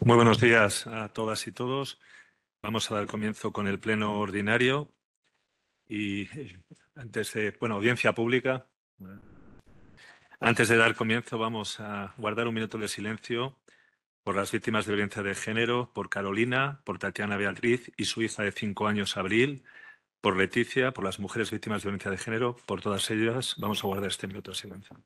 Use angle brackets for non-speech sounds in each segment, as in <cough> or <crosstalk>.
muy buenos días a todas y todos. Vamos a dar comienzo con el pleno ordinario. Y eh, antes de, bueno, audiencia pública. Antes de dar comienzo, vamos a guardar un minuto de silencio por las víctimas de violencia de género, por Carolina, por Tatiana Beatriz y su hija de cinco años, Abril, por Leticia, por las mujeres víctimas de violencia de género, por todas ellas. Vamos a guardar este minuto de silencio.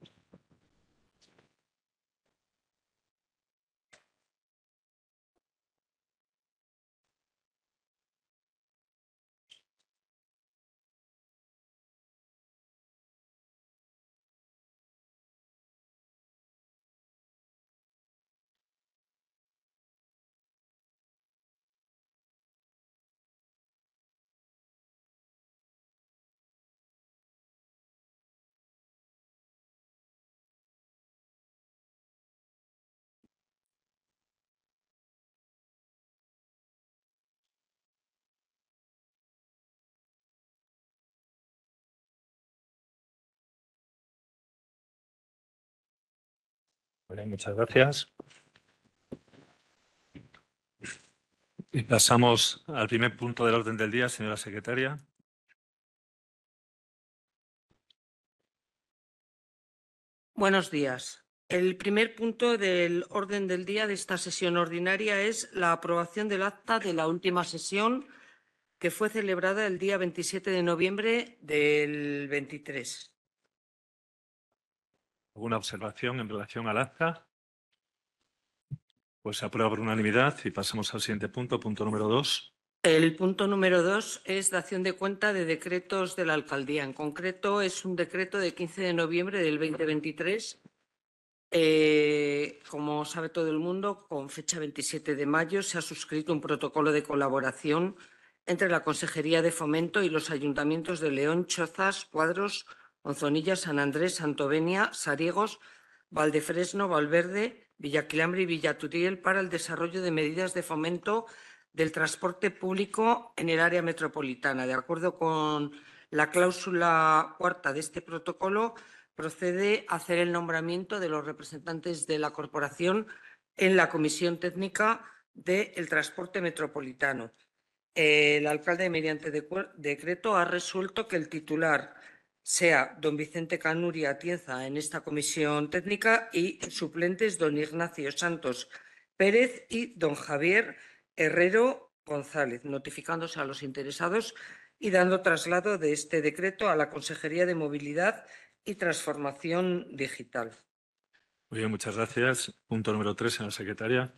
muchas gracias. pasamos al primer punto del orden del día, señora secretaria. Buenos días. El primer punto del orden del día de esta sesión ordinaria es la aprobación del acta de la última sesión que fue celebrada el día 27 de noviembre del 23. ¿Alguna observación en relación al acta? Pues se aprueba por unanimidad y pasamos al siguiente punto, punto número dos. El punto número dos es la acción de cuenta de decretos de la alcaldía. En concreto, es un decreto de 15 de noviembre del 2023, eh, como sabe todo el mundo, con fecha 27 de mayo se ha suscrito un protocolo de colaboración entre la Consejería de Fomento y los ayuntamientos de León, Chozas, Cuadros, Monzonilla, San Andrés, Santovenia, Sariegos, Valdefresno, Valverde, Villaquilambre y Villaturiel para el desarrollo de medidas de fomento del transporte público en el área metropolitana. De acuerdo con la cláusula cuarta de este protocolo, procede a hacer el nombramiento de los representantes de la corporación en la Comisión Técnica del Transporte Metropolitano. El alcalde, mediante decreto, ha resuelto que el titular sea don Vicente Canuria Atienza en esta comisión técnica y suplentes don Ignacio Santos Pérez y don Javier Herrero González, notificándose a los interesados y dando traslado de este decreto a la Consejería de Movilidad y Transformación Digital. Muy bien, muchas gracias. Punto número tres, señora secretaria.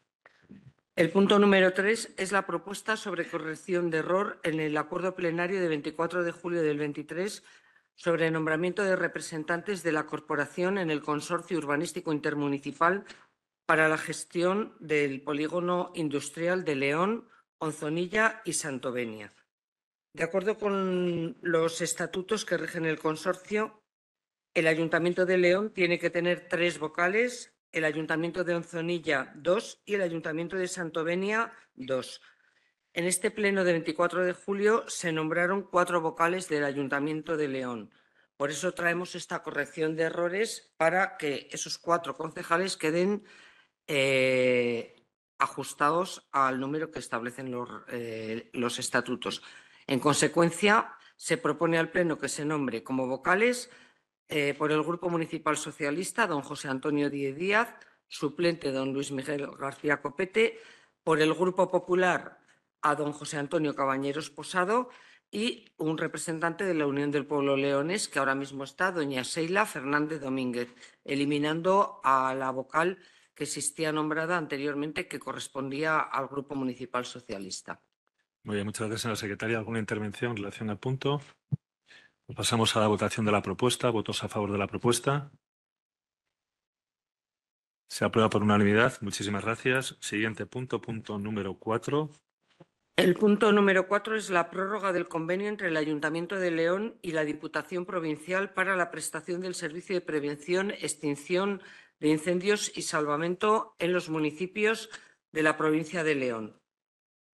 El punto número tres es la propuesta sobre corrección de error en el acuerdo plenario de 24 de julio del 23 sobre el nombramiento de representantes de la Corporación en el Consorcio Urbanístico Intermunicipal para la gestión del polígono industrial de León, Onzonilla y Santovenia. De acuerdo con los estatutos que rigen el consorcio, el Ayuntamiento de León tiene que tener tres vocales, el Ayuntamiento de Onzonilla dos y el Ayuntamiento de Santovenia dos. En este pleno de 24 de julio se nombraron cuatro vocales del Ayuntamiento de León. Por eso traemos esta corrección de errores para que esos cuatro concejales queden eh, ajustados al número que establecen eh, los, estatutos. En consecuencia, se propone al Pleno que se nombre como vocales eh, por el Grupo Municipal Socialista don José Antonio Díez Díaz, suplente don Luis Miguel García Copete, por el Grupo Popular a don José Antonio Cabañeros Posado y un representante de la Unión del Pueblo Leones, que ahora mismo está doña Seila Fernández Domínguez, eliminando a la vocal que existía nombrada anteriormente, que correspondía al Grupo Municipal Socialista. Muy bien, muchas gracias, señora secretaria. ¿Alguna intervención en relación al punto? Pues pasamos a la votación de la propuesta. ¿Votos a favor de la propuesta? Se aprueba por unanimidad. Muchísimas gracias. Siguiente punto, punto número cuatro. El punto número cuatro es la prórroga del convenio entre el Ayuntamiento de León y la Diputación Provincial para la prestación del servicio de prevención, extinción de incendios y salvamento en los municipios de la provincia de León.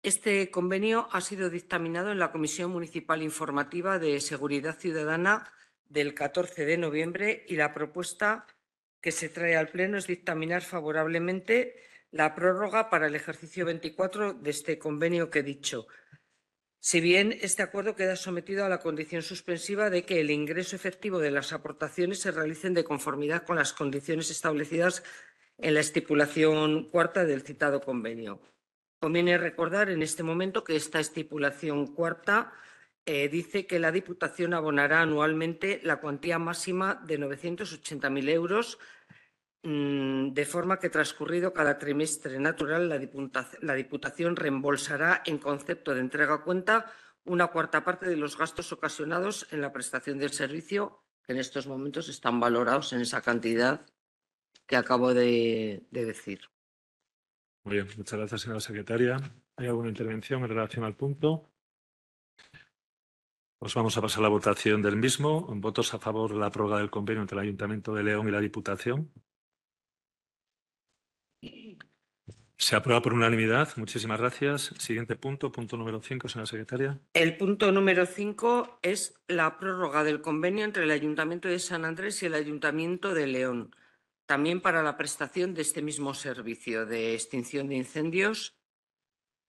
Este convenio ha sido dictaminado en la Comisión Municipal Informativa de Seguridad Ciudadana del 14 de noviembre y la propuesta que se trae al Pleno es dictaminar favorablemente la prórroga para el ejercicio 24 de este convenio que he dicho. Si bien este acuerdo queda sometido a la condición suspensiva de que el ingreso efectivo de las aportaciones se realicen de conformidad con las condiciones establecidas en la estipulación cuarta del citado convenio. Conviene recordar en este momento que esta estipulación cuarta eh, dice que la Diputación abonará anualmente la cuantía máxima de 980.000 euros Mm, de forma que transcurrido cada trimestre natural la Diputación reembolsará en concepto de entrega a cuenta una cuarta parte de los gastos ocasionados en la prestación del servicio, que en estos momentos están valorados en esa cantidad que acabo de, decir. Muy bien, muchas gracias, señora secretaria. ¿Hay alguna intervención en relación al punto? Pues vamos a pasar a la votación del mismo. ¿Votos a favor de la prórroga del convenio entre el Ayuntamiento de León y la Diputación? Se aprueba por unanimidad. Muchísimas gracias. Siguiente punto, punto número cinco, señora secretaria. El punto número cinco es la prórroga del convenio entre el Ayuntamiento de San Andrés y el Ayuntamiento de León, también para la prestación de este mismo servicio de extinción de incendios,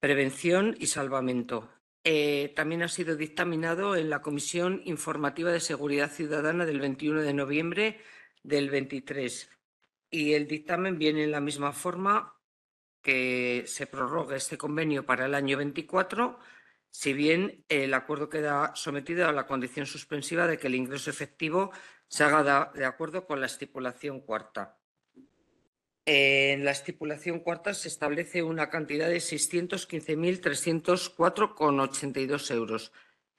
prevención y salvamento. Eh, también ha sido dictaminado en la Comisión Informativa de Seguridad Ciudadana del 21 de noviembre del 23. Y el dictamen viene en la misma forma que se prorrogue este convenio para el año 24, si bien el acuerdo queda sometido a la condición suspensiva de que el ingreso efectivo se haga de acuerdo con la estipulación cuarta. En la estipulación cuarta se establece una cantidad de 615.304,82 euros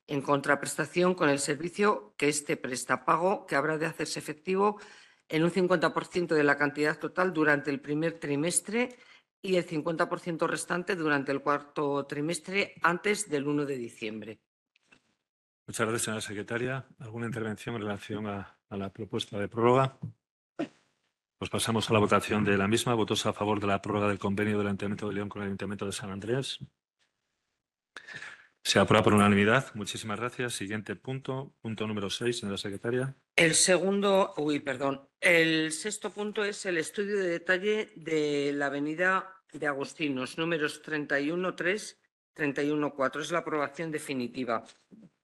en contraprestación con el servicio que este presta pago que habrá de hacerse efectivo en un 50% de la cantidad total durante el primer trimestre y el 50% restante durante el cuarto trimestre antes del 1 de diciembre. Muchas gracias, señora secretaria. ¿Alguna intervención en relación a, la propuesta de prórroga? Pues pasamos a la votación de la misma. ¿Votos a favor de la prórroga del convenio del Ayuntamiento de León con el Ayuntamiento de San Andrés? Se aprueba por unanimidad. Muchísimas gracias. Siguiente punto, punto número 6, señora secretaria. El segundo, uy, perdón. El sexto punto es el estudio de detalle de la avenida de Agustinos, números 31.3, 31.4. Es la aprobación definitiva.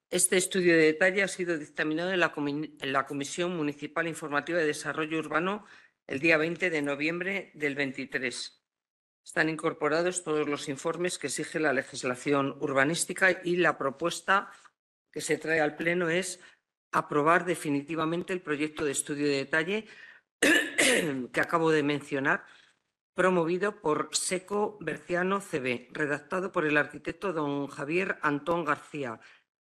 Este estudio de detalle ha sido dictaminado en la, en la, Comisión Municipal Informativa de Desarrollo Urbano el día 20 de noviembre del 23. Están incorporados todos los informes que exige la legislación urbanística y la propuesta que se trae al Pleno es aprobar definitivamente el proyecto de estudio de detalle <clears throat> que acabo de mencionar promovido por Seco Berciano CB, redactado por el arquitecto don Javier Antón García,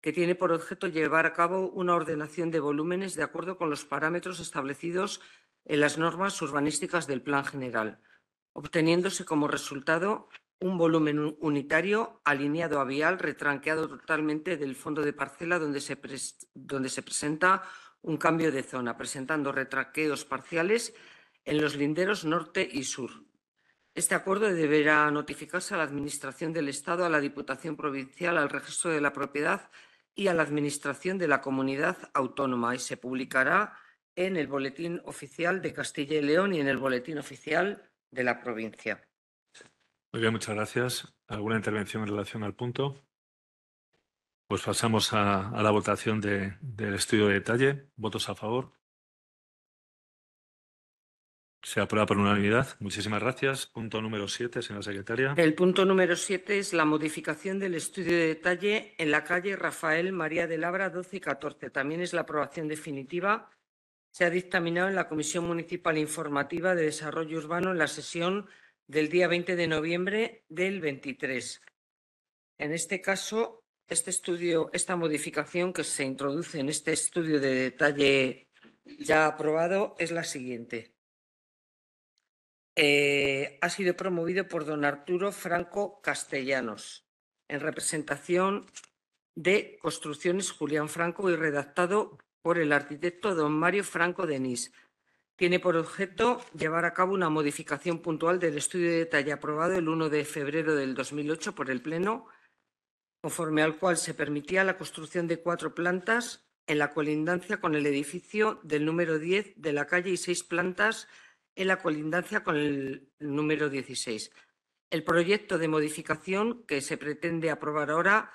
que tiene por objeto llevar a cabo una ordenación de volúmenes de acuerdo con los parámetros establecidos en las normas urbanísticas del Plan General, obteniéndose como resultado un volumen unitario alineado a vial, retranqueado totalmente del fondo de parcela donde se, donde se presenta un cambio de zona, presentando retranqueos parciales en los linderos norte y sur. Este acuerdo deberá notificarse a la Administración del Estado, a la Diputación Provincial, al Registro de la Propiedad y a la Administración de la Comunidad Autónoma y se publicará en el Boletín Oficial de Castilla y León y en el Boletín Oficial de la provincia. Muy bien, muchas gracias. ¿Alguna intervención en relación al punto? Pues pasamos a, la votación del estudio de detalle. ¿Votos a favor? Se aprueba por unanimidad. Muchísimas gracias. Punto número 7, señora secretaria. El punto número 7 es la modificación del estudio de detalle en la calle Rafael María de Labra 12 y 14. También es la aprobación definitiva. Se ha dictaminado en la Comisión Municipal Informativa de Desarrollo Urbano en la sesión del día 20 de noviembre del 23. En este caso, este estudio, esta modificación que se introduce en este estudio de detalle ya aprobado es la siguiente. Eh, ha sido promovido por don Arturo Franco Castellanos, en representación de Construcciones Julián Franco y redactado por el arquitecto don Mario Franco Denis. Tiene por objeto llevar a cabo una modificación puntual del estudio de detalle aprobado el 1 de febrero del 2008 por el Pleno, conforme al cual se permitía la construcción de cuatro plantas en la colindancia con el edificio del número 10 de la calle y seis plantas en la colindancia con el número 16. El proyecto de modificación que se pretende aprobar ahora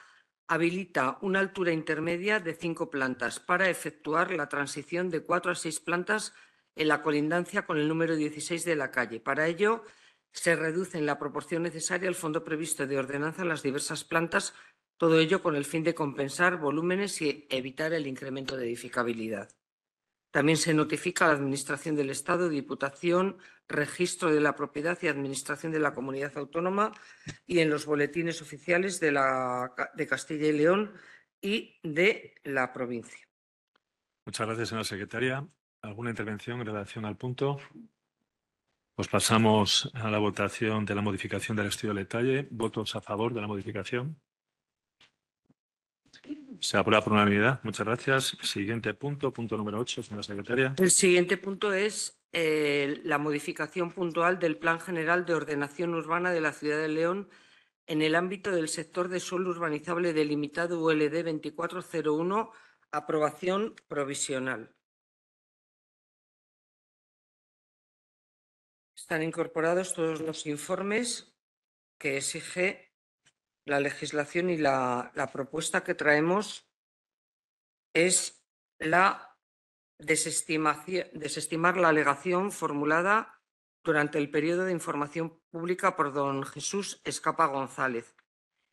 habilita una altura intermedia de cinco plantas para efectuar la transición de cuatro a seis plantas en la colindancia con el número 16 de la calle. Para ello, se reduce en la proporción necesaria el fondo previsto de ordenanza en las diversas plantas, todo ello con el fin de compensar volúmenes y evitar el incremento de edificabilidad. También se notifica a la Administración del Estado, Diputación, Registro de la Propiedad y Administración de la Comunidad Autónoma y en los boletines oficiales de, Castilla y León y de la provincia. Muchas gracias, señora secretaria. ¿Alguna intervención en relación al punto? Pues pasamos a la votación de la modificación del estudio de detalle. ¿Votos a favor de la modificación? Se aprueba por unanimidad. Muchas gracias. Siguiente punto, punto número 8, señora secretaria. El siguiente punto es eh, la modificación puntual del Plan General de Ordenación Urbana de la Ciudad de León en el ámbito del sector de suelo urbanizable delimitado ULD 2401, aprobación provisional. Están incorporados todos los informes que exige la legislación y la, propuesta que traemos es la desestimar la alegación formulada durante el periodo de información pública por don Jesús Escapa González,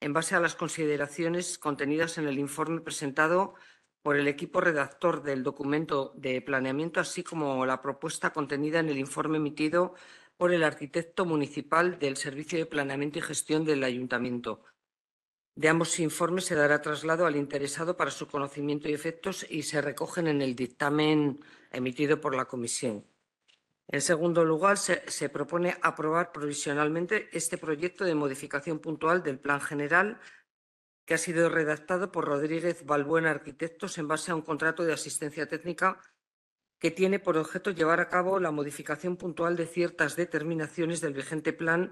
en base a las consideraciones contenidas en el informe presentado por el equipo redactor del documento de planeamiento, así como la propuesta contenida en el informe emitido por el arquitecto municipal del Servicio de Planeamiento y Gestión del Ayuntamiento, de ambos informes se dará traslado al interesado para su conocimiento y efectos y se recogen en el dictamen emitido por la Comisión. En segundo lugar, se, propone aprobar provisionalmente este proyecto de modificación puntual del Plan General que ha sido redactado por Rodríguez Balbuena Arquitectos en base a un contrato de asistencia técnica que tiene por objeto llevar a cabo la modificación puntual de ciertas determinaciones del vigente plan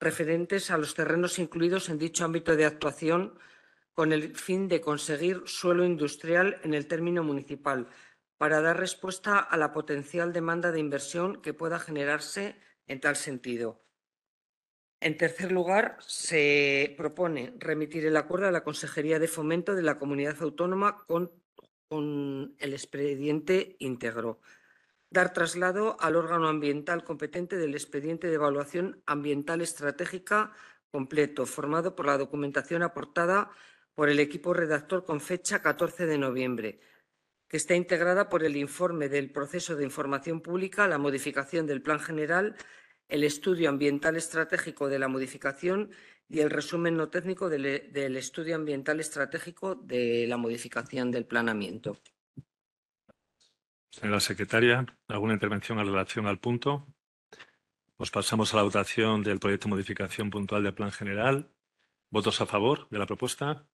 referentes a los terrenos incluidos en dicho ámbito de actuación con el fin de conseguir suelo industrial en el término municipal para dar respuesta a la potencial demanda de inversión que pueda generarse en tal sentido. En tercer lugar, se propone remitir el acuerdo a la Consejería de Fomento de la Comunidad Autónoma con, el expediente íntegro dar traslado al órgano ambiental competente del expediente de evaluación ambiental estratégica completo, formado por la documentación aportada por el equipo redactor con fecha 14 de noviembre, que está integrada por el informe del proceso de información pública, la modificación del plan general, el estudio ambiental estratégico de la modificación y el resumen no técnico del, e, estudio ambiental estratégico de la modificación del planeamiento. Señora secretaria, ¿alguna intervención en relación al punto? Pues pasamos a la votación del proyecto de modificación puntual del plan general. ¿Votos a favor de la propuesta?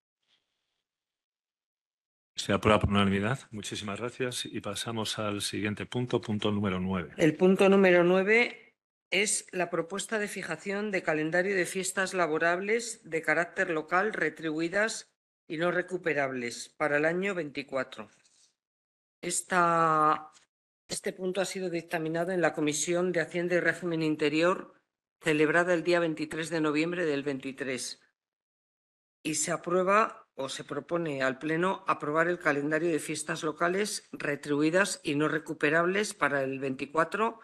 Se aprueba por unanimidad. Muchísimas gracias. Y pasamos al siguiente punto, punto número 9. El punto número 9 es la propuesta de fijación de calendario de fiestas laborables de carácter local retribuidas y no recuperables para el año 24 este punto ha sido dictaminado en la Comisión de Hacienda y Régimen Interior, celebrada el día 23 de noviembre del 23, y se aprueba o se propone al Pleno aprobar el calendario de fiestas locales retribuidas y no recuperables para el 24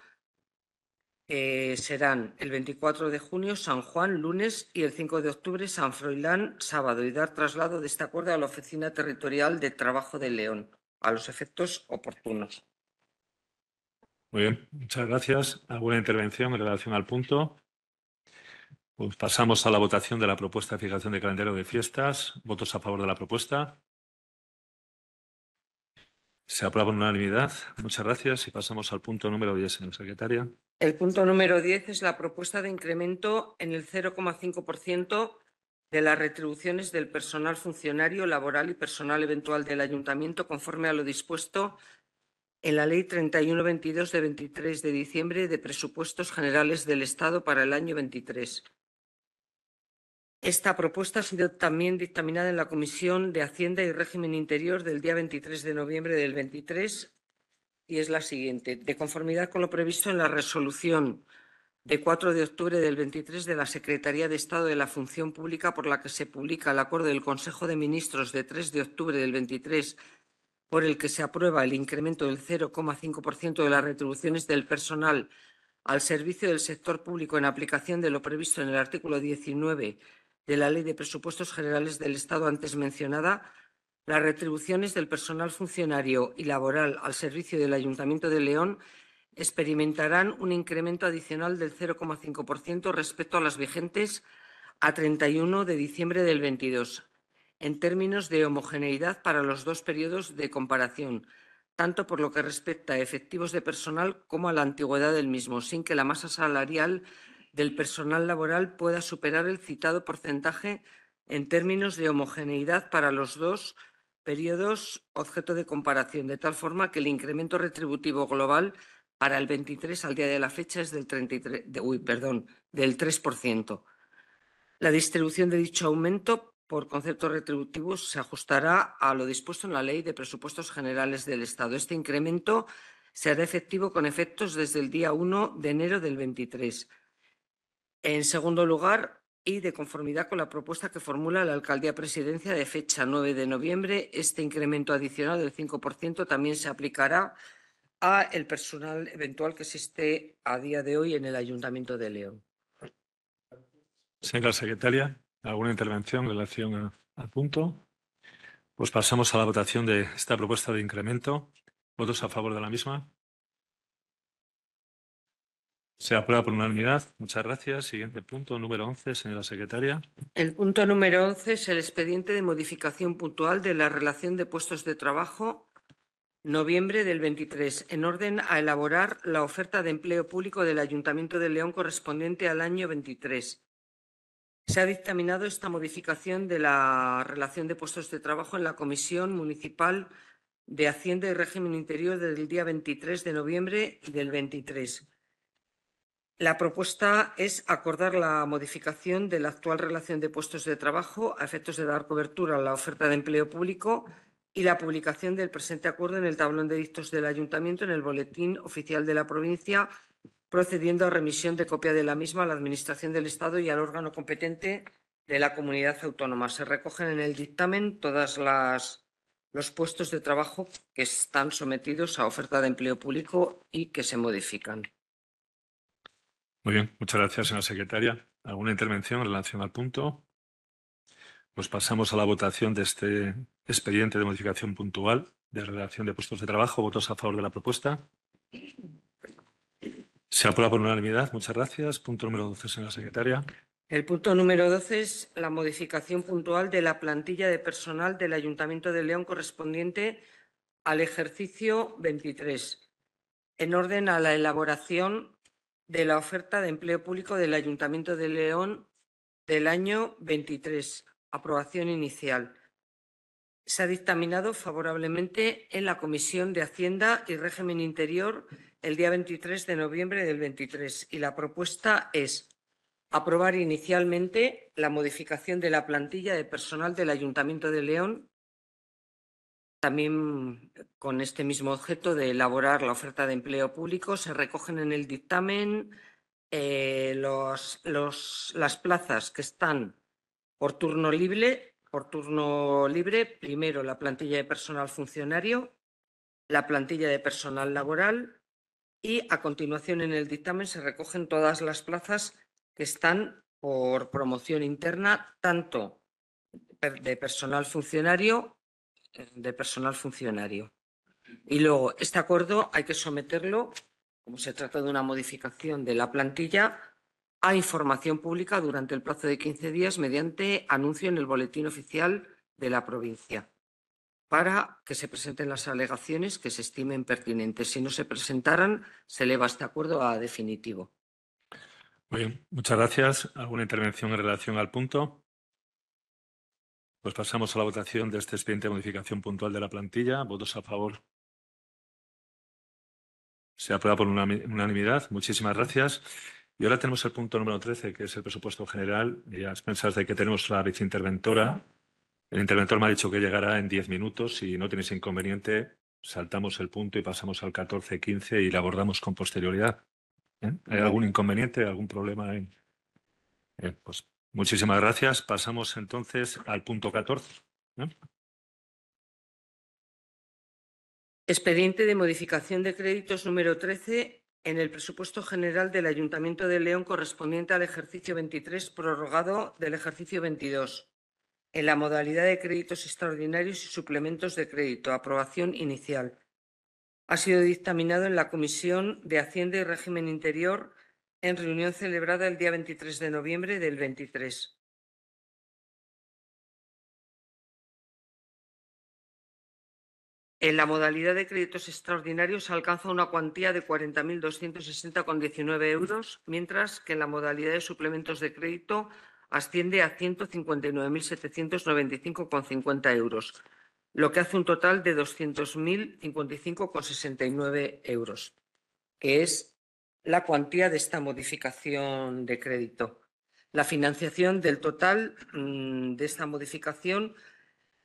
serán el 24 de junio San Juan, lunes, y el 5 de octubre San Froilán, sábado, y dar traslado de este acuerdo a la Oficina Territorial de Trabajo de León a los efectos oportunos. Muy bien, muchas gracias. ¿Alguna intervención en relación al punto? Pues pasamos a la votación de la propuesta de fijación de calendario de fiestas. ¿Votos a favor de la propuesta? Se aprueba por unanimidad. Muchas gracias y pasamos al punto número 10, señora secretaria. El punto número 10 es la propuesta de incremento en el 0,5% de las retribuciones del personal funcionario laboral y personal eventual del Ayuntamiento conforme a lo dispuesto en la Ley 3122 de 23 de diciembre de Presupuestos Generales del Estado para el año 23. Esta propuesta ha sido también dictaminada en la Comisión de Hacienda y Régimen Interior del día 23 de noviembre del 23 y es la siguiente. De conformidad con lo previsto en la resolución de 4 de octubre del 23 de la Secretaría de Estado de la Función Pública por la que se publica el acuerdo del Consejo de Ministros de 3 de octubre del 23 por el que se aprueba el incremento del 0,5% de las retribuciones del personal al servicio del sector público en aplicación de lo previsto en el artículo 19 de la Ley de Presupuestos Generales del Estado antes mencionada, las retribuciones del personal funcionario y laboral al servicio del Ayuntamiento de León experimentarán un incremento adicional del 0,5% respecto a las vigentes a 31 de diciembre del 22, en términos de homogeneidad para los dos periodos de comparación, tanto por lo que respecta a efectivos de personal como a la antigüedad del mismo, sin que la masa salarial del personal laboral pueda superar el citado porcentaje en términos de homogeneidad para los dos periodos objeto de comparación, de tal forma que el incremento retributivo global para el 23 al día de la fecha es del 33, uy, perdón, del 3%. La distribución de dicho aumento por conceptos retributivos se ajustará a lo dispuesto en la Ley de Presupuestos Generales del Estado. Este incremento será efectivo con efectos desde el día 1 de enero del 23. En segundo lugar, y de conformidad con la propuesta que formula la Alcaldía Presidencia de fecha 9 de noviembre, este incremento adicional del 5% también se aplicará a el personal eventual que existe a día de hoy en el Ayuntamiento de León. Señora secretaria, ¿alguna intervención en relación al punto? Pues pasamos a la votación de esta propuesta de incremento. ¿Votos a favor de la misma? Se aprueba por unanimidad. Muchas gracias. Siguiente punto, número 11, señora secretaria. El punto número 11 es el expediente de modificación puntual de la relación de puestos de trabajo noviembre del 23, en orden a elaborar la oferta de empleo público del Ayuntamiento de León correspondiente al año 23. Se ha dictaminado esta modificación de la relación de puestos de trabajo en la Comisión Municipal de Hacienda y Régimen Interior del día 23 de noviembre del 23. La propuesta es acordar la modificación de la actual relación de puestos de trabajo a efectos de dar cobertura a la oferta de empleo público y la publicación del presente acuerdo en el tablón de dictos del Ayuntamiento en el Boletín Oficial de la Provincia, procediendo a remisión de copia de la misma a la Administración del Estado y al órgano competente de la comunidad autónoma. Se recogen en el dictamen todos las los puestos de trabajo que están sometidos a oferta de empleo público y que se modifican. Muy bien, muchas gracias, señora secretaria. ¿Alguna intervención en relación al punto? Pues pasamos a la votación de este expediente de modificación puntual de relación de puestos de trabajo. ¿Votos a favor de la propuesta? Se aprueba por unanimidad. Muchas gracias. Punto número 12, señora secretaria. El punto número 12 es la modificación puntual de la plantilla de personal del Ayuntamiento de León correspondiente al ejercicio 23, en orden a la elaboración de la oferta de empleo público del Ayuntamiento de León del año 23, aprobación inicial. Se ha dictaminado favorablemente en la Comisión de Hacienda y Régimen Interior el día 23 de noviembre del 23 y la propuesta es aprobar inicialmente la modificación de la plantilla de personal del Ayuntamiento de León, también con este mismo objeto de elaborar la oferta de empleo público. Se recogen en el dictamen eh, los, las plazas que están por turno libre, por turno libre, primero la plantilla de personal funcionario, la plantilla de personal laboral y a continuación en el dictamen se recogen todas las plazas que están por promoción interna, tanto de personal funcionario, de personal funcionario. Y luego, este acuerdo hay que someterlo, como se trata de una modificación de la plantilla, a información pública durante el plazo de 15 días mediante anuncio en el boletín oficial de la provincia para que se presenten las alegaciones que se estimen pertinentes. Si no se presentaran, se eleva este acuerdo a definitivo. bien, muchas gracias. ¿Alguna intervención en relación al punto? Pues pasamos a la votación de este expediente de modificación puntual de la plantilla. Votos a favor. Se aprueba por unanimidad. Muchísimas gracias. Y ahora tenemos el punto número 13, que es el presupuesto general, Ya a expensas de que tenemos la viceinterventora. El interventor me ha dicho que llegará en diez minutos. Si no tenéis inconveniente, saltamos el punto y pasamos al 14, 15 y lo abordamos con posterioridad. ¿Eh? ¿Hay algún inconveniente, algún problema? En... pues muchísimas gracias. Pasamos entonces al punto 14. ¿eh? Expediente de modificación de créditos número 13 en el presupuesto general del Ayuntamiento de León correspondiente al ejercicio 23 prorrogado del ejercicio 22, en la modalidad de créditos extraordinarios y suplementos de crédito. Aprobación inicial. Ha sido dictaminado en la Comisión de Hacienda y Régimen Interior en reunión celebrada el día 23 de noviembre del 23. En la modalidad de créditos extraordinarios alcanza una cuantía de 40.260,19 euros, mientras que en la modalidad de suplementos de crédito asciende a 159.795,50 euros, lo que hace un total de 200.055,69 euros, que es la cuantía de esta modificación de crédito. La financiación del total mm, de esta modificación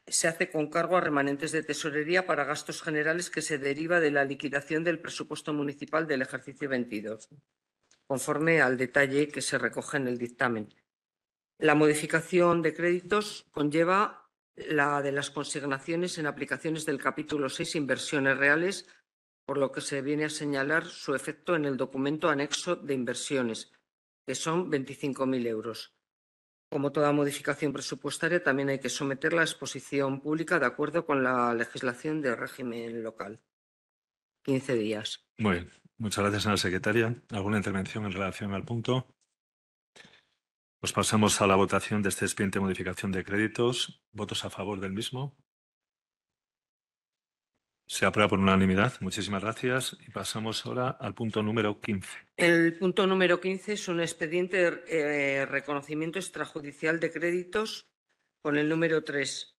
se hace con cargo a remanentes de tesorería para gastos generales que se deriva de la liquidación del presupuesto municipal del ejercicio 22, conforme al detalle que se recoge en el dictamen. La modificación de créditos conlleva la de las consignaciones en aplicaciones del capítulo 6 Inversiones Reales, por lo que se viene a señalar su efecto en el documento anexo de inversiones, que son 25.000 euros. Como toda modificación presupuestaria, también hay que someter a exposición pública de acuerdo con la legislación del régimen local. 15 días. Muy bien. Muchas gracias, señora secretaria. ¿Alguna intervención en relación al punto? Pues pasamos a la votación de este expediente de modificación de créditos. ¿Votos a favor del mismo? Se aprueba por unanimidad. Muchísimas gracias. Y pasamos ahora al punto número 15. El punto número 15 es un expediente de eh, reconocimiento extrajudicial de créditos con el número 3.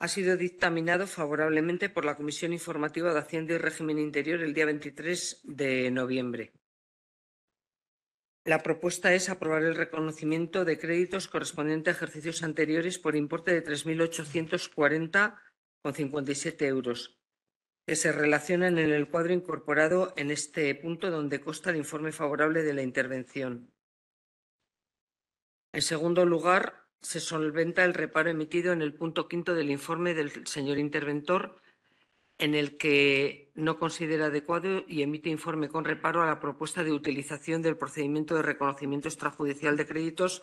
Ha sido dictaminado favorablemente por la Comisión Informativa de Hacienda y Régimen Interior el día 23 de noviembre. La propuesta es aprobar el reconocimiento de créditos correspondiente a ejercicios anteriores por importe de 3.840,57 euros que se relacionan en el cuadro incorporado en este punto donde consta el informe favorable de la intervención. En segundo lugar, se solventa el reparo emitido en el punto quinto del informe del señor interventor, en el que no considera adecuado y emite informe con reparo a la propuesta de utilización del procedimiento de reconocimiento extrajudicial de créditos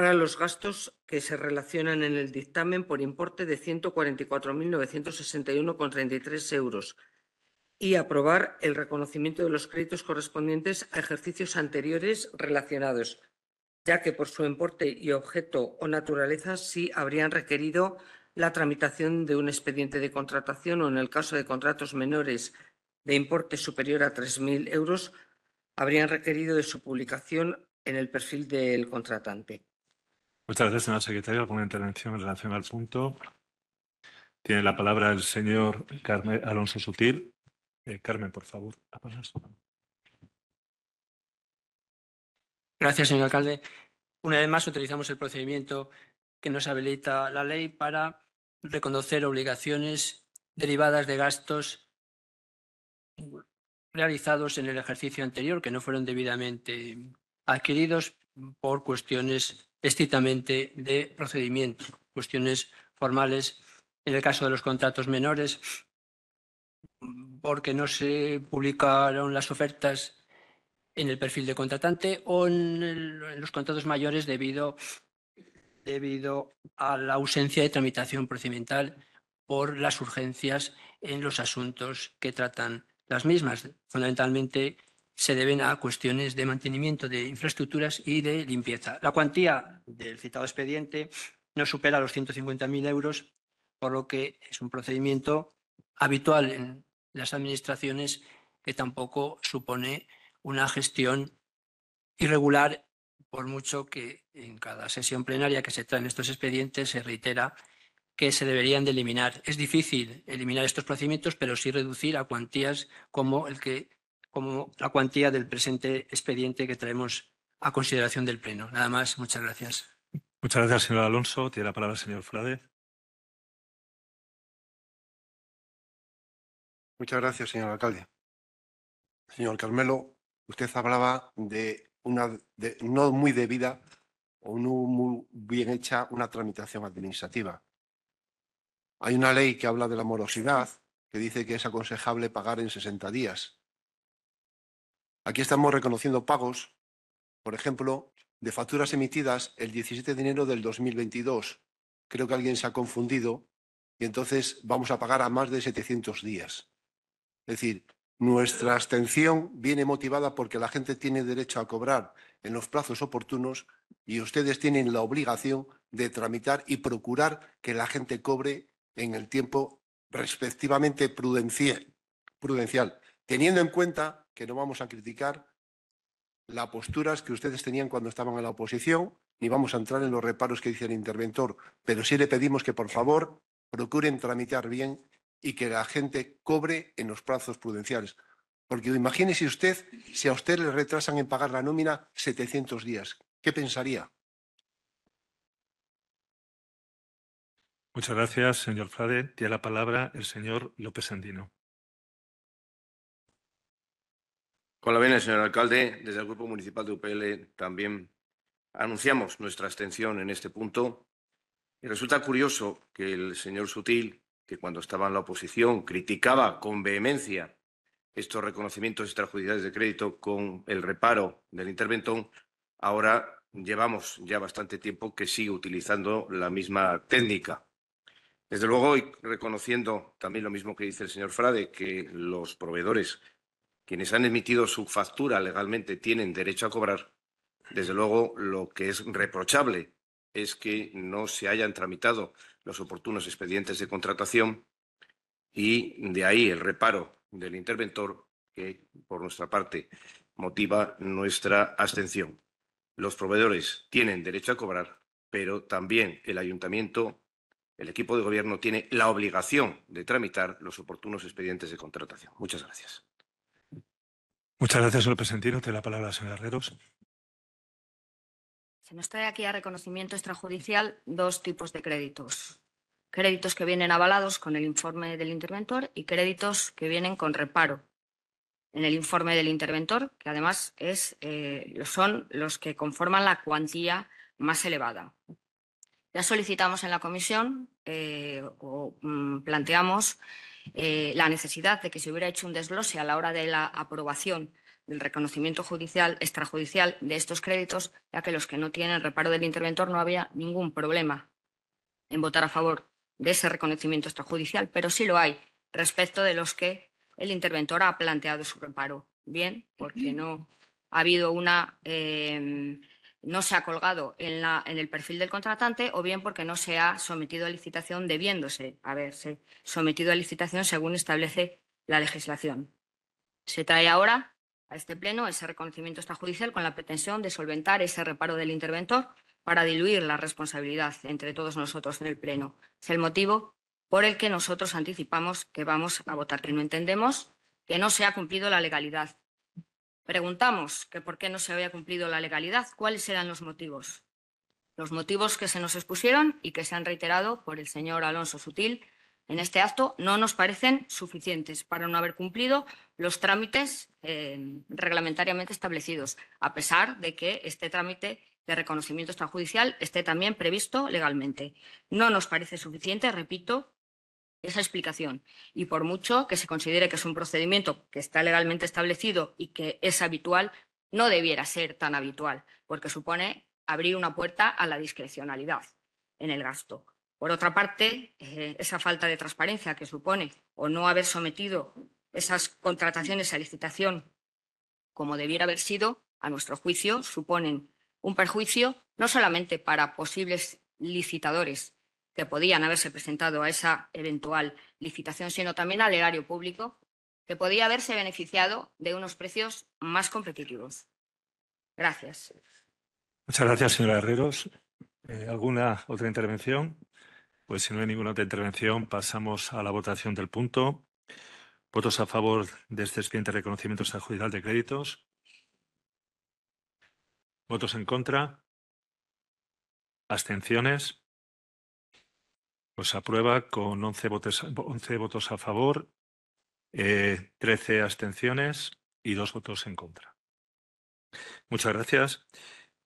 para los gastos que se relacionan en el dictamen por importe de 144.961,33 euros y aprobar el reconocimiento de los créditos correspondientes a ejercicios anteriores relacionados, ya que por su importe y objeto o naturaleza sí habrían requerido la tramitación de un expediente de contratación o, en el caso de contratos menores de importe superior a 3.000 euros, habrían requerido de su publicación en el perfil del contratante. Muchas gracias, señora secretaria. ¿Alguna intervención en relación al punto? Tiene la palabra el señor Carmen Alonso Sutil. Eh, Carmen, por favor, Gracias, señor alcalde. Una vez más, utilizamos el procedimiento que nos habilita la ley para reconocer obligaciones derivadas de gastos realizados en el ejercicio anterior que no fueron debidamente adquiridos por cuestiones estrictamente de procedimiento, cuestiones formales en el caso de los contratos menores, porque no se publicaron las ofertas en el perfil de contratante o en, los contratos mayores debido, debido a la ausencia de tramitación procedimental por las urgencias en los asuntos que tratan las mismas, fundamentalmente se deben a cuestiones de mantenimiento de infraestructuras y de limpieza. La cuantía del citado expediente no supera los 150.000 euros, por lo que es un procedimiento habitual en las administraciones que tampoco supone una gestión irregular, por mucho que en cada sesión plenaria que se traen estos expedientes se reitera que se deberían de eliminar. Es difícil eliminar estos procedimientos, pero sí reducir a cuantías como el que como la cuantía del presente expediente que traemos a consideración del Pleno. Nada más, muchas gracias. Muchas gracias, señor Alonso. Tiene la palabra el señor Frade. Muchas gracias, señor alcalde. Señor Carmelo, usted hablaba de una no muy debida o no muy bien hecha una tramitación administrativa. Hay una ley que habla de la morosidad, que dice que es aconsejable pagar en 60 días. Aquí estamos reconociendo pagos, por ejemplo, de facturas emitidas el 17 de enero del 2022. Creo que alguien se ha confundido y entonces vamos a pagar a más de 700 días. Es decir, nuestra abstención viene motivada porque la gente tiene derecho a cobrar en los plazos oportunos y ustedes tienen la obligación de tramitar y procurar que la gente cobre en el tiempo respectivamente prudencial, teniendo en cuenta que no vamos a criticar las posturas que ustedes tenían cuando estaban en la oposición, ni vamos a entrar en los reparos que dice el interventor, pero sí le pedimos que, por favor, procuren tramitar bien y que la gente cobre en los plazos prudenciales. Porque imagínese usted si a usted le retrasan en pagar la nómina 700 días. ¿Qué pensaría? Muchas gracias, señor Frade. Tiene la palabra el señor López Sandino. Con la vena, señor alcalde, desde el Grupo Municipal de UPL también anunciamos nuestra abstención en este punto. Y resulta curioso que el señor Sutil, que cuando estaba en la oposición criticaba con vehemencia estos reconocimientos extrajudiciales de crédito con el reparo del interventón, ahora llevamos ya bastante tiempo que sigue utilizando la misma técnica. Desde luego, y reconociendo también lo mismo que dice el señor Frade, que los proveedores quienes han emitido su factura legalmente tienen derecho a cobrar, desde luego lo que es reprochable es que no se hayan tramitado los oportunos expedientes de contratación y de ahí el reparo del interventor que, por nuestra parte, motiva nuestra abstención. Los proveedores tienen derecho a cobrar, pero también el ayuntamiento, el equipo de gobierno, tiene la obligación de tramitar los oportunos expedientes de contratación. Muchas gracias. Muchas gracias, señor Presentino. Tiene la palabra, la señora Herreros. Se nos trae aquí a reconocimiento extrajudicial dos tipos de créditos. Créditos que vienen avalados con el informe del interventor y créditos que vienen con reparo en el informe del interventor, que además es, eh, son los que conforman la cuantía más elevada. Ya solicitamos en la comisión eh, o mm, planteamos eh, la necesidad de que se hubiera hecho un desglose a la hora de la aprobación del reconocimiento judicial, extrajudicial de estos créditos, ya que los que no tienen reparo del interventor no había ningún problema en votar a favor de ese reconocimiento extrajudicial, pero sí lo hay respecto de los que el interventor ha planteado su reparo. Bien, porque no ha habido una eh, no se ha colgado en, el perfil del contratante o bien porque no se ha sometido a licitación debiéndose haberse sometido a licitación según establece la legislación. Se trae ahora a este Pleno ese reconocimiento extrajudicial con la pretensión de solventar ese reparo del interventor para diluir la responsabilidad entre todos nosotros en el Pleno. Es el motivo por el que nosotros anticipamos que vamos a votar, que no entendemos que no se ha cumplido la legalidad Preguntamos que por qué no se había cumplido la legalidad, cuáles eran los motivos. Los motivos que se nos expusieron y que se han reiterado por el señor Alonso Sutil en este acto no nos parecen suficientes para no haber cumplido los trámites eh, reglamentariamente establecidos, a pesar de que este trámite de reconocimiento extrajudicial esté también previsto legalmente. No nos parece suficiente, repito, esa explicación. Y por mucho que se considere que es un procedimiento que está legalmente establecido y que es habitual, no debiera ser tan habitual, porque supone abrir una puerta a la discrecionalidad en el gasto. Por otra parte, eh, esa falta de transparencia que supone o no haber sometido esas contrataciones a licitación como debiera haber sido, a nuestro juicio, suponen un perjuicio no solamente para posibles licitadores, que podían haberse presentado a esa eventual licitación, sino también al erario público, que podía haberse beneficiado de unos precios más competitivos. Gracias. Muchas gracias, señora Herreros. Eh, ¿Alguna otra intervención? Pues si no hay ninguna otra intervención, pasamos a la votación del punto. ¿Votos a favor de este expediente de reconocimiento extrajudicial de créditos? ¿Votos en contra? ¿Abstenciones? pues aprueba con 11 votos, 11 votos a favor, 13 eh, abstenciones y dos votos en contra. Muchas gracias.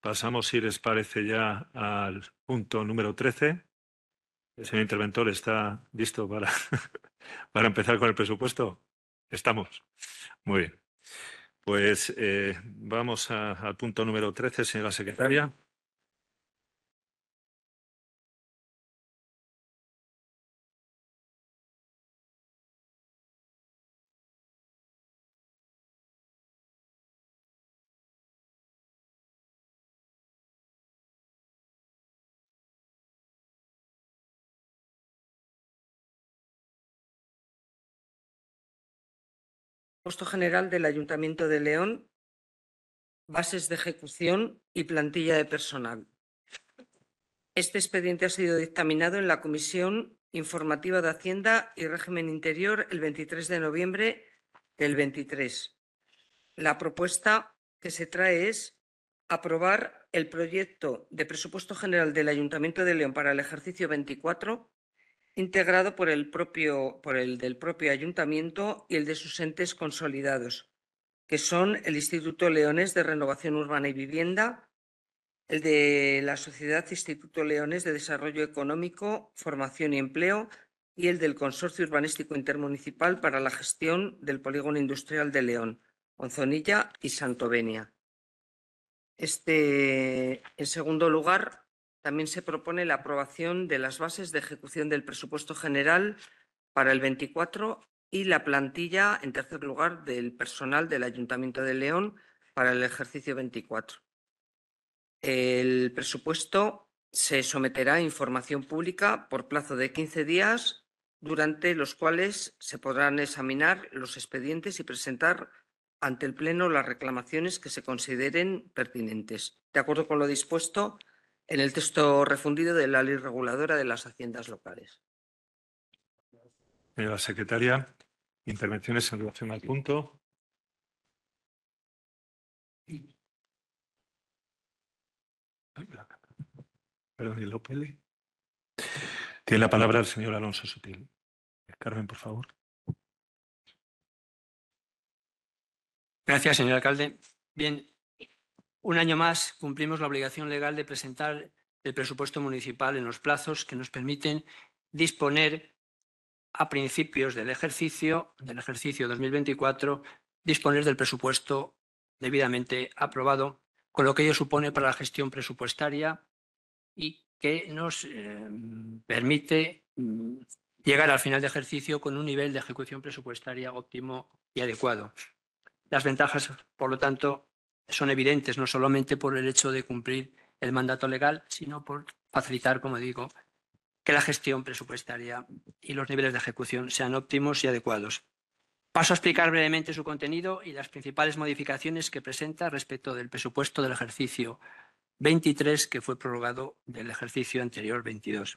Pasamos, si les parece, ya al punto número 13. El señor interventor está listo para, <laughs> para empezar con el presupuesto. Estamos. Muy bien. Pues eh, vamos al punto número 13, señora secretaria. Presupuesto general del Ayuntamiento de León, bases de ejecución y plantilla de personal. Este expediente ha sido dictaminado en la Comisión Informativa de Hacienda y Régimen Interior el 23 de noviembre del 23. La propuesta que se trae es aprobar el proyecto de presupuesto general del Ayuntamiento de León para el ejercicio 24 integrado por el, propio, del propio ayuntamiento y el de sus entes consolidados, que son el Instituto Leones de Renovación Urbana y Vivienda, el de la Sociedad Instituto Leones de Desarrollo Económico, Formación y Empleo y el del Consorcio Urbanístico Intermunicipal para la Gestión del Polígono Industrial de León, Onzonilla y Santovenia. Este, en segundo lugar, también se propone la aprobación de las bases de ejecución del presupuesto general para el 24 y la plantilla, en tercer lugar, del personal del Ayuntamiento de León para el ejercicio 24. El presupuesto se someterá a información pública por plazo de 15 días, durante los cuales se podrán examinar los expedientes y presentar ante el Pleno las reclamaciones que se consideren pertinentes. De acuerdo con lo dispuesto, en el texto refundido de la Ley Reguladora de las Haciendas Locales. Señora eh, secretaria, intervenciones en relación al punto. Tiene la palabra el señor Alonso Sutil. Eh, Carmen, por favor. Gracias, señor alcalde. Bien, un año más cumplimos la obligación legal de presentar el presupuesto municipal en los plazos que nos permiten disponer a principios del ejercicio, del ejercicio 2024, disponer del presupuesto debidamente aprobado, con lo que ello supone para la gestión presupuestaria y que nos eh, permite mm, llegar al final de ejercicio con un nivel de ejecución presupuestaria óptimo y adecuado. Las ventajas, por lo tanto, son evidentes, no solamente por el hecho de cumplir el mandato legal, sino por facilitar, como digo, que la gestión presupuestaria y los niveles de ejecución sean óptimos y adecuados. Paso a explicar brevemente su contenido y las principales modificaciones que presenta respecto del presupuesto del ejercicio 23, que fue prorrogado del ejercicio anterior 22.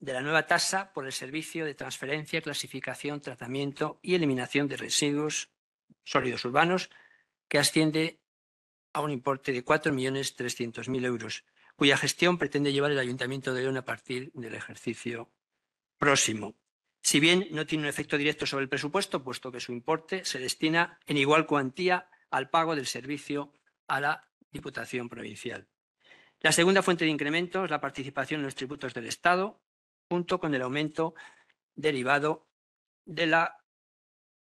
de la nueva tasa por el servicio de transferencia, clasificación, tratamiento y eliminación de residuos sólidos urbanos, que asciende a un importe de 4.300.000 euros, cuya gestión pretende llevar el Ayuntamiento de León a partir del ejercicio próximo. Si bien no tiene un efecto directo sobre el presupuesto, puesto que su importe se destina en igual cuantía al pago del servicio a la Diputación Provincial. La segunda fuente de incremento es la participación en los tributos del Estado, junto con el aumento derivado de la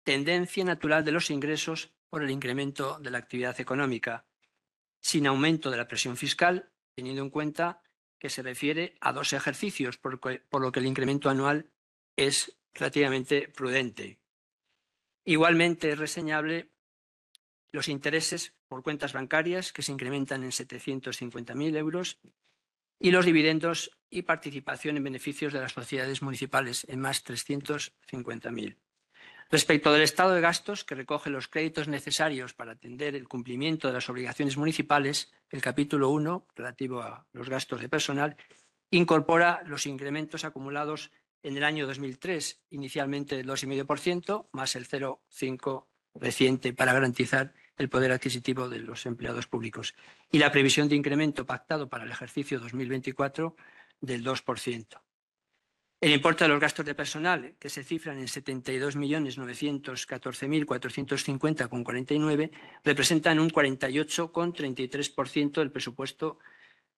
tendencia natural de los ingresos por el incremento de la actividad económica, sin aumento de la presión fiscal, teniendo en cuenta que se refiere a dos ejercicios, por, lo que el incremento anual es relativamente prudente. Igualmente es reseñable los intereses por cuentas bancarias que se incrementan en 750.000 euros y los dividendos y participación en beneficios de las sociedades municipales en más 350.000. Respecto del estado de gastos, que recoge los créditos necesarios para atender el cumplimiento de las obligaciones municipales, el capítulo 1, relativo a los gastos de personal, incorpora los incrementos acumulados en el año 2003, inicialmente del 2,5%, más el 0,5% reciente para garantizar el poder adquisitivo de los empleados públicos y la previsión de incremento pactado para el ejercicio 2024 del 2%. El importe de los gastos de personal, eh, que se cifran en 72.914.450,49, representan un 48,33% del presupuesto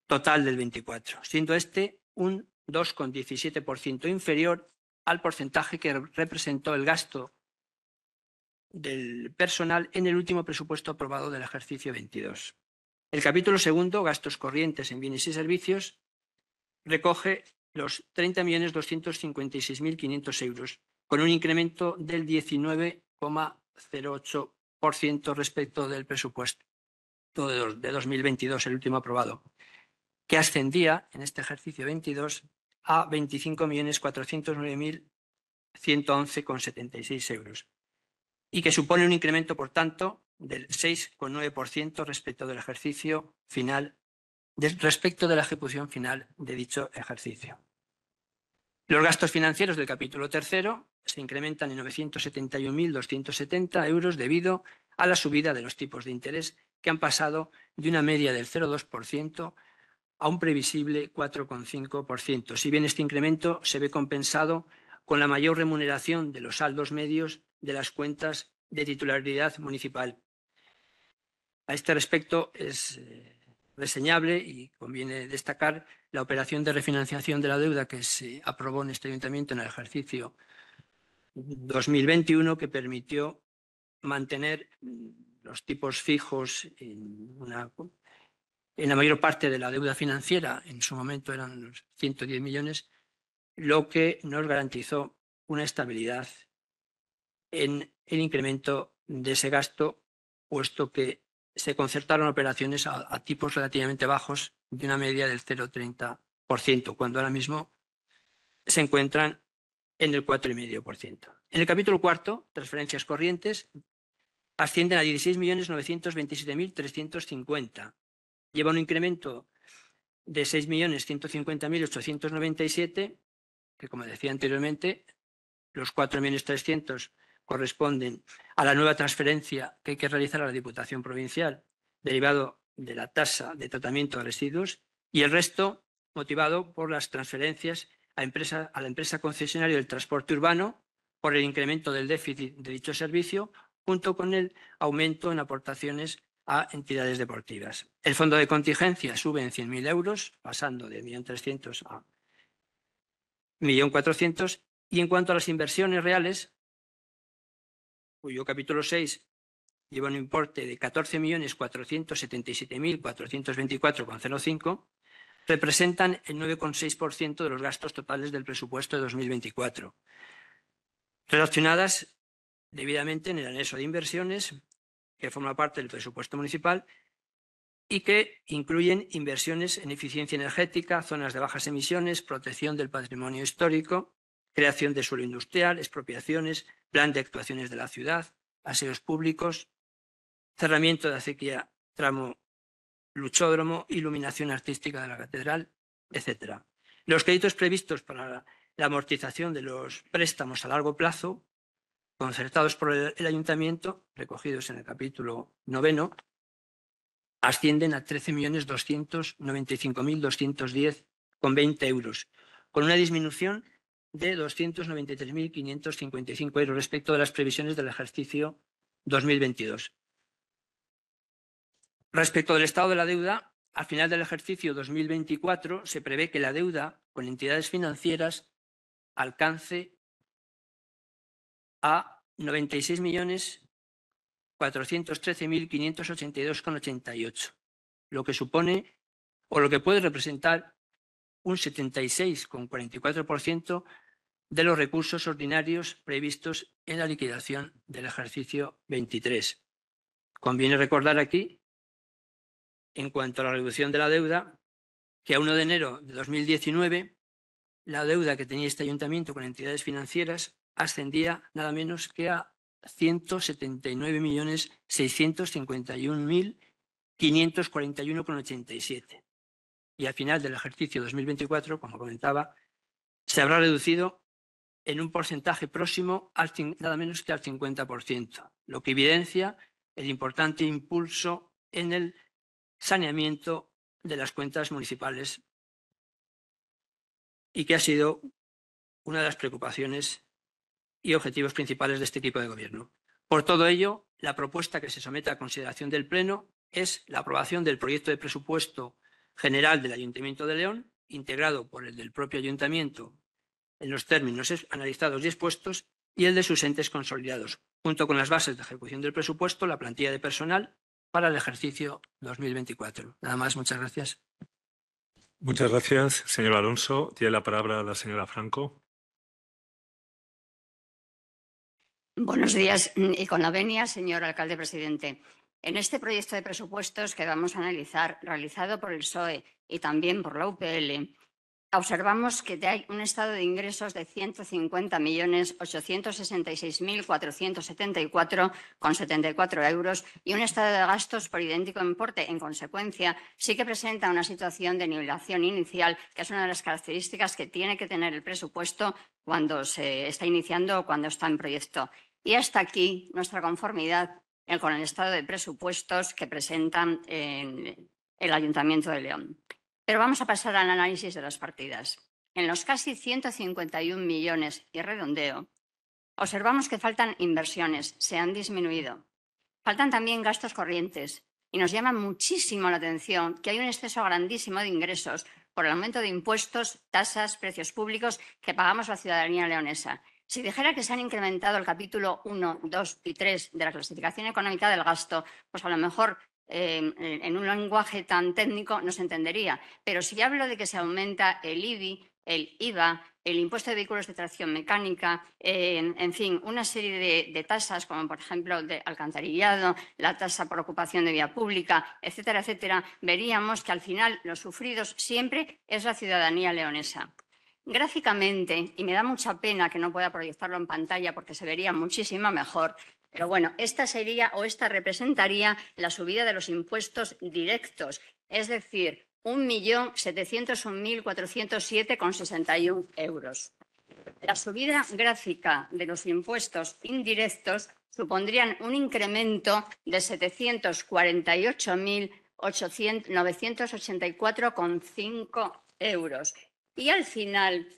total del 24, siendo este un 2,17% inferior al porcentaje que representó el gasto del personal en el último presupuesto aprobado del ejercicio 22. El capítulo segundo, gastos corrientes en bienes y servicios, recoge los 30.256.500 euros, con un incremento del 19,08% respecto del presupuesto de 2022, el último aprobado, que ascendía en este ejercicio 22 a 25.409.111,76 euros, y que supone un incremento, por tanto, del 6,9% respecto del ejercicio final, respecto de la ejecución final de dicho ejercicio. Los gastos financieros del capítulo tercero se incrementan en 971.270 euros debido a la subida de los tipos de interés que han pasado de una media del 0,2% a un previsible 4,5%. Si bien este incremento se ve compensado con la mayor remuneración de los saldos medios de las cuentas de titularidad municipal. A este respecto es eh, reseñable y conviene destacar la operación de refinanciación de la deuda que se aprobó en este ayuntamiento en el ejercicio 2021 que permitió mantener mm, los tipos fijos en, en la mayor parte de la deuda financiera, en su momento eran los 110 millones, lo que nos garantizó una estabilidad en el incremento de ese gasto, puesto que se concertaron operaciones a, tipos relativamente bajos de una media del 0,30%, cuando ahora mismo se encuentran en el 4,5%. En el capítulo cuarto, transferencias corrientes, ascienden a 16.927.350. Lleva un incremento de 6.150.897, que como decía anteriormente, los 4.300 corresponden a la nueva transferencia que hay que realizar a la Diputación Provincial, derivado de la tasa de tratamiento de residuos, y el resto motivado por las transferencias a, empresa, a la empresa concesionaria del transporte urbano por el incremento del déficit de dicho servicio, junto con el aumento en aportaciones a entidades deportivas. El fondo de contingencia sube en 100.000 euros, pasando de 1.300.000 a 1.400.000. Y en cuanto a las inversiones reales, cuyo capítulo 6 lleva un importe de 14.477.424,05, representan el 9,6% de los gastos totales del presupuesto de 2024, relacionadas debidamente en el anexo de inversiones, que forma parte del presupuesto municipal, y que incluyen inversiones en eficiencia energética, zonas de bajas emisiones, protección del patrimonio histórico, creación de suelo industrial, expropiaciones, plan de actuaciones de la ciudad, aseos públicos, cerramiento de acequia tramo luchódromo, iluminación artística de la catedral, etc. Los créditos previstos para la amortización de los préstamos a largo plazo, concertados por el ayuntamiento, recogidos en el capítulo noveno, ascienden a 13.295.210,20 euros, con una disminución de 293.555 euros respecto de las previsiones del ejercicio 2022. Respecto del estado de la deuda, al final del ejercicio 2024 se prevé que la deuda con entidades financieras alcance a 96.413.582,88, lo que supone o lo que puede representar un 76,44% de los recursos ordinarios previstos en la liquidación del ejercicio 23. Conviene recordar aquí, en cuanto a la reducción de la deuda, que a 1 de enero de 2019 la deuda que tenía este ayuntamiento con entidades financieras ascendía nada menos que a 179.651.541,87 y al final del ejercicio 2024, como comentaba, se habrá reducido en un porcentaje próximo al, nada menos que al 50%, lo que evidencia el importante impulso en el saneamiento de las cuentas municipales y que ha sido una de las preocupaciones y objetivos principales de este equipo de gobierno. Por todo ello, la propuesta que se somete a consideración del Pleno es la aprobación del proyecto de presupuesto general del Ayuntamiento de León, integrado por el del propio Ayuntamiento en los términos analizados y expuestos, y el de sus entes consolidados, junto con las bases de ejecución del presupuesto, la plantilla de personal para el ejercicio 2024. Nada más, muchas gracias. Muchas gracias, señor Alonso. Tiene la palabra la señora Franco. Buenos días y con la venia, señor alcalde presidente. En este proyecto de presupuestos que vamos a analizar, realizado por el SOE y también por la UPL, observamos que hay un estado de ingresos de 150.866.474,74 euros y un estado de gastos por idéntico importe. En consecuencia, sí que presenta una situación de nivelación inicial, que es una de las características que tiene que tener el presupuesto cuando se está iniciando o cuando está en proyecto. Y hasta aquí nuestra conformidad eh, con el estado de presupuestos que presentan el Ayuntamiento de León. Pero vamos a pasar al análisis de las partidas. En los casi 151 millones y redondeo, observamos que faltan inversiones, se han disminuido. Faltan también gastos corrientes y nos llama muchísimo la atención que hay un exceso grandísimo de ingresos por el aumento de impuestos, tasas, precios públicos que pagamos la ciudadanía leonesa si dijera que se han incrementado el capítulo 1, 2 y 3 de la clasificación económica del gasto, pues a lo mejor em, en un lenguaje tan técnico no se entendería. Pero si hablo de que se aumenta el IBI, el IVA, el impuesto de vehículos de tracción mecánica, en, fin, una serie de, tasas, como por ejemplo de alcantarillado, la tasa por ocupación de vía pública, etcétera, etcétera, veríamos que al final los sufridos siempre es la ciudadanía leonesa. Gráficamente, y me da mucha pena que no pueda proyectarlo en pantalla porque se vería muchísimo mejor, pero bueno, esta sería o esta representaría la subida de los impuestos directos, es decir, 1.701.407,61 euros. La subida gráfica de los impuestos indirectos supondrían un incremento de 748.984,5 euros y al final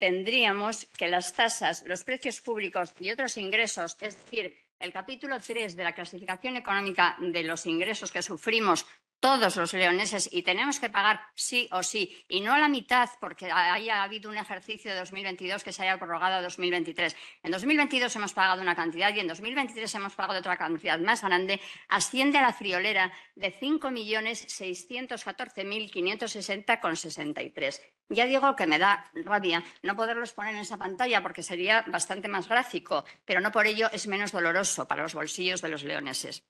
tendríamos que las tasas, los precios públicos y otros ingresos, es decir, el capítulo 3 de la clasificación económica de los ingresos que sufrimos todos los leoneses y tenemos que pagar sí o sí, y no la mitad porque haya habido un ejercicio de 2022 que se haya prorrogado a 2023. En 2022 hemos pagado una cantidad y en 2023 hemos pagado otra cantidad más grande, asciende a la friolera de 5.614.560,63. Ya digo que me da rabia no poderlos poner en esa pantalla porque sería bastante más gráfico, pero no por ello es menos doloroso para los bolsillos de los leoneses.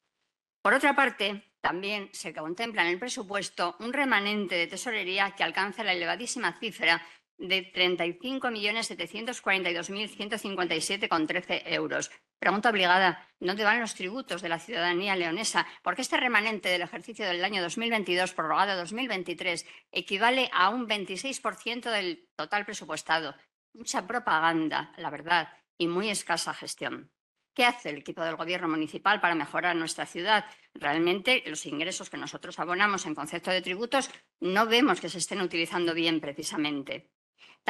Por otra parte, también se contempla en el presupuesto un remanente de tesorería que alcanza la elevadísima cifra de 35.742.157,13 euros. Pregunta obligada, ¿dónde van los tributos de la ciudadanía leonesa? Porque este remanente del ejercicio del año 2022, prorrogado 2023, equivale a un 26% del total presupuestado. Mucha propaganda, la verdad, y muy escasa gestión. ¿Qué hace el equipo del Gobierno municipal para mejorar nuestra ciudad? Realmente los ingresos que nosotros abonamos en concepto de tributos no vemos que se estén utilizando bien precisamente.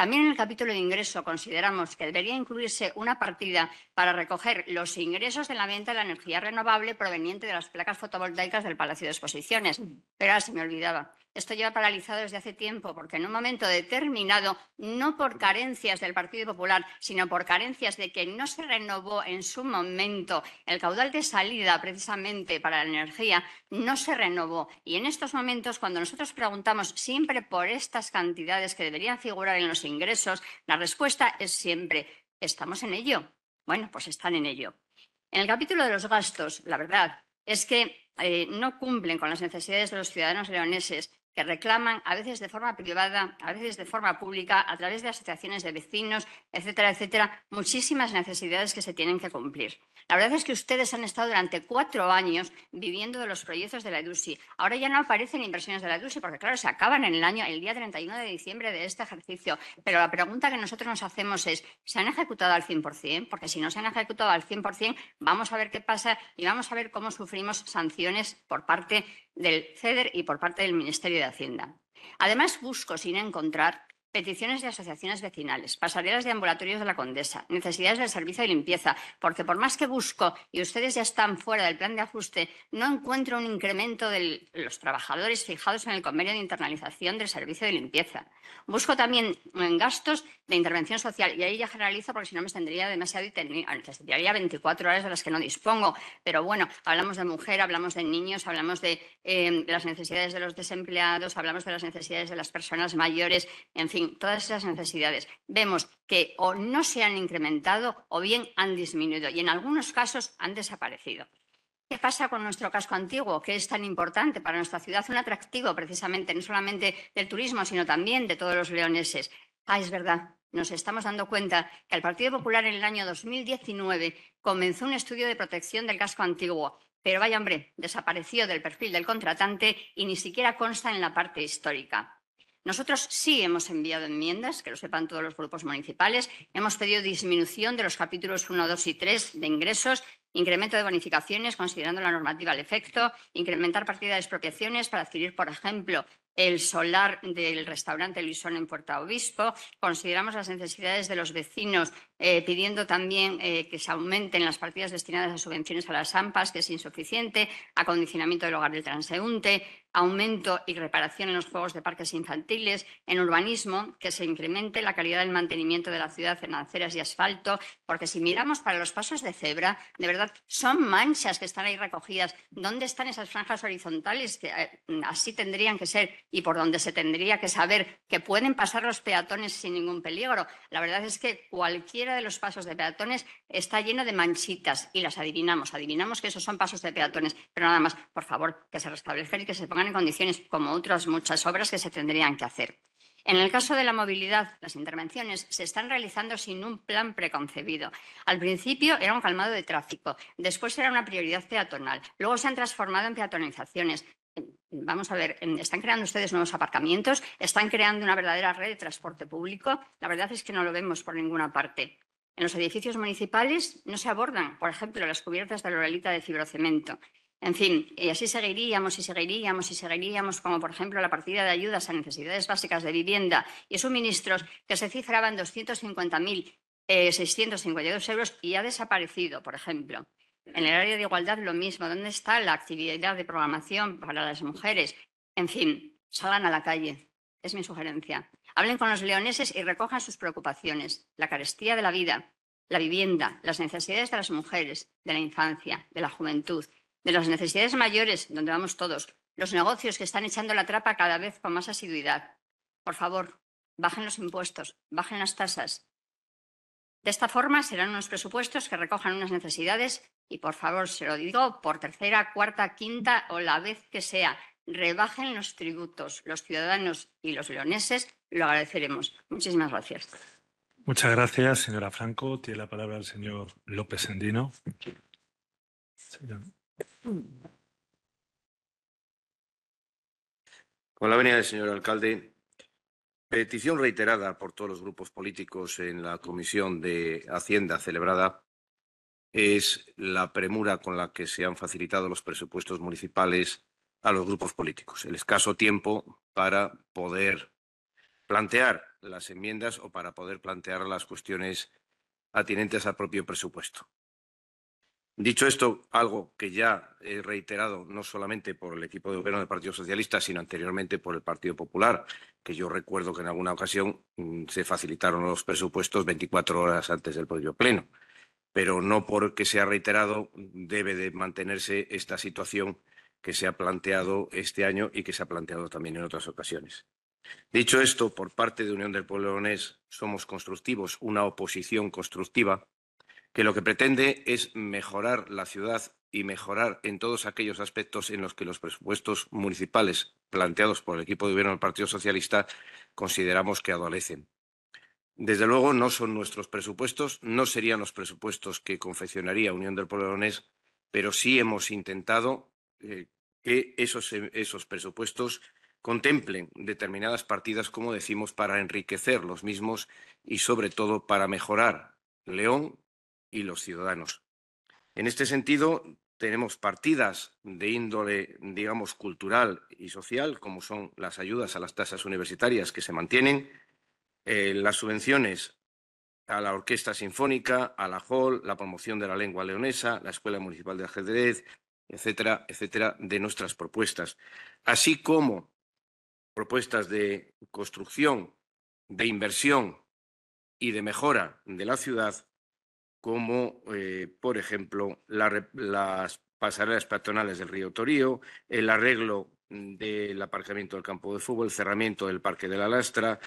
También en el capítulo de ingreso consideramos que debería incluirse una partida para recoger los ingresos de la venta de la energía renovable proveniente de las placas fotovoltaicas del Palacio de Exposiciones. Mm. Pero ah, se me olvidaba esto lleva paralizado desde hace tiempo, porque en un momento determinado, no por carencias del Partido Popular, sino por carencias de que no se renovó en su momento el caudal de salida precisamente para la energía, no se renovó. Y en estos momentos, cuando nosotros preguntamos siempre por estas cantidades que deberían figurar en los ingresos, la respuesta es siempre, ¿estamos en ello? Bueno, pues están en ello. En el capítulo de los gastos, la verdad es que eh, no cumplen con las necesidades de los ciudadanos leoneses que reclaman, a veces de forma privada, a veces de forma pública, a través de asociaciones de vecinos, etcétera, etcétera, muchísimas necesidades que se tienen que cumplir. La verdad es que ustedes han estado durante cuatro años viviendo de los proyectos de la EDUSI. Ahora ya no aparecen inversiones de la EDUSI porque, claro, se acaban en el año, el día 31 de diciembre de este ejercicio. Pero la pregunta que nosotros nos hacemos es, ¿se han ejecutado al 100%? Porque si no se han ejecutado al 100%, vamos a ver qué pasa y vamos a ver cómo sufrimos sanciones por parte del CEDER y por parte del Ministerio de Hacienda. Además, busco, sin encontrar, peticiones de asociaciones vecinales, pasarelas de ambulatorios de la Condesa, necesidades del servicio de limpieza, porque por más que busco y ustedes ya están fuera del plan de ajuste, no encuentro un incremento de los trabajadores fijados en el convenio de internalización del servicio de limpieza. Busco también en mm, gastos de intervención social, y ahí ya generalizo porque si no me tendría demasiado y ah, necesitaría 24 horas de las que no dispongo. Pero bueno, hablamos de mujer, hablamos de niños, hablamos de em, las necesidades de los desempleados, hablamos de las necesidades de las personas mayores, en fin todas esas necesidades. Vemos que o no se han incrementado o bien han disminuido y en algunos casos han desaparecido. ¿Qué pasa con nuestro casco antiguo, que es tan importante para nuestra ciudad, un atractivo precisamente, no solamente del turismo, sino también de todos los leoneses? Ah, es verdad, nos estamos dando cuenta que el Partido Popular en el año 2019 comenzó un estudio de protección del casco antiguo, pero vaya hombre, desapareció del perfil del contratante y ni siquiera consta en la parte histórica. Nosotros sí hemos enviado enmiendas, que lo sepan todos los grupos municipales. Hemos pedido disminución de los capítulos 1, 2 y 3 de ingresos, incremento de bonificaciones considerando la normativa al efecto, incrementar partida de expropiaciones para adquirir, por ejemplo, el solar del restaurante Luisón en Puerto Obispo. Consideramos las necesidades de los vecinos eh, pidiendo también eh, que se aumenten las partidas destinadas a subvenciones a las AMPAs, que es insuficiente, acondicionamiento del hogar del transeúnte, aumento y reparación en los juegos de parques infantiles, en urbanismo, que se incremente la calidad del mantenimiento de la ciudad en aceras y asfalto, porque si miramos para los pasos de cebra, de verdad, son manchas que están ahí recogidas. ¿Dónde están esas franjas horizontales que eh, así tendrían que ser y por donde se tendría que saber que pueden pasar los peatones sin ningún peligro? La verdad es que cualquier de los pasos de peatones está lleno de manchitas y las adivinamos, adivinamos que esos son pasos de peatones, pero nada más, por favor, que se restablezcan y que se pongan en condiciones como otras muchas obras que se tendrían que hacer. En el caso de la movilidad, las intervenciones se están realizando sin un plan preconcebido. Al principio era un calmado de tráfico, después era una prioridad peatonal, luego se han transformado en peatonalizaciones, vamos a ver, están creando ustedes nuevos aparcamientos, están creando una verdadera red de transporte público. La verdad es que no lo vemos por ninguna parte. En los edificios municipales no se abordan, por ejemplo, las cubiertas de orelita de fibrocemento. En fin, y así seguiríamos y seguiríamos y seguiríamos, como por ejemplo la partida de ayudas a necesidades básicas de vivienda y suministros, que se cifraban 250.652 eh, euros y ha desaparecido, por ejemplo. En el área de igualdad lo mismo. ¿Dónde está la actividad de programación para las mujeres? En fin, salgan a la calle. Es mi sugerencia. Hablen con los leoneses y recojan sus preocupaciones. La carestía de la vida, la vivienda, las necesidades de las mujeres, de la infancia, de la juventud, de las necesidades mayores, donde vamos todos, los negocios que están echando la trapa cada vez con más asiduidad. Por favor, bajen los impuestos, bajen las tasas, de esta forma serán unos presupuestos que recojan unas necesidades y por favor, se lo digo, por tercera, cuarta, quinta o la vez que sea, rebajen los tributos. Los ciudadanos y los leoneses lo agradeceremos. Muchísimas gracias. Muchas gracias, señora Franco. Tiene la palabra el señor López sendino Con la venida del señor alcalde, Petición reiterada por todos los grupos políticos en la Comisión de Hacienda celebrada es la premura con la que se han facilitado los presupuestos municipales a los grupos políticos, el escaso tiempo para poder plantear las enmiendas o para poder plantear las cuestiones atinentes al propio presupuesto. Dicho esto, algo que ya he reiterado no solamente por el equipo de gobierno del Partido Socialista, sino anteriormente por el Partido Popular, que yo recuerdo que en alguna ocasión mm, se facilitaron los presupuestos 24 horas antes del propio pleno. Pero no porque se ha reiterado debe de mantenerse esta situación que se ha planteado este año y que se ha planteado también en otras ocasiones. Dicho esto, por parte de Unión del Pueblo Leonés somos constructivos, una oposición constructiva que lo que pretende es mejorar la ciudad y mejorar en todos aquellos aspectos en los que los presupuestos municipales planteados por el equipo de gobierno del Partido Socialista consideramos que adolecen. Desde luego no son nuestros presupuestos, no serían los presupuestos que confeccionaría Unión del Pueblo Leonés, pero sí hemos intentado eh, que esos, esos presupuestos contemplen determinadas partidas, como decimos, para enriquecer los mismos y sobre todo para mejorar León y los ciudadanos. En este sentido, tenemos partidas de índole, digamos, cultural y social, como son las ayudas a las tasas universitarias que se mantienen, eh, las subvenciones a la Orquesta Sinfónica, a la hall la promoción de la lengua leonesa, la Escuela Municipal de Ajedrez, etcétera, etcétera, de nuestras propuestas, así como propuestas de construcción, de inversión y de mejora de la ciudad como eh, por ejemplo las pasarelas peatonales del río Torío, el arreglo del aparcamiento del campo de fútbol, el cerramiento del Parque de la Lastra,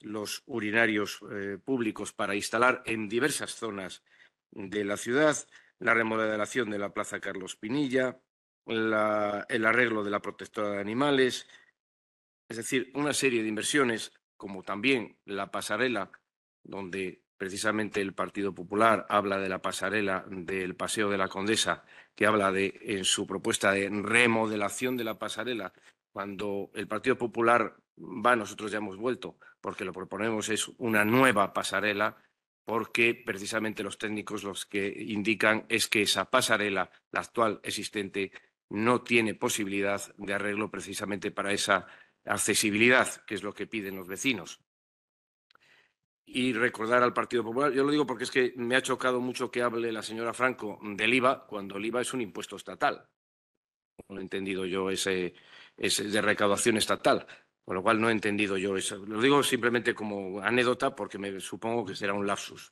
los urinarios eh, públicos para instalar en diversas zonas de la ciudad, la remodelación de la Plaza Carlos Pinilla, el arreglo de la protectora de animales, es decir, una serie de inversiones, como también la pasarela donde precisamente el Partido Popular habla de la pasarela del Paseo de la Condesa, que habla de, en su propuesta de remodelación de la pasarela, cuando el Partido Popular va, nosotros ya hemos vuelto, porque lo proponemos es una nueva pasarela, porque precisamente los técnicos los que indican es que esa pasarela, la actual existente, no tiene posibilidad de arreglo precisamente para esa accesibilidad, que es lo que piden los vecinos y recordar al Partido Popular. Yo lo digo porque es que me ha chocado mucho que hable la señora Franco del IVA cuando el IVA es un impuesto estatal. No he entendido yo ese, ese de recaudación estatal, con lo cual no he entendido yo eso. Lo digo simplemente como anécdota porque me supongo que será un lapsus.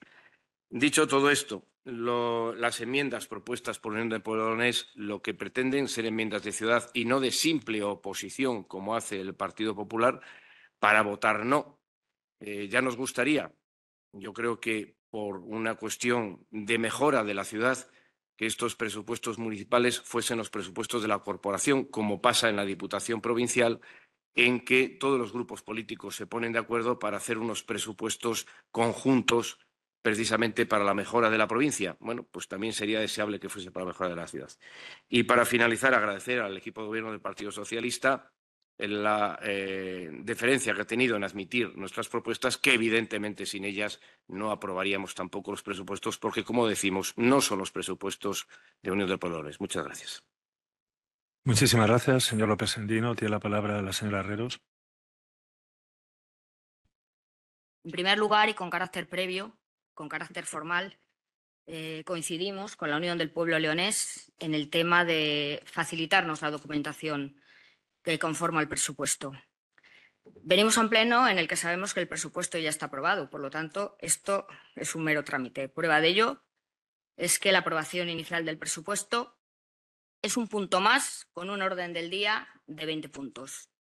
Dicho todo esto, las enmiendas propuestas por la Unión de es lo que pretenden ser enmiendas de ciudad y no de simple oposición como hace el Partido Popular para votar no, eh, ya nos gustaría, yo creo que por una cuestión de mejora de la ciudad, que estos presupuestos municipales fuesen los presupuestos de la corporación, como pasa en la Diputación Provincial, en que todos los grupos políticos se ponen de acuerdo para hacer unos presupuestos conjuntos precisamente para la mejora de la provincia. Bueno, pues también sería deseable que fuese para la mejora de la ciudad. Y para finalizar, agradecer al equipo de gobierno del Partido Socialista en la eh, deferencia que ha tenido en admitir nuestras propuestas, que evidentemente sin ellas no aprobaríamos tampoco los presupuestos, porque, como decimos, no son los presupuestos de Unión de pueblos Muchas gracias. Muchísimas gracias, señor López Sendino. Tiene la palabra la señora Herreros. En primer lugar, y con carácter previo, con carácter formal, eh, coincidimos con la Unión del Pueblo Leonés en el tema de facilitarnos la documentación que conforma el presupuesto. Venimos a un pleno en el que sabemos que el presupuesto ya está aprobado, por lo tanto, esto es un mero trámite. Prueba de ello es que la aprobación inicial del presupuesto es un punto más con un orden del día de 20 puntos.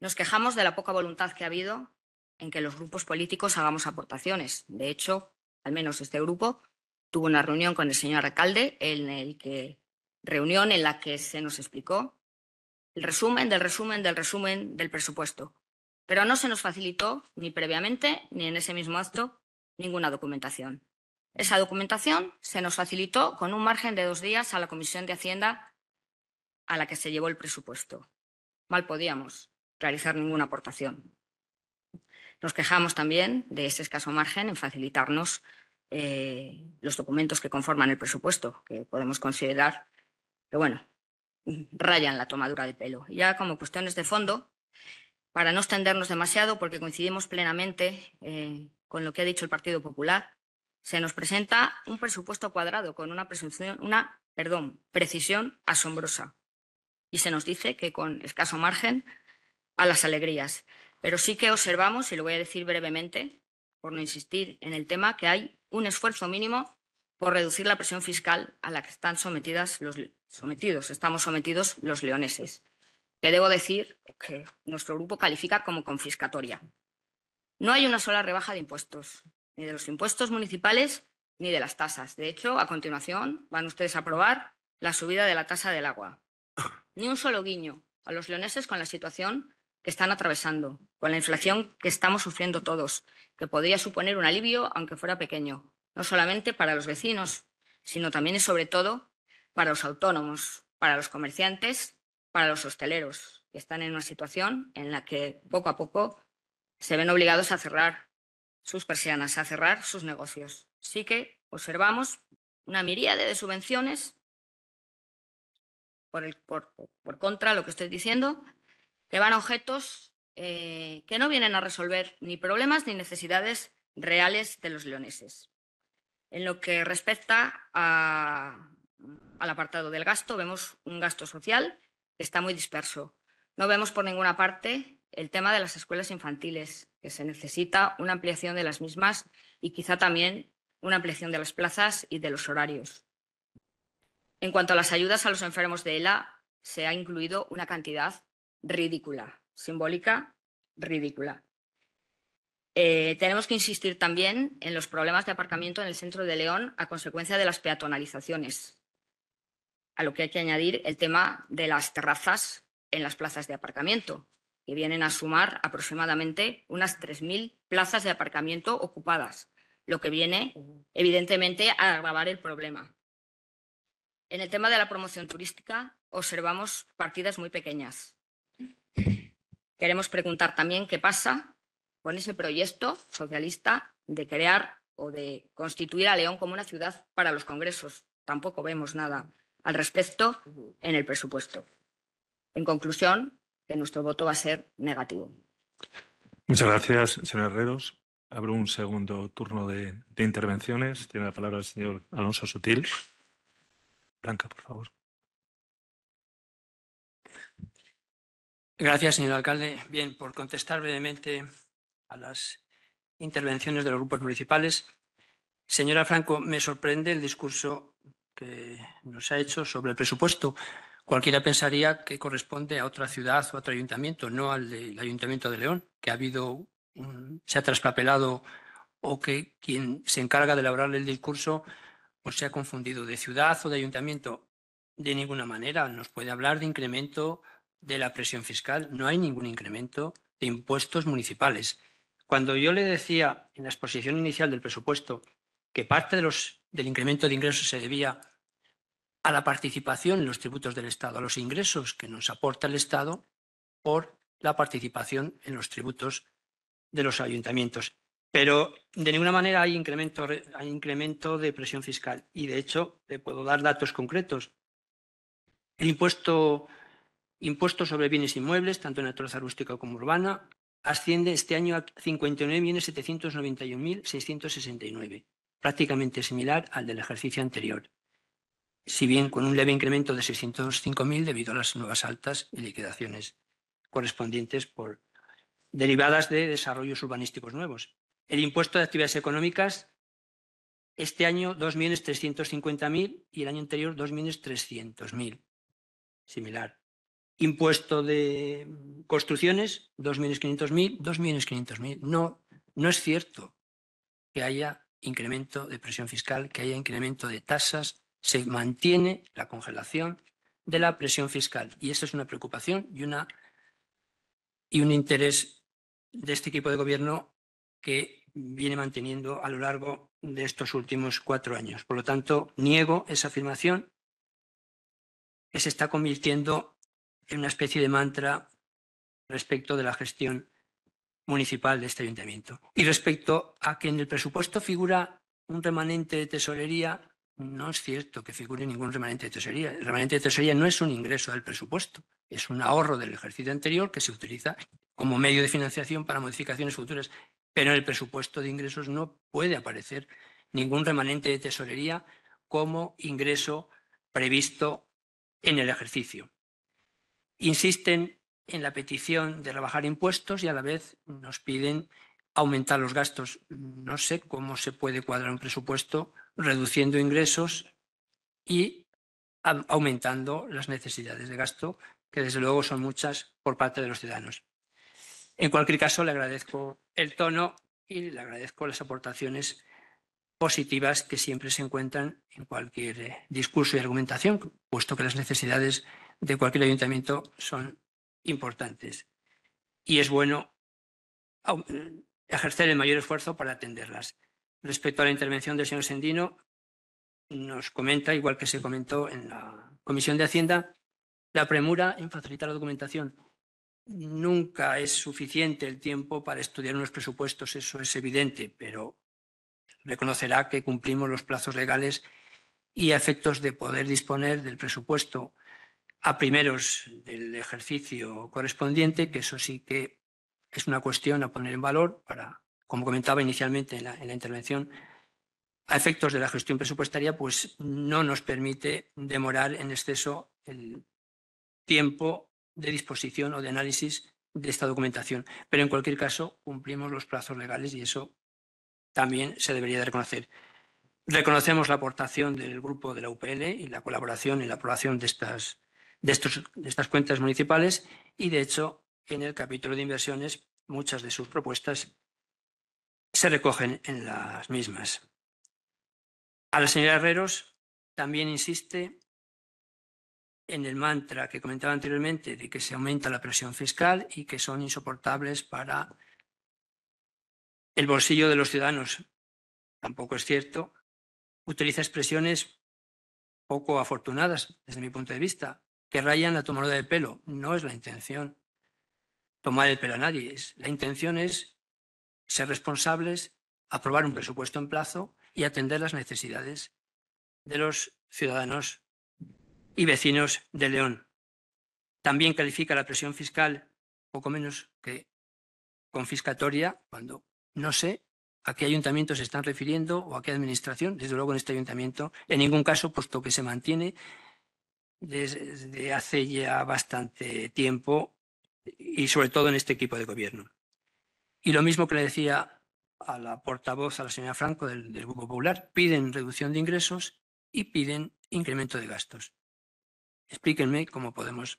Nos quejamos de la poca voluntad que ha habido en que los grupos políticos hagamos aportaciones. De hecho, al menos este grupo tuvo una reunión con el señor alcalde en en la que se nos explicó el resumen del resumen del resumen del presupuesto. Pero no se nos facilitó ni previamente ni en ese mismo acto ninguna documentación. Esa documentación se nos facilitó con un margen de dos días a la Comisión de Hacienda a la que se llevó el presupuesto. Mal podíamos realizar ninguna aportación. Nos quejamos también de ese escaso margen en facilitarnos eh, los documentos que conforman el presupuesto, que podemos considerar pero bueno, rayan la tomadura de pelo. Ya como cuestiones de fondo, para no extendernos demasiado, porque coincidimos plenamente eh, con lo que ha dicho el Partido Popular, se nos presenta un presupuesto cuadrado con una, presunción, una perdón, precisión asombrosa. Y se nos dice que con escaso margen a las alegrías. Pero sí que observamos, y lo voy a decir brevemente, por no insistir en el tema, que hay un esfuerzo mínimo por reducir la presión fiscal a la que están sometidas los, sometidos, estamos sometidos los leoneses, que debo decir que nuestro grupo califica como confiscatoria. No hay una sola rebaja de impuestos, ni de los impuestos municipales ni de las tasas. De hecho, a continuación van ustedes a aprobar la subida de la tasa del agua. Ni un solo guiño a los leoneses con la situación que están atravesando, con la inflación que estamos sufriendo todos, que podría suponer un alivio, aunque fuera pequeño, no solamente para los vecinos, sino también y sobre todo para los autónomos, para los comerciantes, para los hosteleros, que están en una situación en la que poco a poco se ven obligados a cerrar sus persianas, a cerrar sus negocios. Así que observamos una miríade de subvenciones por, el, por, contra lo que estoy diciendo, que van a objetos eh, que no vienen a resolver ni problemas ni necesidades reales de los leoneses. En lo que respecta al apartado del gasto, vemos un gasto social que está muy disperso. No vemos por ninguna parte el tema de las escuelas infantiles, que se necesita una ampliación de las mismas y quizá también una ampliación de las plazas y de los horarios. En cuanto a las ayudas a los enfermos de ELA, se ha incluido una cantidad ridícula, simbólica, ridícula. Eh, tenemos que insistir también en los problemas de aparcamiento en el centro de León a consecuencia de las peatonalizaciones, a lo que hay que añadir el tema de las terrazas en las plazas de aparcamiento, que vienen a sumar aproximadamente unas 3.000 plazas de aparcamiento ocupadas, lo que viene evidentemente a agravar el problema. En el tema de la promoción turística observamos partidas muy pequeñas. Queremos preguntar también qué pasa con ese proyecto socialista de crear o de constituir a León como una ciudad para los congresos. Tampoco vemos nada al respecto en el presupuesto. En conclusión, que nuestro voto va a ser negativo. Muchas gracias, señor Herreros. Abro un segundo turno de, intervenciones. Tiene la palabra el señor Alonso Sutil. Blanca, por favor. Gracias, señor alcalde. Bien, por contestar brevemente a las intervenciones de los grupos municipales. Señora Franco, me sorprende el discurso que nos ha hecho sobre el presupuesto. Cualquiera pensaría que corresponde a otra ciudad o a otro ayuntamiento, no al del Ayuntamiento de León, que ha habido, se ha traspapelado o que quien se encarga de elaborar el discurso pues, se ha confundido de ciudad o de ayuntamiento. De ninguna manera nos puede hablar de incremento de la presión fiscal. No hay ningún incremento de impuestos municipales. Cuando yo le decía en la exposición inicial del presupuesto que parte del incremento de ingresos se debía a la participación en los tributos del Estado, a los ingresos que nos aporta el Estado por la participación en los tributos de los ayuntamientos. Pero de ninguna manera hay incremento, de presión fiscal. Y de hecho, le puedo dar datos concretos. El impuesto, impuesto sobre bienes inmuebles, tanto en naturaleza rústica como urbana, asciende este año a 59.791.669, prácticamente similar al del ejercicio anterior, si bien con un leve incremento de 605.000 debido a las nuevas altas y liquidaciones correspondientes por derivadas de desarrollos urbanísticos nuevos. El impuesto de actividades económicas este año 2.350.000 y el año anterior 2.300.000, similar. Impuesto de construcciones, 2.500.000, 2.500.000. No, no es cierto que haya incremento de presión fiscal, que haya incremento de tasas, se mantiene la congelación de la presión fiscal. Y esa es una preocupación y, una, y un interés de este equipo de gobierno que viene manteniendo a lo largo de estos últimos cuatro años. Por lo tanto, niego esa afirmación que se está convirtiendo en una especie de mantra respecto de la gestión municipal de este ayuntamiento. Y respecto a que en el presupuesto figura un remanente de tesorería, no es cierto que figure ningún remanente de tesorería. El remanente de tesorería no es un ingreso del presupuesto, es un ahorro del ejercicio anterior que se utiliza como medio de financiación para modificaciones futuras. Pero en el presupuesto de ingresos no puede aparecer ningún remanente de tesorería como ingreso previsto en el ejercicio insisten en la petición de rebajar impuestos y a la vez nos piden aumentar los gastos. No sé cómo se puede cuadrar un presupuesto reduciendo ingresos y aumentando las necesidades de gasto, que desde luego son muchas por parte de los ciudadanos. En cualquier caso, le agradezco el tono y le agradezco las aportaciones positivas que siempre se encuentran en cualquier eh, discurso y argumentación, puesto que las necesidades de cualquier ayuntamiento son importantes. Y es bueno eh, ejercer el mayor esfuerzo para atenderlas. Respecto a la intervención del señor Sendino, nos comenta, igual que se comentó en la Comisión de Hacienda, la premura en facilitar la documentación. Nunca es suficiente el tiempo para estudiar unos presupuestos, eso es evidente, pero reconocerá que cumplimos los plazos legales y a efectos de poder disponer del presupuesto a primeros del ejercicio correspondiente, que eso sí que es una cuestión a poner en valor para, como comentaba inicialmente en la, intervención, a efectos de la gestión presupuestaria, pues no nos permite demorar en exceso el tiempo de disposición o de análisis de esta documentación. Pero en cualquier caso, cumplimos los plazos legales y eso también se debería de reconocer. Reconocemos la aportación del grupo de la UPL y la colaboración y la aprobación de estas de, estas cuentas municipales y, de hecho, en el capítulo de inversiones, muchas de sus propuestas se recogen en las mismas. A la señora Herreros también insiste en el mantra que comentaba anteriormente de que se aumenta la presión fiscal y que son insoportables para el bolsillo de los ciudadanos. Tampoco es cierto. Utiliza expresiones poco afortunadas desde mi punto de vista que rayan la tomarle de pelo. No es la intención tomar el pelo a nadie. La intención es ser responsables, aprobar un presupuesto en plazo y atender las necesidades de los ciudadanos y vecinos de León. También califica la presión fiscal poco menos que confiscatoria cuando no sé a qué ayuntamiento se están refiriendo o a qué administración, desde luego en este ayuntamiento, en ningún caso, puesto que se mantiene desde hace ya bastante tiempo y sobre todo en este equipo de gobierno. Y lo mismo que le decía a la portavoz, a la señora Franco del, Grupo Popular, piden reducción de ingresos y piden incremento de gastos. Explíquenme cómo podemos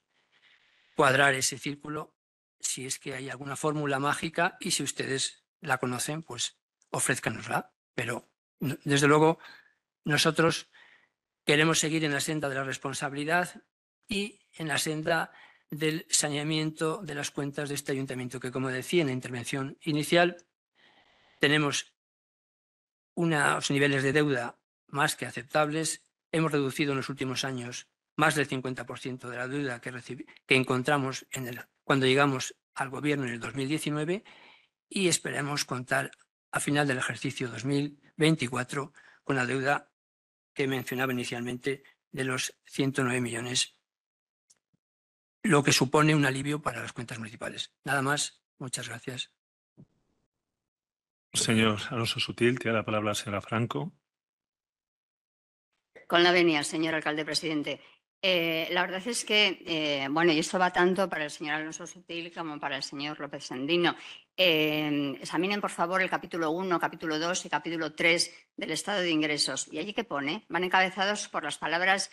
cuadrar ese círculo, si es que hay alguna fórmula mágica y si ustedes la conocen, pues ofrézcanosla. Pero desde luego nosotros Queremos seguir en la senda de la responsabilidad y en la senda del saneamiento de las cuentas de este ayuntamiento, que como decía en la intervención inicial, tenemos unos niveles de deuda más que aceptables. Hemos reducido en los últimos años más del 50% de la deuda que, encontramos cuando llegamos al gobierno en el 2019 y esperemos contar a final del ejercicio 2024 con la deuda que mencionaba inicialmente de los 109 millones, lo que supone un alivio para las cuentas municipales. Nada más, muchas gracias. Señor Alonso Sutil, tiene la palabra la señora Franco. Con la venia, señor alcalde presidente. Eh, la verdad es que, eh, bueno, y esto va tanto para el señor Alonso Sutil como para el señor López Sandino. Eh, examinen, por favor, el capítulo 1, capítulo 2 y capítulo 3 del estado de ingresos. ¿Y allí qué pone? Van encabezados por las palabras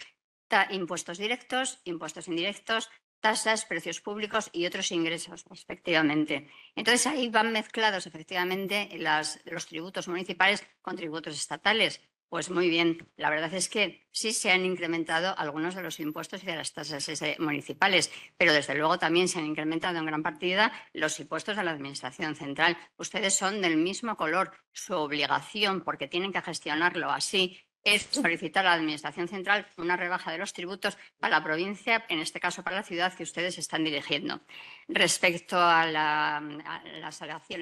impuestos directos, impuestos indirectos, tasas, precios públicos y otros ingresos, respectivamente. Entonces ahí van mezclados, efectivamente, los tributos municipales con tributos estatales. Pues muy bien, la verdad es que sí se han incrementado algunos de los impuestos y de las tasas municipales, pero desde luego también se han incrementado en gran partida los impuestos de la Administración Central. Ustedes son del mismo color, su obligación, porque tienen que gestionarlo así, es solicitar a la Administración Central una rebaja de los tributos para la provincia, en este caso para la ciudad que ustedes están dirigiendo. Respecto a, la, a,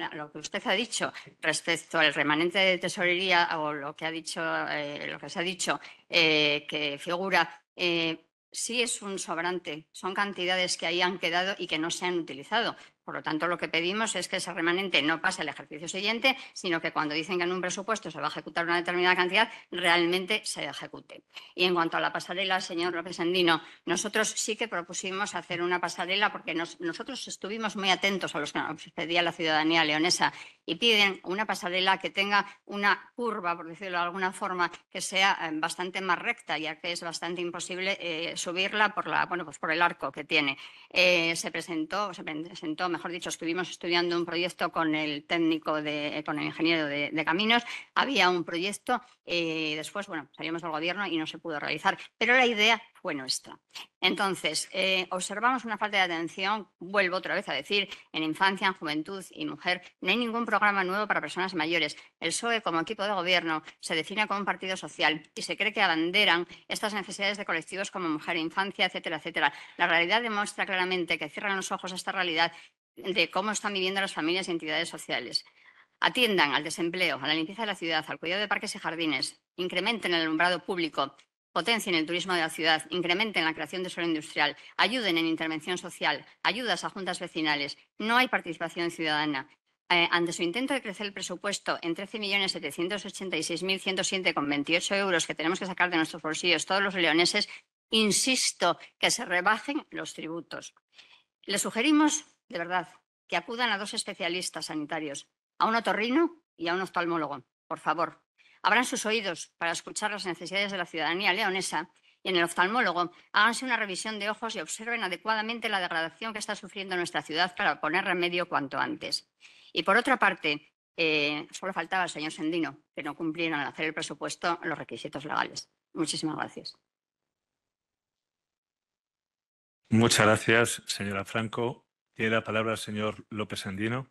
a lo que usted ha dicho, respecto al remanente de tesorería o lo que, ha dicho, eh, lo que se ha dicho eh, que figura, eh, sí es un sobrante, son cantidades que ahí han quedado y que no se han utilizado. Por lo tanto, lo que pedimos es que ese remanente no pase al ejercicio siguiente, sino que cuando dicen que en un presupuesto se va a ejecutar una determinada cantidad, realmente se ejecute. Y en cuanto a la pasarela, señor López nosotros sí que propusimos hacer una pasarela porque nosotros estuvimos muy atentos a los que nos pedía la ciudadanía leonesa y piden una pasarela que tenga una curva, por decirlo de alguna forma, que sea eh, bastante más recta, ya que es bastante imposible eh, subirla por, la, bueno, pues por el arco que tiene. Eh, se presentó, se presentó mejor dicho, estuvimos estudiando un proyecto con el técnico, de, eh, con el ingeniero de, caminos. Había un proyecto, y eh, después, bueno, salimos al gobierno y no se pudo realizar, pero la idea fue nuestra. Entonces, eh, observamos una falta de atención, vuelvo otra vez a decir, en infancia, en juventud y mujer, no hay ningún programa nuevo para personas mayores. El PSOE, como equipo de gobierno, se define como un partido social y se cree que abanderan estas necesidades de colectivos como mujer, infancia, etcétera, etcétera. La realidad demuestra claramente que cierran los ojos a esta realidad de cómo están viviendo las familias y entidades sociales. Atiendan al desempleo, a la limpieza de la ciudad, al cuidado de parques y jardines, incrementen el alumbrado público, potencien el turismo de la ciudad, incrementen la creación de suelo industrial, ayuden en intervención social, ayudas a juntas vecinales. No hay participación ciudadana. Eh, ante su intento de crecer el presupuesto en 13.786.107,28 euros que tenemos que sacar de nuestros bolsillos todos los leoneses, insisto que se rebajen los tributos. Le sugerimos de verdad, que acudan a dos especialistas sanitarios, a un otorrino y a un oftalmólogo, por favor. Abran sus oídos para escuchar las necesidades de la ciudadanía leonesa y en el oftalmólogo háganse una revisión de ojos y observen adecuadamente la degradación que está sufriendo nuestra ciudad para poner remedio cuanto antes. Y por otra parte, eh, solo faltaba el señor Sendino que no cumplieron al hacer el presupuesto los requisitos legales. Muchísimas gracias. Muchas gracias, señora Franco. Tiene la palabra el señor López Andino.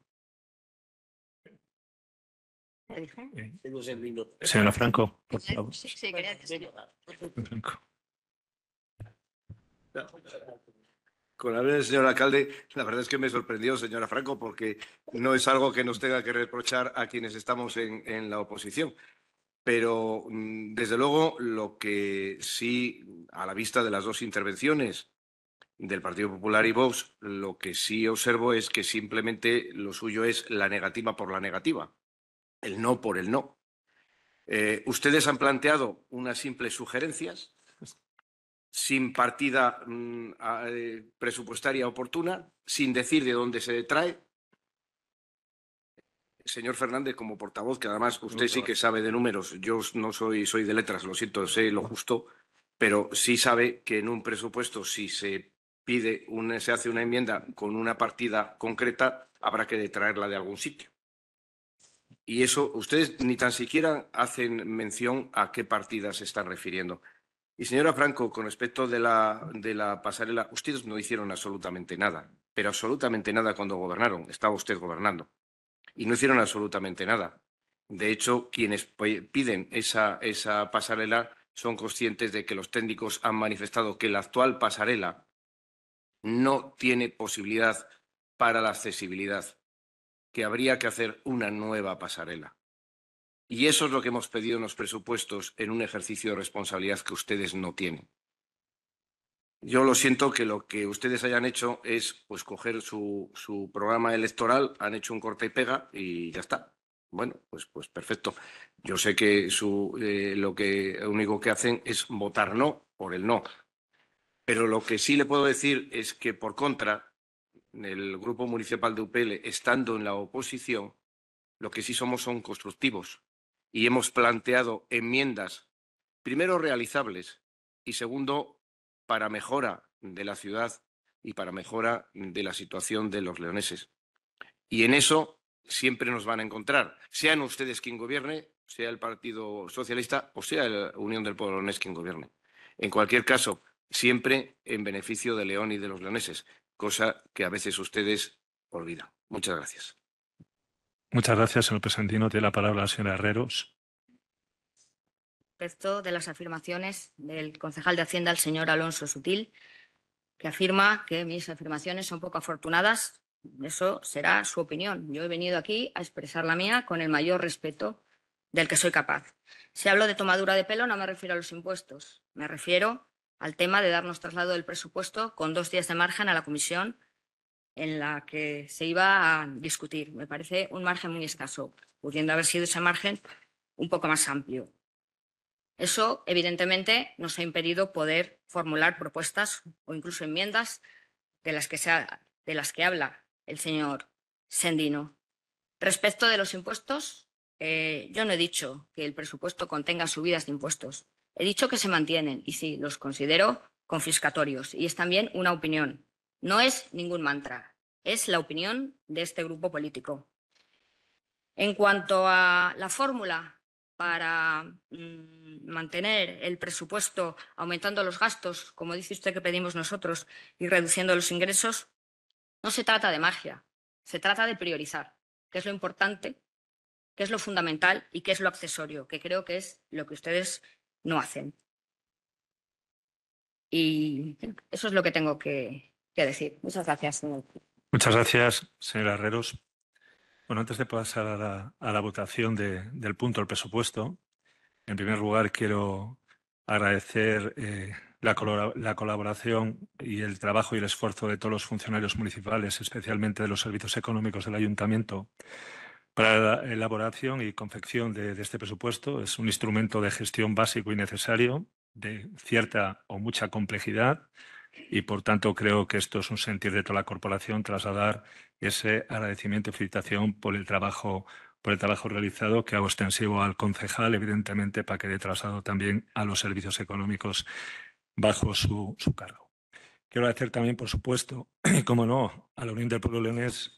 Eh, señora Franco, por favor. Franco. Con la vez, señor alcalde, la verdad es que me sorprendió, señora Franco, porque no es algo que nos tenga que reprochar a quienes estamos en la oposición. Pero, mm, desde luego, lo que sí, a la vista de las dos intervenciones del Partido Popular y Vox, lo que sí observo es que simplemente lo suyo es la negativa por la negativa, el no por el no. Eh, ustedes han planteado unas simples sugerencias sin partida mm, eh, presupuestaria oportuna, sin decir de dónde se trae. Señor Fernández, como portavoz, que además usted sí que sabe de números, yo no soy, soy de letras, lo siento, sé lo justo, pero sí sabe que en un presupuesto, si se pide se hace una enmienda con una partida concreta, habrá que traerla de algún sitio. Y eso, ustedes ni tan siquiera hacen mención a qué partida se están refiriendo. Y señora Franco, con respecto de la, de la pasarela, ustedes no hicieron absolutamente nada, pero absolutamente nada cuando gobernaron, estaba usted gobernando. Y no hicieron absolutamente nada. De hecho, quienes piden esa, esa pasarela son conscientes de que los técnicos han manifestado que la actual pasarela no tiene posibilidad para la accesibilidad, que habría que hacer una nueva pasarela. Y eso es lo que hemos pedido en los presupuestos en un ejercicio de responsabilidad que ustedes no tienen. Yo lo siento que lo que ustedes hayan hecho es pues coger su, programa electoral, han hecho un corte y pega y ya está. Bueno, pues, pues perfecto. Yo sé que su, eh, lo que, lo único que hacen es votar no por el no, pero lo que sí le puedo decir es que, por contra, el grupo municipal de UPL, estando en la oposición, lo que sí somos son constructivos y hemos planteado enmiendas, primero realizables y segundo, para mejora de la ciudad y para mejora de la situación de los leoneses. Y en eso siempre nos van a encontrar, sean ustedes quien gobierne, sea el Partido Socialista o sea la Unión del Pueblo Leonés quien gobierne. En cualquier caso, siempre en beneficio de León y de los leoneses, cosa que a veces ustedes olvidan. Muchas gracias. Muchas gracias, señor no Tiene la palabra la señora Herreros. Respecto de las afirmaciones del concejal de Hacienda, el señor Alonso Sutil, que afirma que mis afirmaciones son poco afortunadas, eso será su opinión. Yo he venido aquí a expresar la mía con el mayor respeto del que soy capaz. Si hablo de tomadura de pelo, no me refiero a los impuestos, me refiero al tema de darnos traslado del presupuesto con dos días de margen a la comisión en la que se iba a discutir. Me parece un margen muy escaso, pudiendo haber sido ese margen un poco más amplio. Eso, evidentemente, nos ha impedido poder formular propuestas o incluso enmiendas de las que, de las que habla el señor Sendino. Respecto de los impuestos, eh, yo no he dicho que el presupuesto contenga subidas de impuestos. He dicho que se mantienen y sí, los considero confiscatorios y es también una opinión. No es ningún mantra, es la opinión de este grupo político. En cuanto a la fórmula para mm, mantener el presupuesto aumentando los gastos, como dice usted que pedimos nosotros, y reduciendo los ingresos, no se trata de magia, se trata de priorizar, ¿Qué es lo importante, ¿Qué es lo fundamental y qué es lo accesorio, que creo que es lo que ustedes no hacen. Y eso es lo que tengo que, decir. Muchas gracias. Muchas gracias, señora Herreros. Bueno, antes de pasar a la, votación del punto del presupuesto, en primer lugar quiero agradecer eh, la, colaboración y el trabajo y el esfuerzo de todos los funcionarios municipales, especialmente de los servicios económicos del ayuntamiento, para la elaboración y confección de, este presupuesto. Es un instrumento de gestión básico y necesario, de cierta o mucha complejidad, y por tanto creo que esto es un sentir de toda la corporación trasladar ese agradecimiento y felicitación por el trabajo por el trabajo realizado que hago extensivo al concejal, evidentemente, para que dé traslado también a los servicios económicos bajo su, su cargo. Quiero agradecer también, por supuesto, <clears throat> como no, a la Unión del Pueblo Leones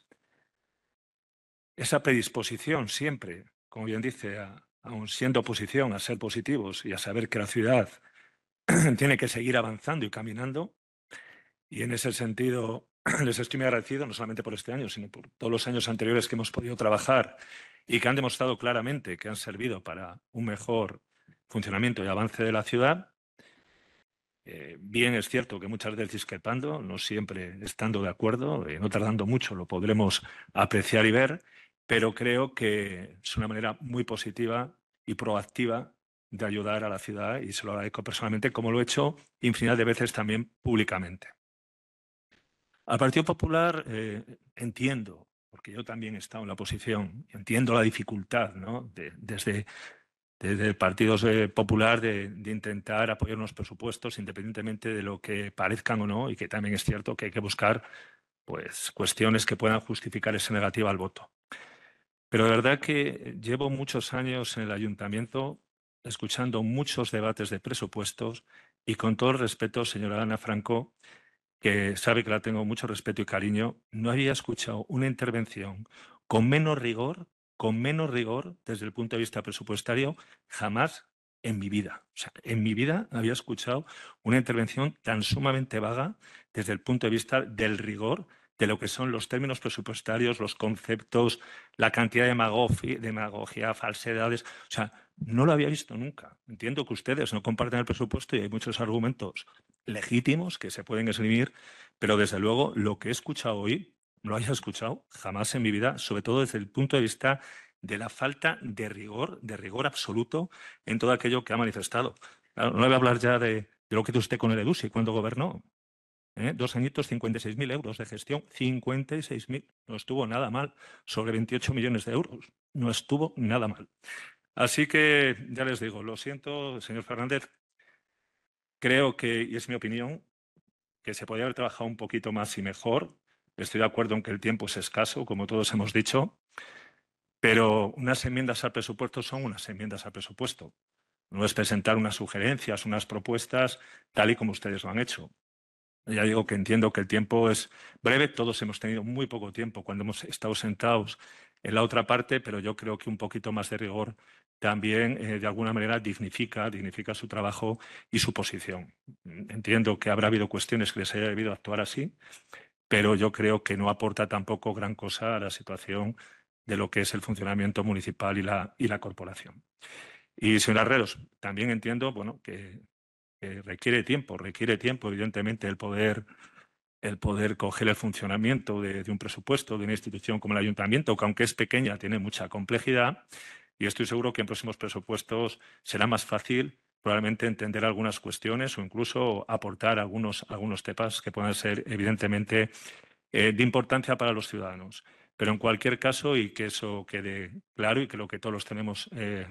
esa predisposición siempre, como bien dice, aún aun siendo oposición, a ser positivos y a saber que la ciudad <clears throat> tiene que seguir avanzando y caminando. Y en ese sentido <clears throat> les estoy muy agradecido, no solamente por este año, sino por todos los años anteriores que hemos podido trabajar y que han demostrado claramente que han servido para un mejor funcionamiento y avance de la ciudad. Eh, bien es cierto que muchas veces discrepando, no siempre estando de acuerdo, eh, no tardando mucho lo podremos apreciar y ver, pero creo que es una manera muy positiva y proactiva de ayudar a la ciudad y se lo agradezco personalmente, como lo he hecho infinidad de veces también públicamente. Al Partido Popular eh, entiendo, porque yo también he estado en la oposición, entiendo la dificultad desde desde el Partido eh, Popular de, intentar apoyar unos presupuestos independientemente de lo que parezcan o no, y que también es cierto que hay que buscar pues, cuestiones que puedan justificar ese negativo al voto. Pero de verdad que llevo muchos años en el ayuntamiento escuchando muchos debates de presupuestos y con todo el respeto, señora Ana Franco, que sabe que la tengo mucho respeto y cariño, no había escuchado una intervención con menos rigor con menos rigor desde el punto de vista presupuestario jamás en mi vida. O sea, en mi vida había escuchado una intervención tan sumamente vaga desde el punto de vista del rigor de lo que son los términos presupuestarios, los conceptos, la cantidad de demagogia, falsedades. O sea, no lo había visto nunca. Entiendo que ustedes no comparten el presupuesto y hay muchos argumentos legítimos que se pueden escribir, pero desde luego lo que he escuchado hoy no lo haya escuchado jamás en mi vida, sobre todo desde el punto de vista de la falta de rigor, de rigor absoluto en todo aquello que ha manifestado. Claro, no voy a hablar ya de, lo que tuvo usted con el EDUSI cuando gobernó. ¿eh? Dos añitos, 56.000 euros de gestión, 56.000. No estuvo nada mal, sobre 28 millones de euros. No estuvo nada mal. Así que ya les digo, lo siento, señor Fernández. Creo que, y es mi opinión, que se podría haber trabajado un poquito más y mejor Estoy de acuerdo en que el tiempo es escaso, como todos hemos dicho, pero unas enmiendas al presupuesto son unas enmiendas al presupuesto. No es presentar unas sugerencias, unas propuestas, tal y como ustedes lo han hecho. Ya digo que entiendo que el tiempo es breve, todos hemos tenido muy poco tiempo cuando hemos estado sentados en la otra parte, pero yo creo que un poquito más de rigor también, eh, de alguna manera, dignifica, dignifica su trabajo y su posición. Entiendo que habrá habido cuestiones que les haya debido actuar así, pero yo creo que no aporta tampoco gran cosa a la situación de lo que es el funcionamiento municipal y la, corporación. Y, señor Arreros, también entiendo bueno, que, requiere tiempo, requiere tiempo, evidentemente, el poder el poder coger el funcionamiento de, de, un presupuesto de una institución como el ayuntamiento, que aunque es pequeña, tiene mucha complejidad. Y estoy seguro que en próximos presupuestos será más fácil probablemente entender algunas cuestiones o incluso aportar algunos, algunos temas que puedan ser evidentemente eh, de importancia para los ciudadanos. Pero en cualquier caso, y que eso quede claro y lo que todos los tenemos eh,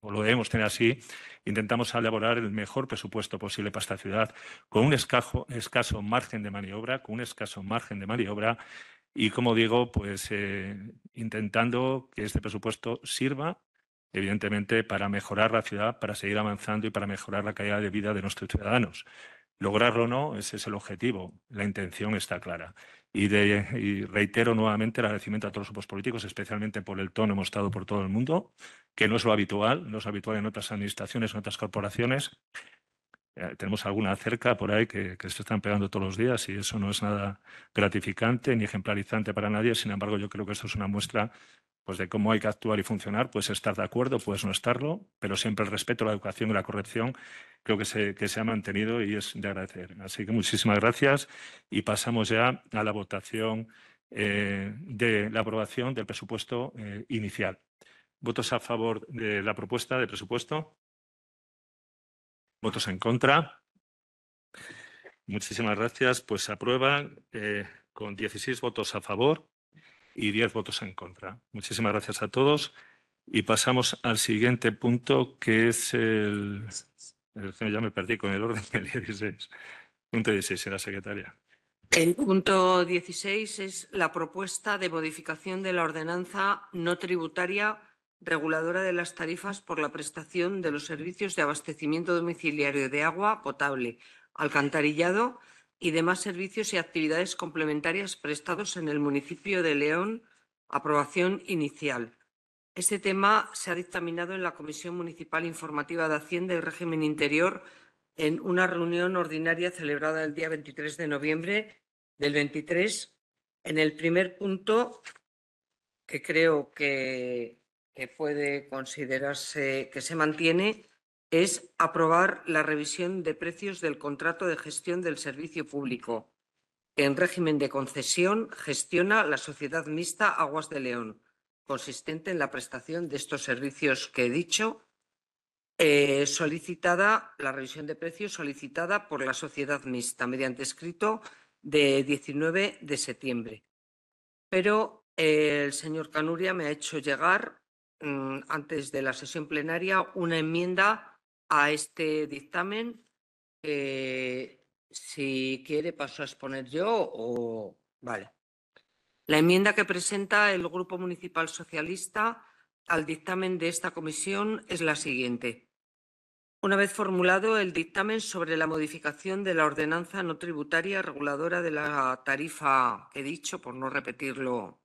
o lo debemos tener así, intentamos elaborar el mejor presupuesto posible para esta ciudad, con un escaso, margen de maniobra, con un escaso margen de maniobra y, como digo, pues eh, intentando que este presupuesto sirva evidentemente, para mejorar la ciudad, para seguir avanzando y para mejorar la calidad de vida de nuestros ciudadanos. Lograrlo o no, ese es el objetivo, la intención está clara. Y, reitero nuevamente el agradecimiento a todos los grupos políticos, especialmente por el tono mostrado por todo el mundo, que no es lo habitual, no es habitual en otras administraciones, en otras corporaciones, eh, tenemos alguna cerca por ahí que, se están pegando todos los días y eso no es nada gratificante ni ejemplarizante para nadie. Sin embargo, yo creo que esto es una muestra pues, de cómo hay que actuar y funcionar. Puedes estar de acuerdo, puedes no estarlo, pero siempre el respeto, la educación y la corrección creo que se, ha mantenido y es de agradecer. Así que muchísimas gracias y pasamos ya a la votación eh, de la aprobación del presupuesto eh, inicial. ¿Votos a favor de la propuesta de presupuesto? votos en contra. Muchísimas gracias. Pues se aprueba eh, con 16 votos a favor y 10 votos en contra. Muchísimas gracias a todos. Y pasamos al siguiente punto, que es el. el ya me perdí con el orden del 16. Punto 16, señora secretaria. El punto 16 es la propuesta de modificación de la ordenanza no tributaria reguladora de las tarifas por la prestación de los servicios de abastecimiento domiciliario de agua potable, alcantarillado y demás servicios y actividades complementarias prestados en el municipio de León. Aprobación inicial. Este tema se ha dictaminado en la Comisión Municipal Informativa de Hacienda y Régimen Interior en una reunión ordinaria celebrada el día 23 de noviembre del 23. En el primer punto, que creo que que puede considerarse que se mantiene es aprobar la revisión de precios del contrato de gestión del servicio público. En régimen de concesión gestiona la sociedad mixta Aguas de León, consistente en la prestación de estos servicios que he dicho, eh, solicitada la revisión de precios solicitada por la sociedad mixta mediante escrito de 19 de septiembre. Pero eh, el señor Canuria me ha hecho llegar Mm, antes de la sesión plenaria una enmienda a este dictamen. si quiere, paso a exponer yo o. Vale. La enmienda que presenta el Grupo Municipal Socialista al dictamen de esta comisión es la siguiente. Una vez formulado el dictamen sobre la modificación de la ordenanza no tributaria reguladora de la tarifa, he dicho, por no repetirlo,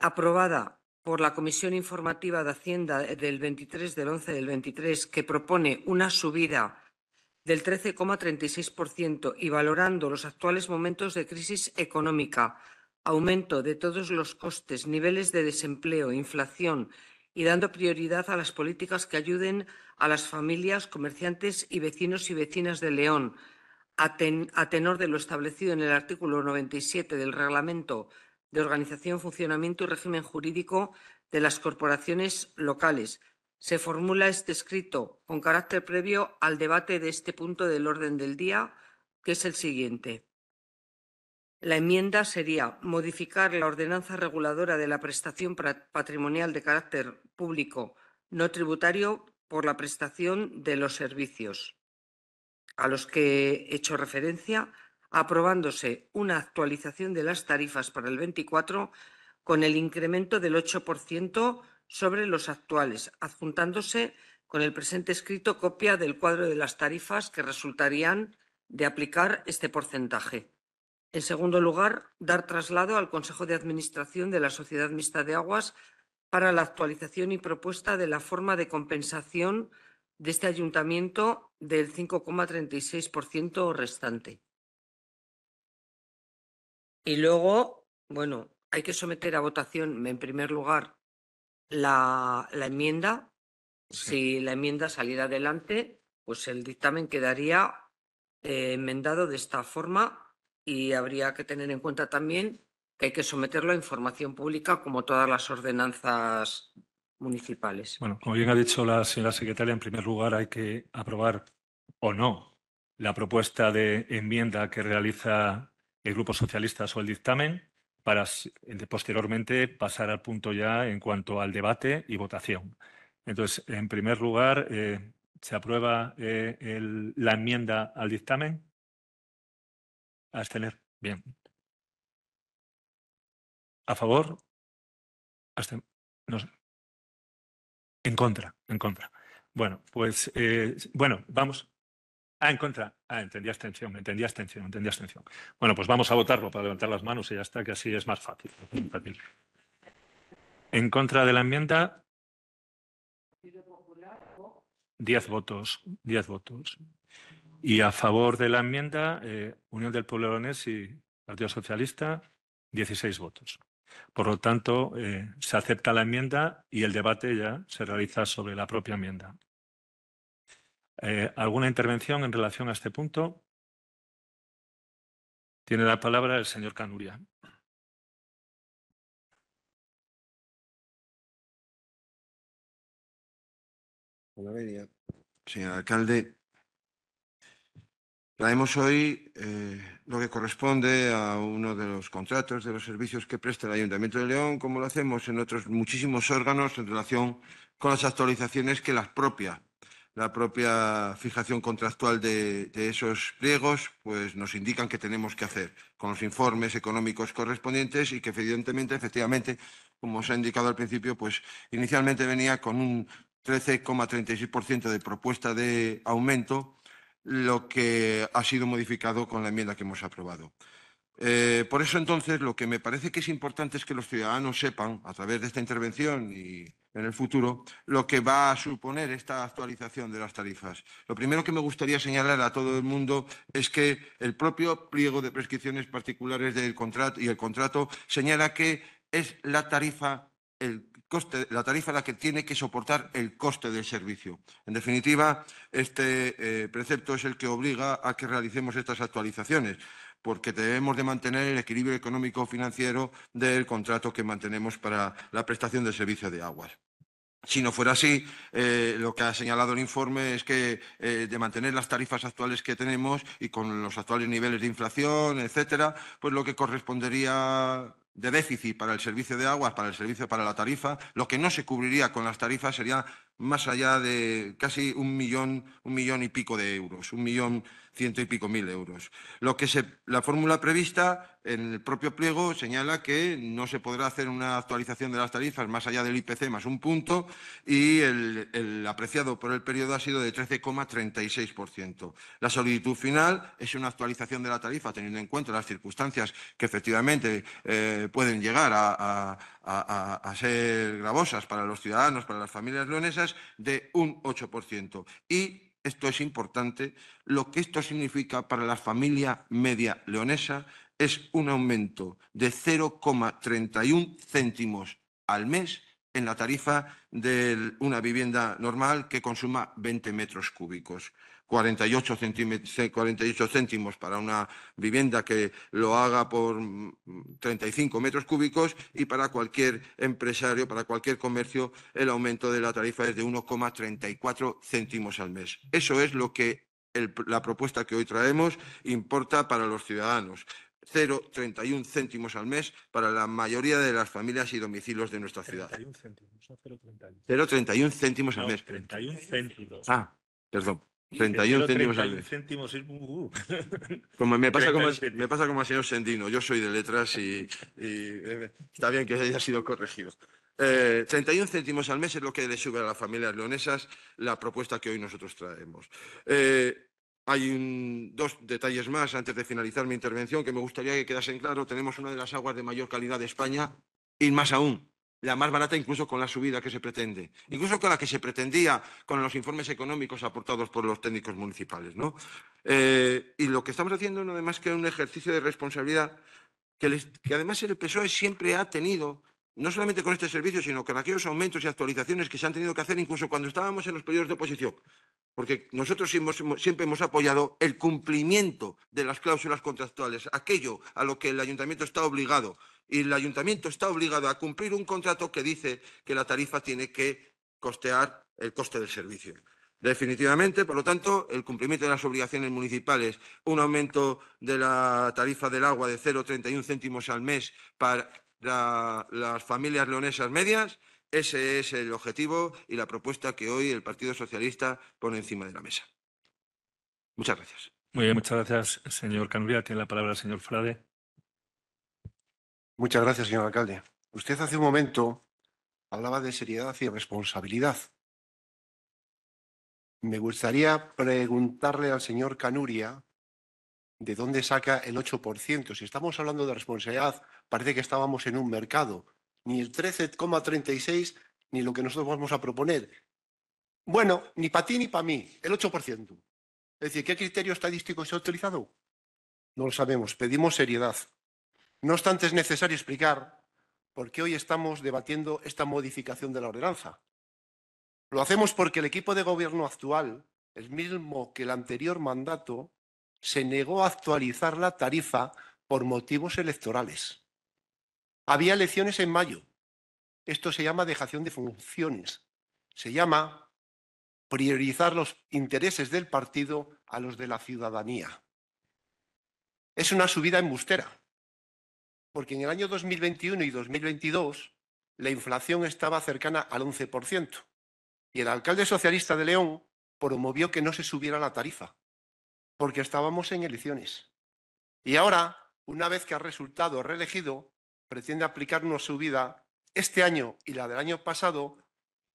aprobada por la Comisión Informativa de Hacienda del 23 del 11 del 23, que propone una subida del 13,36% y valorando los actuales momentos de crisis económica, aumento de todos los costes, niveles de desempleo, inflación y dando prioridad a las políticas que ayuden a las familias, comerciantes y vecinos y vecinas de León, a, tenor de lo establecido en el artículo 97 del reglamento de organización, funcionamiento y régimen jurídico de las corporaciones locales. Se formula este escrito con carácter previo al debate de este punto del orden del día, que es el siguiente. La enmienda sería modificar la ordenanza reguladora de la prestación patrimonial de carácter público no tributario por la prestación de los servicios a los que he hecho referencia aprobándose una actualización de las tarifas para el 24 con el incremento del 8% sobre los actuales, adjuntándose con el presente escrito copia del cuadro de las tarifas que resultarían de aplicar este porcentaje. En segundo lugar, dar traslado al Consejo de Administración de la Sociedad Mixta de Aguas para la actualización y propuesta de la forma de compensación de este ayuntamiento del 5,36% restante. Y luego, bueno, hay que someter a votación, en primer lugar, la, enmienda. Si la enmienda saliera adelante, pues el dictamen quedaría eh, enmendado de esta forma y habría que tener en cuenta también que hay que someterlo a información pública como todas las ordenanzas municipales. Bueno, como bien ha dicho la señora secretaria, en primer lugar hay que aprobar o no la propuesta de enmienda que realiza el Grupo Socialista o el dictamen para eh, posteriormente pasar al punto ya en cuanto al debate y votación. Entonces, en primer lugar, eh, ¿se aprueba eh, la enmienda al dictamen? Abstener. Bien. ¿A favor? En contra, en contra. Bueno, pues bueno, vamos. Ah, en contra. Ah, entendía abstención, entendía abstención, Bueno, pues vamos a votarlo para levantar las manos y ya está, que así es más fácil. En contra de la enmienda. diez votos, diez votos. Y a favor de la enmienda, eh, Unión del Pueblo Leonés y Partido Socialista, dieciséis votos. Por lo tanto, eh, se acepta la enmienda y el debate ya se realiza sobre la propia enmienda. Eh, ¿Alguna intervención en relación a este punto? Tiene la palabra el señor Canuria. Señor alcalde, traemos hoy eh, lo que corresponde a uno de los contratos de los servicios que presta el Ayuntamiento de León, como lo hacemos en otros muchísimos órganos en relación con las actualizaciones que las propias la propia fijación contractual de, esos pliegos, pues nos indican que tenemos que hacer con los informes económicos correspondientes y que evidentemente, efectivamente, como se ha indicado al principio, pues inicialmente venía con un 13,36% de propuesta de aumento, lo que ha sido modificado con la enmienda que hemos aprobado. Eh, por eso entonces lo que me parece que es importante es que los ciudadanos sepan, a través de esta intervención y en el futuro, lo que va a suponer esta actualización de las tarifas. Lo primero que me gustaría señalar a todo el mundo es que el propio pliego de prescripciones particulares del contrato y el contrato señala que es la tarifa el coste, la tarifa la que tiene que soportar el coste del servicio. En definitiva, este eh, precepto es el que obliga a que realicemos estas actualizaciones porque debemos de mantener el equilibrio económico-financiero del contrato que mantenemos para la prestación del servicio de aguas. Si no fuera así, eh, lo que ha señalado el informe es que eh, de mantener las tarifas actuales que tenemos y con los actuales niveles de inflación, etcétera, pues lo que correspondería de déficit para el servicio de aguas, para el servicio para la tarifa, lo que no se cubriría con las tarifas sería más allá de casi un millón, un millón y pico de euros, un millón ciento y pico mil euros. Lo que se, la fórmula prevista en el propio pliego señala que no se podrá hacer una actualización de las tarifas más allá del IPC más un punto y el, apreciado por el periodo ha sido de 13,36%. La solicitud final es una actualización de la tarifa teniendo en cuenta las circunstancias que efectivamente eh, pueden llegar a a, ser gravosas para los ciudadanos, para las familias leonesas, de un 8%. Y esto es importante, lo que esto significa para la familia media leonesa es un aumento de 0,31 céntimos al mes en la tarifa de una vivienda normal que consuma 20 metros cúbicos. 48, 48 céntimos para una vivienda que lo haga por 35 mm, metros cúbicos y para cualquier empresario, para cualquier comercio, el aumento de la tarifa es de 1,34 céntimos al mes. Eso es lo que la propuesta que hoy traemos importa para los ciudadanos. 0,31 céntimos al mes para la mayoría de las familias y domicilios de nuestra ciudad. 0,31 céntimos, 0,31. céntimos al mes. 31 céntimos. Ah, perdón. 31 céntimos al mes. Céntimos es... Uh. Como me, pasa como, me pasa al señor Sendino, yo soy de letras y, eh, está bien que haya sido corregido. Eh, 31 céntimos al mes es lo que le sube a las familias leonesas la propuesta que hoy nosotros traemos. Eh, hay dos detalles más antes de finalizar mi intervención que me gustaría que quedasen claro. Tenemos una de las aguas de mayor calidad de España y más aún, la más barata incluso con la subida que se pretende, incluso con la que se pretendía con los informes económicos aportados por los técnicos municipales. ¿no? Eh, y lo que estamos haciendo no además que un ejercicio de responsabilidad que, que además el PSOE siempre ha tenido, no solamente con este servicio, sino con aquellos aumentos y actualizaciones que se han tenido que hacer incluso cuando estábamos en los periodos de oposición porque nosotros siempre hemos apoyado el cumplimiento de las cláusulas contractuales, aquello a lo que el ayuntamiento está obligado. Y el ayuntamiento está obligado a cumplir un contrato que dice que la tarifa tiene que costear el coste del servicio. Definitivamente, por lo tanto, el cumplimiento de las obligaciones municipales, un aumento de la tarifa del agua de 0,31 céntimos al mes para las familias leonesas medias, ese es el objetivo y la propuesta que hoy el Partido Socialista pone encima de la mesa. Muchas gracias. Muy bien, muchas gracias, señor Canuria. Tiene la palabra el señor Frade. Muchas gracias, señor alcalde. Usted hace un momento hablaba de seriedad y responsabilidad. Me gustaría preguntarle al señor Canuria de dónde saca el 8%. Si estamos hablando de responsabilidad, parece que estábamos en un mercado ni el 13,36, ni lo que nosotros vamos a proponer. Bueno, ni para ti ni para mí, el 8%. Es decir, ¿qué criterio estadístico se ha utilizado? No lo sabemos, pedimos seriedad. No obstante, es necesario explicar por qué hoy estamos debatiendo esta modificación de la ordenanza. Lo hacemos porque el equipo de gobierno actual, el mismo que el anterior mandato, se negó a actualizar la tarifa por motivos electorales. Había elecciones en mayo. Esto se llama dejación de funciones. Se llama priorizar los intereses del partido a los de la ciudadanía. Es una subida embustera, porque en el año 2021 y 2022 la inflación estaba cercana al 11%. Y el alcalde socialista de León promovió que no se subiera la tarifa, porque estábamos en elecciones. Y ahora, una vez que ha resultado reelegido, pretende aplicar su subida este año y la del año pasado,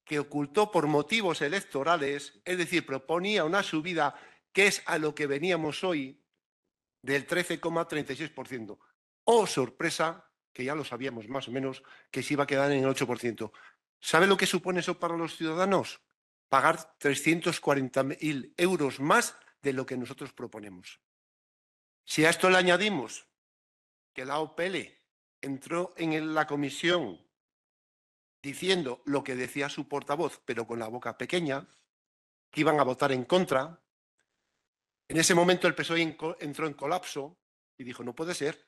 que ocultó por motivos electorales, es decir, proponía una subida que es a lo que veníamos hoy del 13,36%. o sorpresa, que ya lo sabíamos más o menos, que se iba a quedar en el 8%. ¿Sabe lo que supone eso para los ciudadanos? Pagar 340.000 euros más de lo que nosotros proponemos. Si a esto le añadimos que la OPL entró en la comisión diciendo lo que decía su portavoz, pero con la boca pequeña, que iban a votar en contra. En ese momento el PSOE entró en colapso y dijo, no puede ser.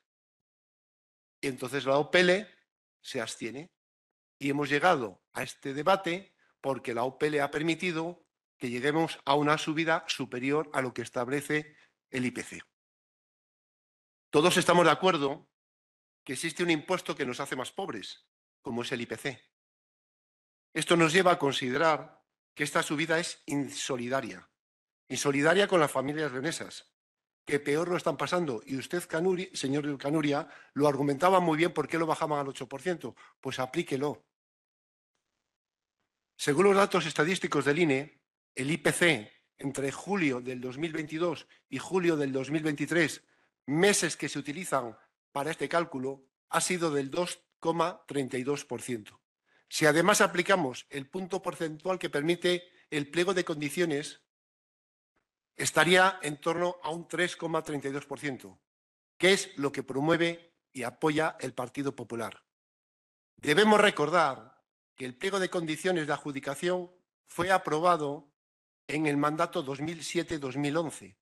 Y entonces la OPL se abstiene. Y hemos llegado a este debate porque la OPL ha permitido que lleguemos a una subida superior a lo que establece el IPC. Todos estamos de acuerdo que existe un impuesto que nos hace más pobres, como es el IPC. Esto nos lleva a considerar que esta subida es insolidaria, insolidaria con las familias leonesas, que peor lo están pasando. Y usted, señor Canuria, lo argumentaba muy bien por qué lo bajaban al 8%. Pues aplíquelo. Según los datos estadísticos del INE, el IPC entre julio del 2022 y julio del 2023, meses que se utilizan para este cálculo ha sido del 2,32%. Si además aplicamos el punto porcentual que permite el pliego de condiciones, estaría en torno a un 3,32%, que es lo que promueve y apoya el Partido Popular. Debemos recordar que el pliego de condiciones de adjudicación fue aprobado en el mandato 2007-2011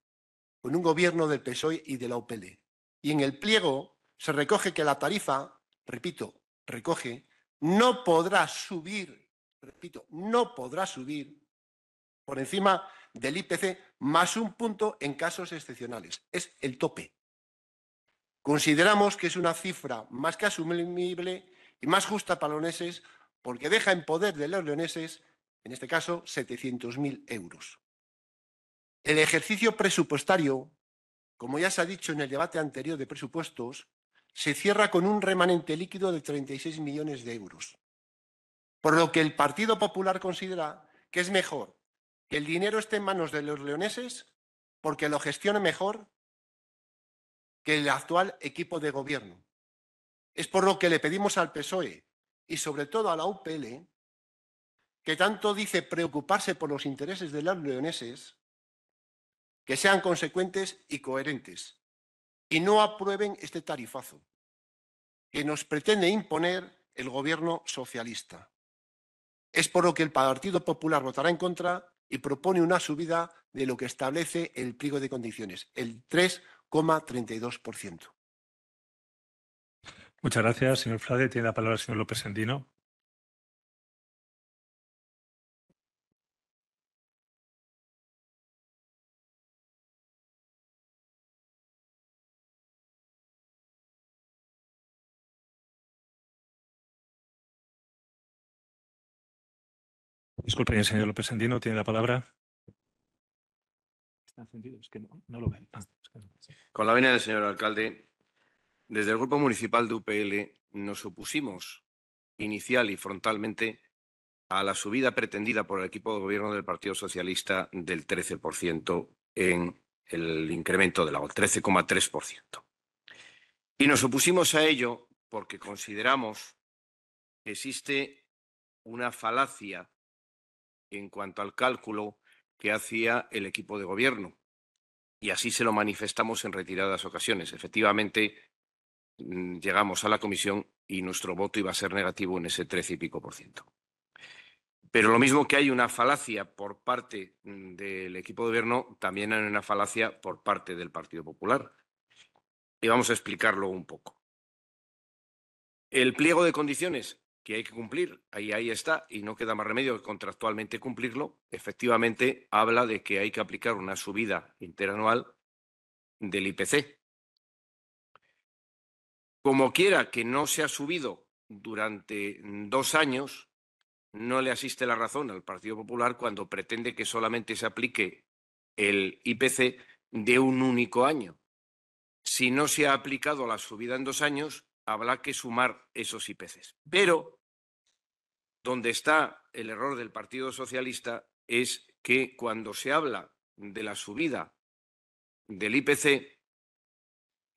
con un gobierno del PSOE y de la UPL. E. Y en el pliego se recoge que la tarifa, repito, recoge, no podrá subir, repito, no podrá subir por encima del IPC más un punto en casos excepcionales. Es el tope. Consideramos que es una cifra más que asumible y más justa para los leoneses porque deja en poder de los leoneses, en este caso, 700.000 euros. El ejercicio presupuestario, como ya se ha dicho en el debate anterior de presupuestos, se cierra con un remanente líquido de 36 millones de euros. Por lo que el Partido Popular considera que es mejor que el dinero esté en manos de los leoneses porque lo gestione mejor que el actual equipo de gobierno. Es por lo que le pedimos al PSOE y sobre todo a la UPL, que tanto dice preocuparse por los intereses de los leoneses, que sean consecuentes y coherentes y no aprueben este tarifazo que nos pretende imponer el gobierno socialista. Es por lo que el Partido Popular votará en contra y propone una subida de lo que establece el pliego de condiciones, el 3,32%. Muchas gracias, señor Flade. Tiene la palabra el señor López Sendino. Disculpe, señor López Sendino, tiene la palabra. Está encendido, es que no, lo ven. Ah. Con la venia del señor alcalde, desde el Grupo Municipal de UPL nos opusimos inicial y frontalmente a la subida pretendida por el equipo de gobierno del Partido Socialista del 13% en el incremento del 13,3%. Y nos opusimos a ello porque consideramos que existe una falacia en cuanto al cálculo que hacía el equipo de gobierno. Y así se lo manifestamos en retiradas ocasiones. Efectivamente, mm, llegamos a la comisión y nuestro voto iba a ser negativo en ese 13 y pico por ciento. Pero lo mismo que hay una falacia por parte mm, del equipo de gobierno, también hay una falacia por parte del Partido Popular. Y vamos a explicarlo un poco. El pliego de condiciones que hay que cumplir, ahí, ahí está, y no queda más remedio que contractualmente cumplirlo, efectivamente habla de que hay que aplicar una subida interanual del IPC. Como quiera que no se ha subido durante dos años, no le asiste la razón al Partido Popular cuando pretende que solamente se aplique el IPC de un único año. Si no se ha aplicado la subida en dos años, habrá que sumar esos IPCs. Pero donde está el error del Partido Socialista es que cuando se habla de la subida del IPC,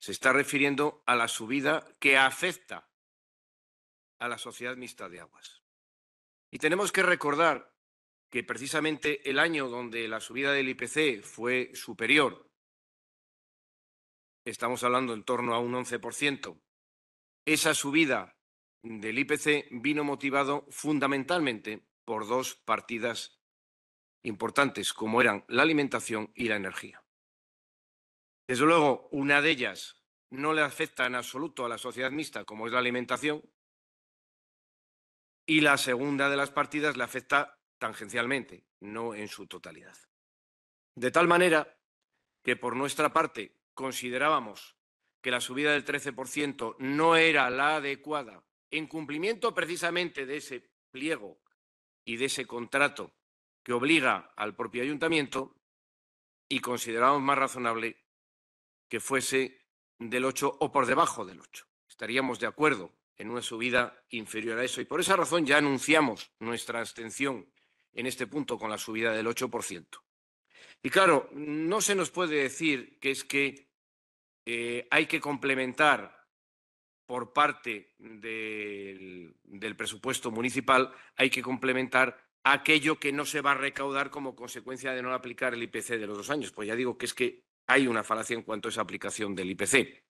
se está refiriendo a la subida que afecta a la sociedad mixta de aguas. Y tenemos que recordar que precisamente el año donde la subida del IPC fue superior, estamos hablando en torno a un 11%, esa subida del IPC vino motivado fundamentalmente por dos partidas importantes, como eran la alimentación y la energía. Desde luego, una de ellas no le afecta en absoluto a la sociedad mixta, como es la alimentación, y la segunda de las partidas le afecta tangencialmente, no en su totalidad. De tal manera que por nuestra parte considerábamos que la subida del 13% no era la adecuada en cumplimiento precisamente de ese pliego y de ese contrato que obliga al propio ayuntamiento, y consideramos más razonable que fuese del 8 o por debajo del 8. Estaríamos de acuerdo en una subida inferior a eso. Y por esa razón ya anunciamos nuestra abstención en este punto con la subida del 8%. Y claro, no se nos puede decir que es que eh, hay que complementar por parte del, presupuesto municipal hay que complementar aquello que no se va a recaudar como consecuencia de no aplicar el IPC de los dos años. Pues ya digo que es que hay una falacia en cuanto a esa aplicación del IPC.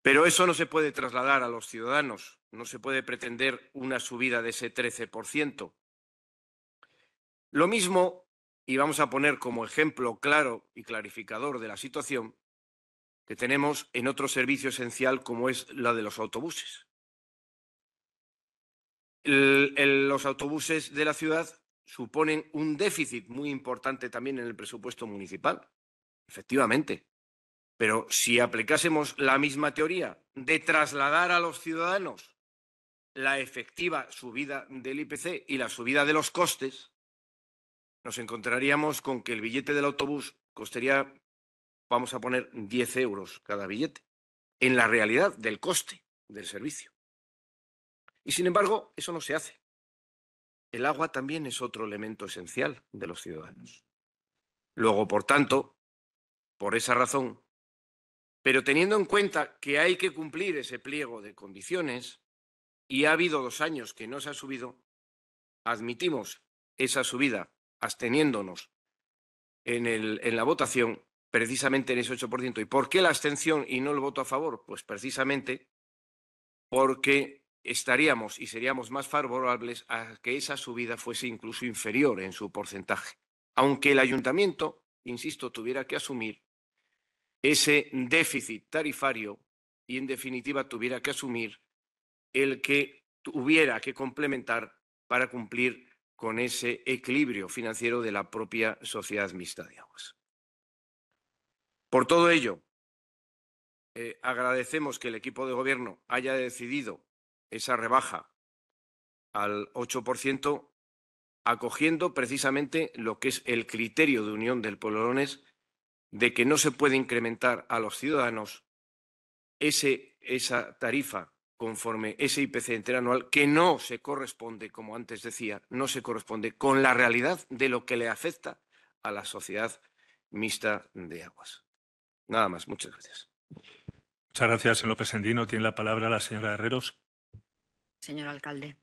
Pero eso no se puede trasladar a los ciudadanos, no se puede pretender una subida de ese 13%. Lo mismo, y vamos a poner como ejemplo claro y clarificador de la situación, que tenemos en otro servicio esencial como es la de los autobuses. los autobuses de la ciudad suponen un déficit muy importante también en el presupuesto municipal, efectivamente. Pero si aplicásemos la misma teoría de trasladar a los ciudadanos la efectiva subida del IPC y la subida de los costes, nos encontraríamos con que el billete del autobús costaría vamos a poner 10 euros cada billete, en la realidad del coste del servicio. Y sin embargo, eso no se hace. El agua también es otro elemento esencial de los ciudadanos. Luego, por tanto, por esa razón, pero teniendo en cuenta que hay que cumplir ese pliego de condiciones y ha habido dos años que no se ha subido, admitimos esa subida absteniéndonos en, el, en la votación precisamente en ese 8%. ¿Y por qué la abstención y no el voto a favor? Pues precisamente porque estaríamos y seríamos más favorables a que esa subida fuese incluso inferior en su porcentaje, aunque el ayuntamiento, insisto, tuviera que asumir ese déficit tarifario y en definitiva tuviera que asumir el que tuviera que complementar para cumplir con ese equilibrio financiero de la propia sociedad mixta de aguas. Por todo ello, eh, agradecemos que el equipo de gobierno haya decidido esa rebaja al 8%, acogiendo precisamente lo que es el criterio de unión del pueblo de que no se puede incrementar a los ciudadanos esa tarifa conforme ese IPC interanual que no se corresponde, como antes decía, no se corresponde con la realidad de lo que le afecta a la sociedad mixta de aguas. Nada más, muchas gracias. Muchas gracias, señor López sendino Tiene la palabra la señora Herreros. Señor alcalde,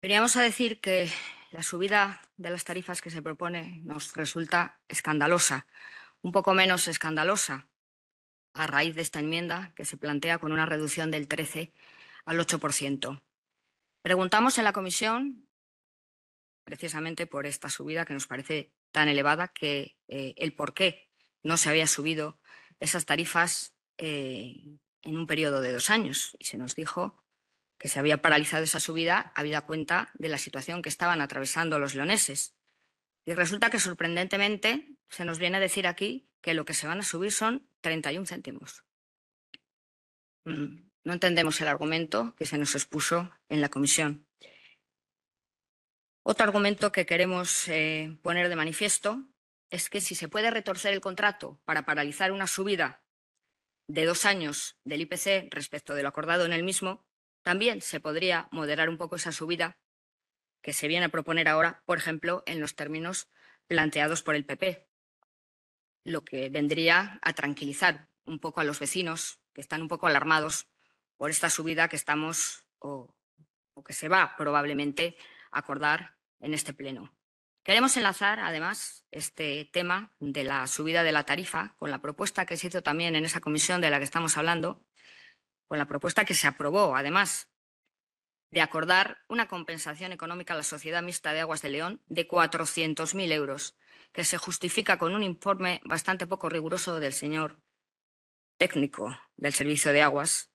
veníamos a decir que la subida de las tarifas que se propone nos resulta escandalosa, un poco menos escandalosa a raíz de esta enmienda que se plantea con una reducción del 13 al 8%. Preguntamos en la comisión, precisamente por esta subida que nos parece tan elevada, que eh, el por qué no se había subido esas tarifas eh, en un periodo de dos años y se nos dijo que se había paralizado esa subida habida cuenta de la situación que estaban atravesando los leoneses. Y resulta que sorprendentemente se nos viene a decir aquí que lo que se van a subir son 31 céntimos. Mm, no entendemos el argumento que se nos expuso en la comisión. Otro argumento que queremos eh, poner de manifiesto es que si se puede retorcer el contrato para paralizar una subida de dos años del IPC respecto de lo acordado en el mismo, también se podría moderar un poco esa subida que se viene a proponer ahora, por ejemplo, en los términos planteados por el PP, lo que vendría a tranquilizar un poco a los vecinos que están un poco alarmados por esta subida que estamos o, que se va probablemente a acordar en este pleno. Queremos enlazar, además, este tema de la subida de la tarifa con la propuesta que se hizo también en esa comisión de la que estamos hablando, con la propuesta que se aprobó, además, de acordar una compensación económica a la Sociedad Mixta de Aguas de León de 400.000 euros, que se justifica con un informe bastante poco riguroso del señor técnico del Servicio de Aguas,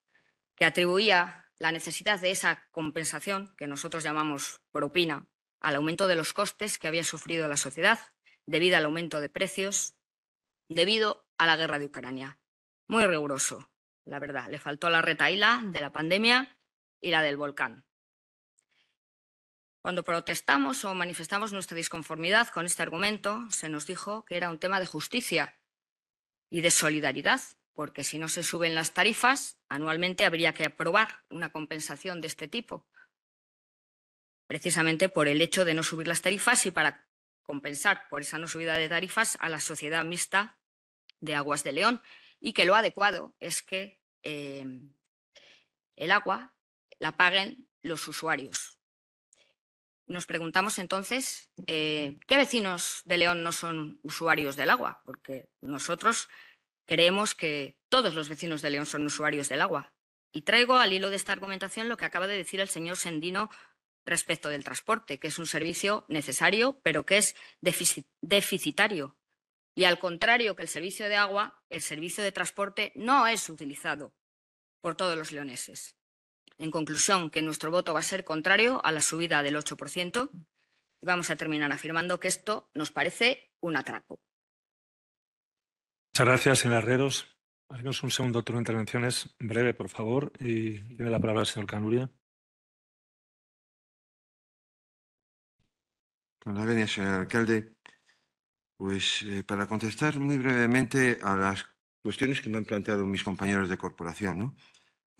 que atribuía la necesidad de esa compensación, que nosotros llamamos propina, al aumento de los costes que había sufrido la sociedad debido al aumento de precios, debido a la guerra de Ucrania. Muy riguroso, la verdad. Le faltó la retaíla de la pandemia y la del volcán. Cuando protestamos o manifestamos nuestra disconformidad con este argumento, se nos dijo que era un tema de justicia y de solidaridad, porque si no se suben las tarifas, anualmente habría que aprobar una compensación de este tipo precisamente por el hecho de no subir las tarifas y para compensar por esa no subida de tarifas a la sociedad mixta de aguas de León y que lo adecuado es que em, el agua la paguen los usuarios. Nos preguntamos entonces eh, qué vecinos de León no son usuarios del agua, porque nosotros creemos que todos los vecinos de León son usuarios del agua. Y traigo al hilo de esta argumentación lo que acaba de decir el señor Sendino respecto del transporte, que es un servicio necesario, pero que es deficitario. Y al contrario que el servicio de agua, el servicio de transporte no es utilizado por todos los leoneses. En conclusión, que nuestro voto va a ser contrario a la subida del 8% y vamos a terminar afirmando que esto nos parece un atraco. Muchas gracias, señor Herreros. Haremos un segundo turno de intervenciones breve, por favor, y tiene la palabra el señor Canuria. con la señor alcalde. Pues eh, para contestar muy brevemente a las cuestiones que me han planteado mis compañeros de corporación, ¿no?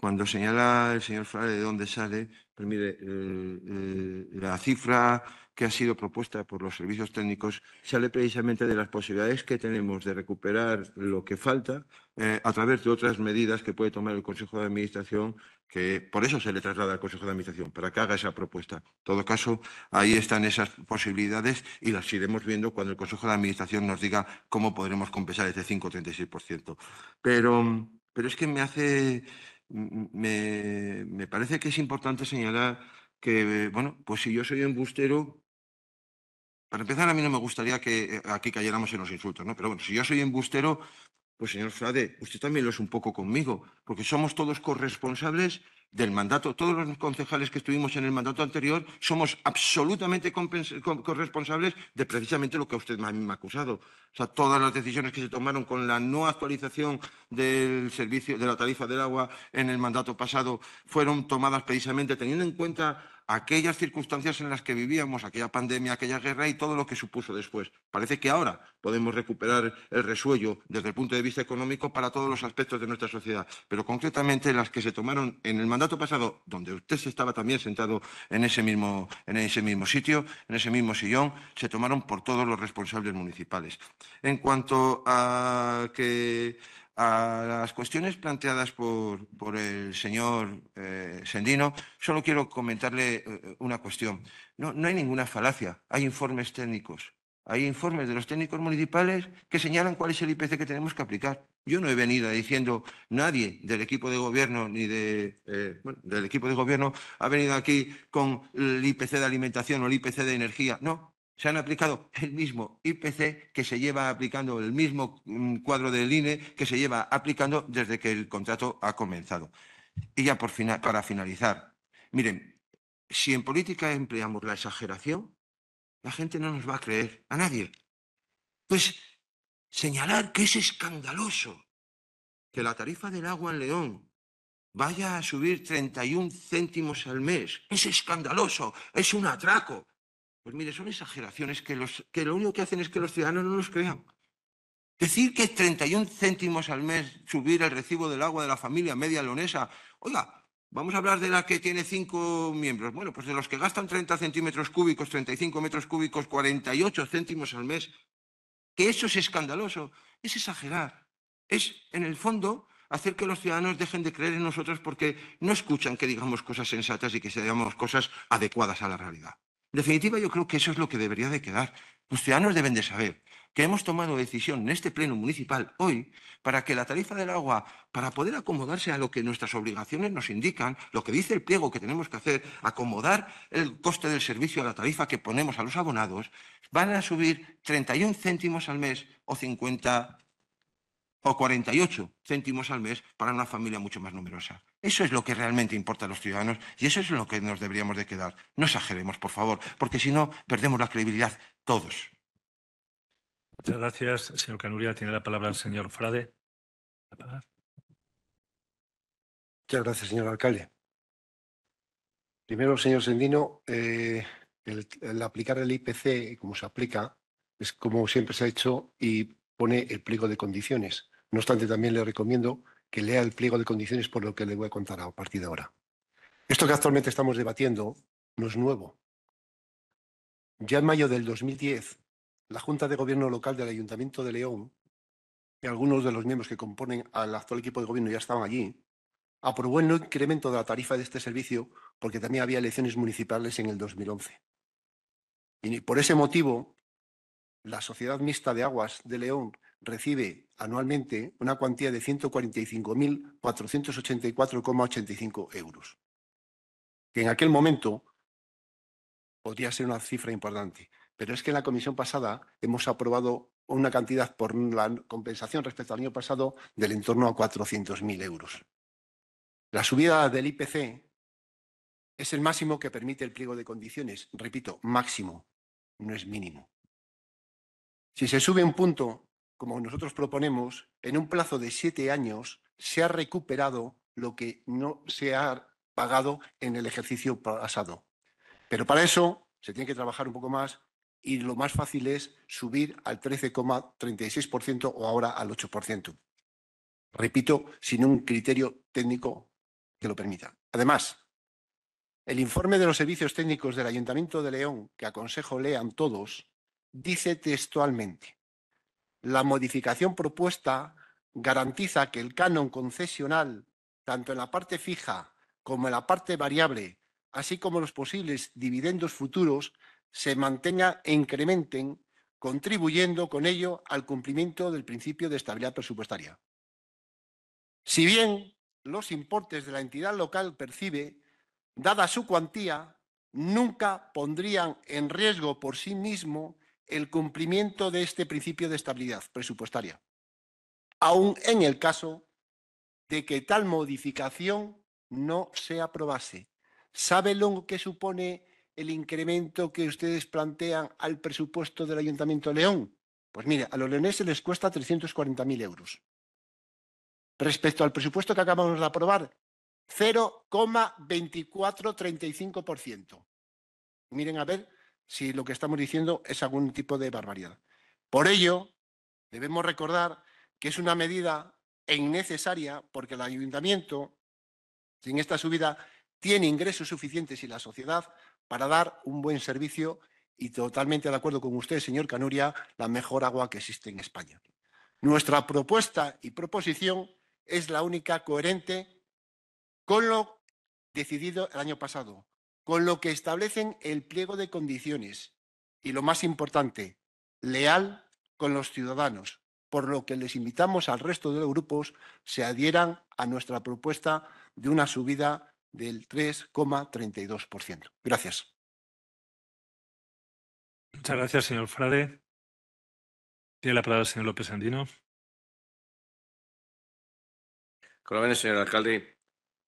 cuando señala el señor Fraile de dónde sale, pues mire, eh, eh, la cifra que ha sido propuesta por los servicios técnicos sale precisamente de las posibilidades que tenemos de recuperar lo que falta eh, a través de otras medidas que puede tomar el Consejo de Administración, que por eso se le traslada al Consejo de Administración, para que haga esa propuesta. En todo caso, ahí están esas posibilidades y las iremos viendo cuando el Consejo de Administración nos diga cómo podremos compensar ese 5,36%. Pero, pero es que me hace me, me, parece que es importante señalar que, bueno, pues si yo soy embustero, para empezar a mí no me gustaría que eh, aquí cayéramos en los insultos, ¿no? Pero bueno, si yo soy embustero, pues señor Frade, usted también lo es un poco conmigo, porque somos todos corresponsables del mandato, todos los concejales que estuvimos en el mandato anterior somos absolutamente corresponsables de precisamente lo que usted me ha acusado. O sea, todas las decisiones que se tomaron con la no actualización del servicio, de la tarifa del agua en el mandato pasado, fueron tomadas precisamente teniendo en cuenta aquellas circunstancias en las que vivíamos, aquella pandemia, aquella guerra y todo lo que supuso después. Parece que ahora podemos recuperar el resuello desde el punto de vista económico para todos los aspectos de nuestra sociedad, pero concretamente las que se tomaron en el mandato Dato pasado, donde usted estaba también sentado en ese mismo, en ese mismo sitio, en ese mismo sillón, se tomaron por todos los responsables municipales. En cuanto a que a las cuestiones planteadas por, por el señor eh, Sendino, solo quiero comentarle eh, una cuestión. No, no hay ninguna falacia, hay informes técnicos, hay informes de los técnicos municipales que señalan cuál es el IPC que tenemos que aplicar. Yo no he venido diciendo nadie del equipo de gobierno ni de, eh, del equipo de gobierno ha venido aquí con el IPC de alimentación o el IPC de energía. No, se han aplicado el mismo IPC que se lleva aplicando, el mismo mm, cuadro del INE que se lleva aplicando desde que el contrato ha comenzado. Y ya por para finalizar, miren, si en política empleamos la exageración, la gente no nos va a creer, a nadie. Pues señalar que es escandaloso que la tarifa del agua en León vaya a subir 31 céntimos al mes. Es escandaloso, es un atraco. Pues mire, son exageraciones que, lo único que hacen es que los ciudadanos no nos crean. Decir que 31 céntimos al mes subir el recibo del agua de la familia media leonesa, oiga, Vamos a hablar de la que tiene cinco miembros. Bueno, pues de los que gastan 30 centímetros cúbicos, 35 metros cúbicos, 48 céntimos al mes, que eso es escandaloso, es exagerar. Es, en el fondo, hacer que los ciudadanos dejen de creer en nosotros porque no escuchan que digamos cosas sensatas y que digamos cosas adecuadas a la realidad. En definitiva, yo creo que eso es lo que debería de quedar. Los ciudadanos deben de saber que hemos tomado decisión en este Pleno Municipal hoy para que la tarifa del agua, para poder acomodarse a lo que nuestras obligaciones nos indican, lo que dice el pliego que tenemos que hacer, acomodar el coste del servicio a la tarifa que ponemos a los abonados, van a subir 31 céntimos al mes o 50 o 48 céntimos al mes para una familia mucho más numerosa. Eso es lo que realmente importa a los ciudadanos y eso es lo que nos deberíamos de quedar. No exageremos, por favor, porque si no, perdemos la credibilidad todos. Muchas gracias, señor Canuria. Tiene la palabra el señor Frade. Muchas gracias, señor alcalde. Primero, señor Sendino, eh, el, el, aplicar el IPC como se aplica es como siempre se ha hecho y pone el pliego de condiciones. No obstante, también le recomiendo que lea el pliego de condiciones por lo que le voy a contar a partir de ahora. Esto que actualmente estamos debatiendo no es nuevo. Ya en mayo del 2010, la Junta de Gobierno Local del Ayuntamiento de León, y algunos de los miembros que componen al actual equipo de gobierno ya estaban allí, aprobó el incremento de la tarifa de este servicio porque también había elecciones municipales en el 2011. Y por ese motivo, la Sociedad Mixta de Aguas de León recibe anualmente una cuantía de 145.484,85 euros, que en aquel momento podría ser una cifra importante. Pero es que en la comisión pasada hemos aprobado una cantidad por la compensación respecto al año pasado del entorno a 400.000 euros. La subida del IPC es el máximo que permite el pliego de condiciones. Repito, máximo, no es mínimo. Si se sube un punto, como nosotros proponemos, en un plazo de siete años se ha recuperado lo que no se ha pagado en el ejercicio pasado. Pero para eso se tiene que trabajar un poco más y lo más fácil es subir al 13,36% o ahora al 8%. Repito, sin un criterio técnico que lo permita. Además, el informe de los servicios técnicos del Ayuntamiento de León, que aconsejo lean todos, dice textualmente, la modificación propuesta garantiza que el canon concesional, tanto en la parte fija como en la parte variable, así como los posibles dividendos futuros, se mantenga e incrementen, contribuyendo con ello al cumplimiento del principio de estabilidad presupuestaria. Si bien los importes de la entidad local percibe, dada su cuantía, nunca pondrían en riesgo por sí mismo el cumplimiento de este principio de estabilidad presupuestaria, aun en el caso de que tal modificación no se aprobase. ¿Sabe lo que supone el incremento que ustedes plantean al presupuesto del Ayuntamiento de León? Pues mire, a los leoneses les cuesta 340.000 euros. Respecto al presupuesto que acabamos de aprobar, 0,2435%. Miren a ver si lo que estamos diciendo es algún tipo de barbaridad. Por ello, debemos recordar que es una medida innecesaria porque el ayuntamiento, sin esta subida, tiene ingresos suficientes y la sociedad para dar un buen servicio y totalmente de acuerdo con usted, señor Canuria, la mejor agua que existe en España. Nuestra propuesta y proposición es la única coherente con lo decidido el año pasado, con lo que establecen el pliego de condiciones y, lo más importante, leal con los ciudadanos, por lo que les invitamos al resto de los grupos se adhieran a nuestra propuesta de una subida del 3,32%. Gracias. Muchas gracias, señor Frade. Tiene la palabra el señor López Andino. Con señor alcalde.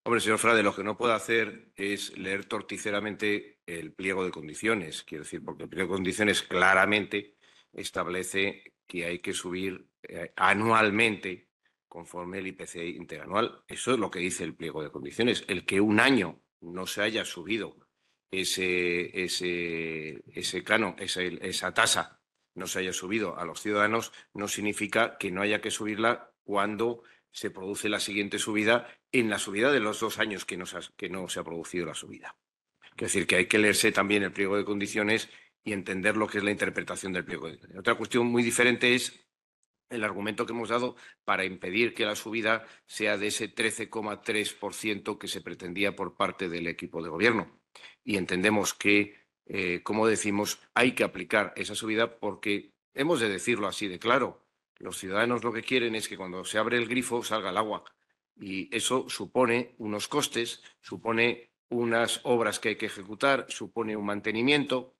Hombre, señor Frade, lo que no puedo hacer es leer torticeramente el pliego de condiciones. Quiero decir, porque el pliego de condiciones claramente establece que hay que subir eh, anualmente conforme el IPC interanual. Eso es lo que dice el pliego de condiciones. El que un año no se haya subido ese, ese, ese esa, tasa, no se haya subido a los ciudadanos, no significa que no haya que subirla cuando se produce la siguiente subida en la subida de los dos años que, que no se ha producido la subida. Es decir, que hay que leerse también el pliego de condiciones y entender lo que es la interpretación del pliego. Otra cuestión muy diferente es el argumento que hemos dado para impedir que la subida sea de ese 13,3% que se pretendía por parte del equipo de gobierno. Y entendemos que, eh, como decimos, hay que aplicar esa subida porque hemos de decirlo así de claro. Los ciudadanos lo que quieren es que cuando se abre el grifo salga el agua. Y eso supone unos costes, supone unas obras que hay que ejecutar, supone un mantenimiento,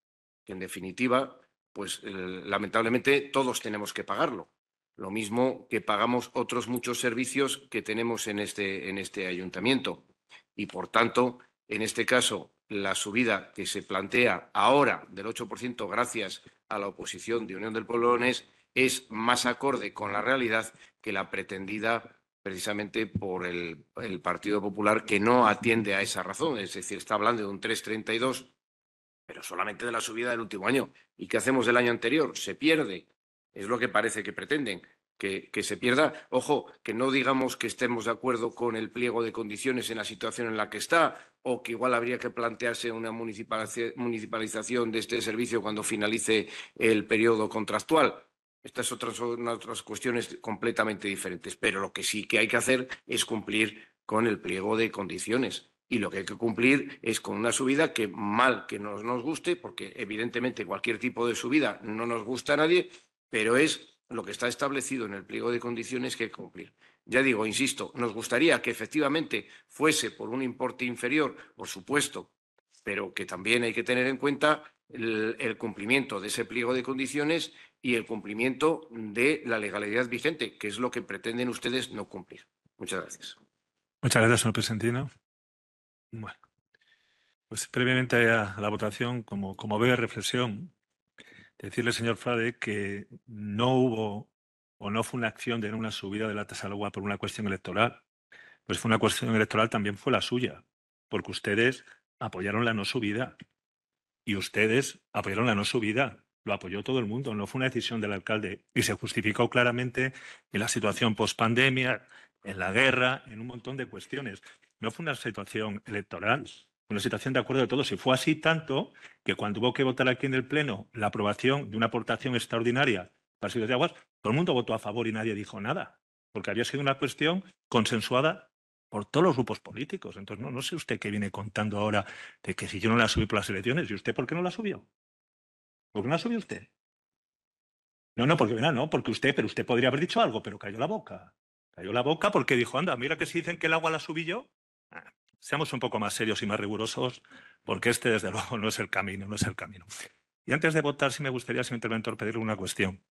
que en definitiva, pues eh, lamentablemente todos tenemos que pagarlo lo mismo que pagamos otros muchos servicios que tenemos en este, en este ayuntamiento. Y, por tanto, en este caso, la subida que se plantea ahora del 8% gracias a la oposición de Unión del Pueblo es más acorde con la realidad que la pretendida precisamente por el, el, Partido Popular, que no atiende a esa razón. Es decir, está hablando de un 3,32, pero solamente de la subida del último año. ¿Y qué hacemos del año anterior? Se pierde es lo que parece que pretenden. Que, se pierda. Ojo, que no digamos que estemos de acuerdo con el pliego de condiciones en la situación en la que está, o que igual habría que plantearse una municipalización de este servicio cuando finalice el periodo contractual. Estas otras son otras cuestiones completamente diferentes, pero lo que sí que hay que hacer es cumplir con el pliego de condiciones. Y lo que hay que cumplir es con una subida que mal que no nos guste, porque evidentemente cualquier tipo de subida no nos gusta a nadie, pero es lo que está establecido en el pliego de condiciones que cumplir. Ya digo, insisto, nos gustaría que efectivamente fuese por un importe inferior, por supuesto, pero que también hay que tener en cuenta el, cumplimiento de ese pliego de condiciones y el cumplimiento de la legalidad vigente, que es lo que pretenden ustedes no cumplir. Muchas gracias. Muchas gracias, señor Presentino. Bueno, pues previamente a la votación, como, como reflexión, decirle, señor Frade, que no hubo o no fue una acción de una subida de la tasa de agua por una cuestión electoral. Pues fue una cuestión electoral, también fue la suya, porque ustedes apoyaron la no subida y ustedes apoyaron la no subida. Lo apoyó todo el mundo, no fue una decisión del alcalde y se justificó claramente en la situación post-pandemia, en la guerra, en un montón de cuestiones. No fue una situación electoral, una situación de acuerdo de todos. Y fue así tanto que cuando hubo que votar aquí en el Pleno la aprobación de una aportación extraordinaria para el de aguas, todo el mundo votó a favor y nadie dijo nada, porque había sido una cuestión consensuada por todos los grupos políticos. Entonces, no, no sé usted qué viene contando ahora de que si yo no la subí por las elecciones, ¿y usted por qué no la subió? ¿Por qué no la subió usted? No, no, porque no, no, porque usted, pero usted podría haber dicho algo, pero cayó la boca. Cayó la boca porque dijo, anda, mira que si dicen que el agua la subí yo, ah, seamos un poco más serios y más rigurosos, porque este, desde <laughs> luego, no es el camino, no es el camino. Y antes de votar, sí me gustaría, señor interventor, pedirle una cuestión.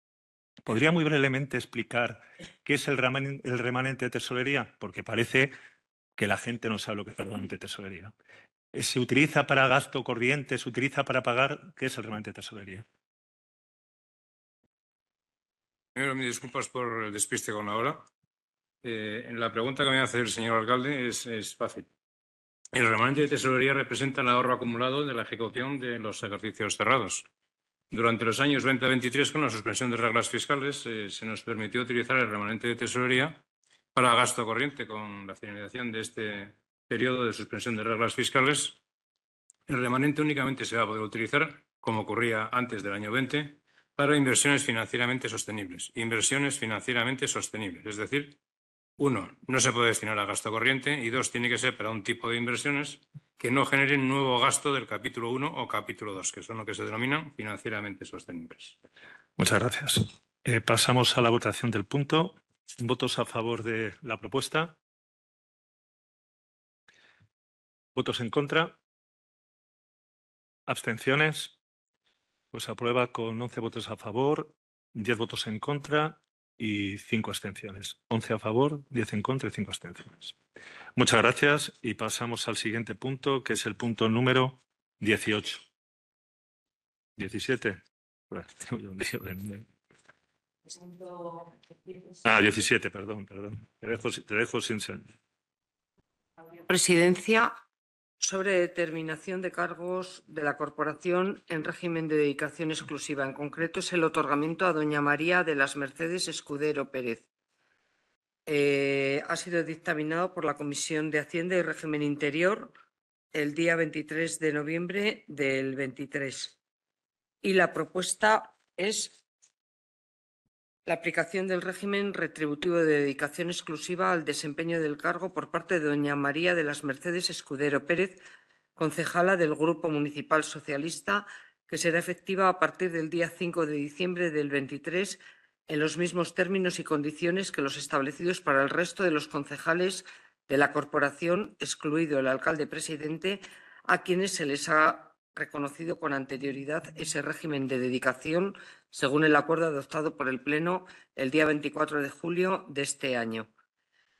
¿Podría muy brevemente explicar qué es el, remanente de tesorería? Porque parece que la gente no sabe lo que es el remanente de tesorería. Eh, ¿Se utiliza para gasto corriente? ¿Se utiliza para pagar? ¿Qué es el remanente de tesorería? Primero, mis disculpas por el despiste con la hora. Eh, la pregunta que me va a hacer el señor alcalde es fácil. El remanente de tesorería representa el ahorro acumulado de la ejecución de los ejercicios cerrados. Durante los años 2023, con la suspensión de reglas fiscales, eh, se nos permitió utilizar el remanente de tesorería para gasto corriente con la finalización de este periodo de suspensión de reglas fiscales. El remanente únicamente se va a poder utilizar, como ocurría antes del año 20, para inversiones financieramente sostenibles. Inversiones financieramente sostenibles, es decir, uno, no se puede destinar a gasto corriente y dos, tiene que ser para un tipo de inversiones que no generen nuevo gasto del capítulo 1 o capítulo 2, que son lo que se denominan financieramente sostenibles. Muchas gracias. Eh, pasamos a la votación del punto. ¿Votos a favor de la propuesta? ¿Votos en contra? ¿Abstenciones? Pues aprueba con 11 votos a favor, 10 votos en contra y cinco abstenciones. Once a favor, diez en contra y cinco abstenciones. Muchas gracias y pasamos al siguiente punto, que es el punto número 18. 17. <laughs> Ah, 17, perdón, perdón. Te dejo, sin Presidencia, sobre determinación de cargos de la corporación en régimen de dedicación exclusiva. En concreto, es el otorgamiento a doña María de las Mercedes Escudero Pérez. Eh, ha sido dictaminado por la Comisión de Hacienda y Régimen Interior el día 23 de noviembre del 23. Y la propuesta es la aplicación del régimen retributivo de dedicación exclusiva al desempeño del cargo por parte de doña María de las Mercedes Escudero Pérez, concejala del Grupo Municipal Socialista, que será efectiva a partir del día 5 de diciembre del 23 en los mismos términos y condiciones que los establecidos para el resto de los concejales de la corporación, excluido el alcalde presidente, a quienes se les ha reconocido con anterioridad ese régimen de dedicación según el acuerdo adoptado por el Pleno el día 24 de julio de este año.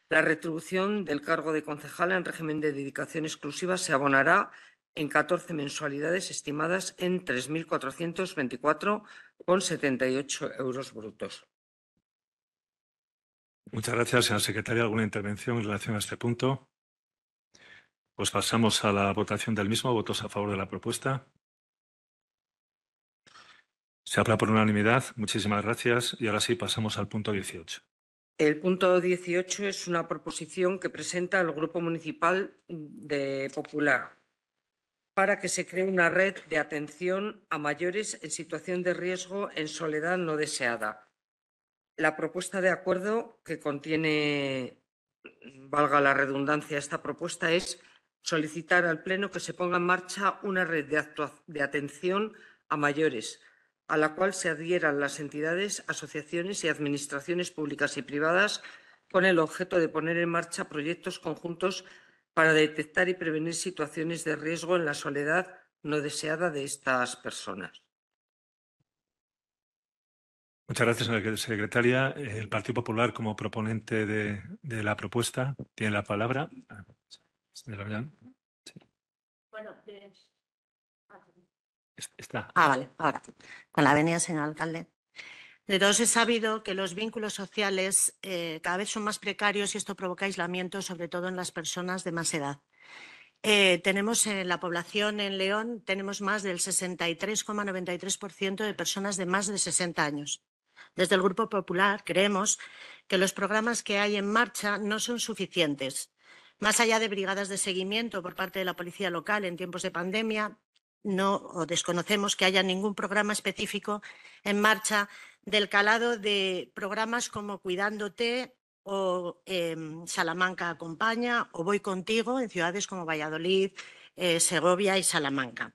La retribución del cargo de concejala en régimen de dedicación exclusiva se abonará en 14 mensualidades estimadas en 3.424,78 euros brutos. Muchas gracias, señora secretaria. ¿Alguna intervención en relación a este punto? Pues pasamos a la votación del mismo. ¿Votos a favor de la propuesta? Se habla por unanimidad. Muchísimas gracias. Y ahora sí, pasamos al punto 18. El punto 18 es una proposición que presenta el Grupo Municipal de Popular para que se cree una red de atención a mayores en situación de riesgo en soledad no deseada. La propuesta de acuerdo que contiene, valga la redundancia, esta propuesta es solicitar al Pleno que se ponga en marcha una red de, de atención a mayores a la cual se adhieran las entidades, asociaciones y administraciones públicas y privadas con el objeto de poner en marcha proyectos conjuntos para detectar y prevenir situaciones de riesgo en la soledad no deseada de estas personas. Muchas gracias, secretaria. El Partido Popular, como proponente de, la propuesta, tiene la palabra. Ah, Señora Bueno, pues, Ah, vale, ahora. Con la avenida, señor alcalde. De todos he sabido que los vínculos sociales eh, cada vez son más precarios y esto provoca aislamiento, sobre todo en las personas de más edad. Eh, tenemos en la población en León, tenemos más del 63,93% de personas de más de 60 años. Desde el Grupo Popular creemos que los programas que hay en marcha no son suficientes. Más allá de brigadas de seguimiento por parte de la policía local en tiempos de pandemia, no o desconocemos que haya ningún programa específico en marcha del calado de programas como Cuidándote o em, Salamanca Acompaña o Voy Contigo en ciudades como Valladolid, eh, Segovia y Salamanca.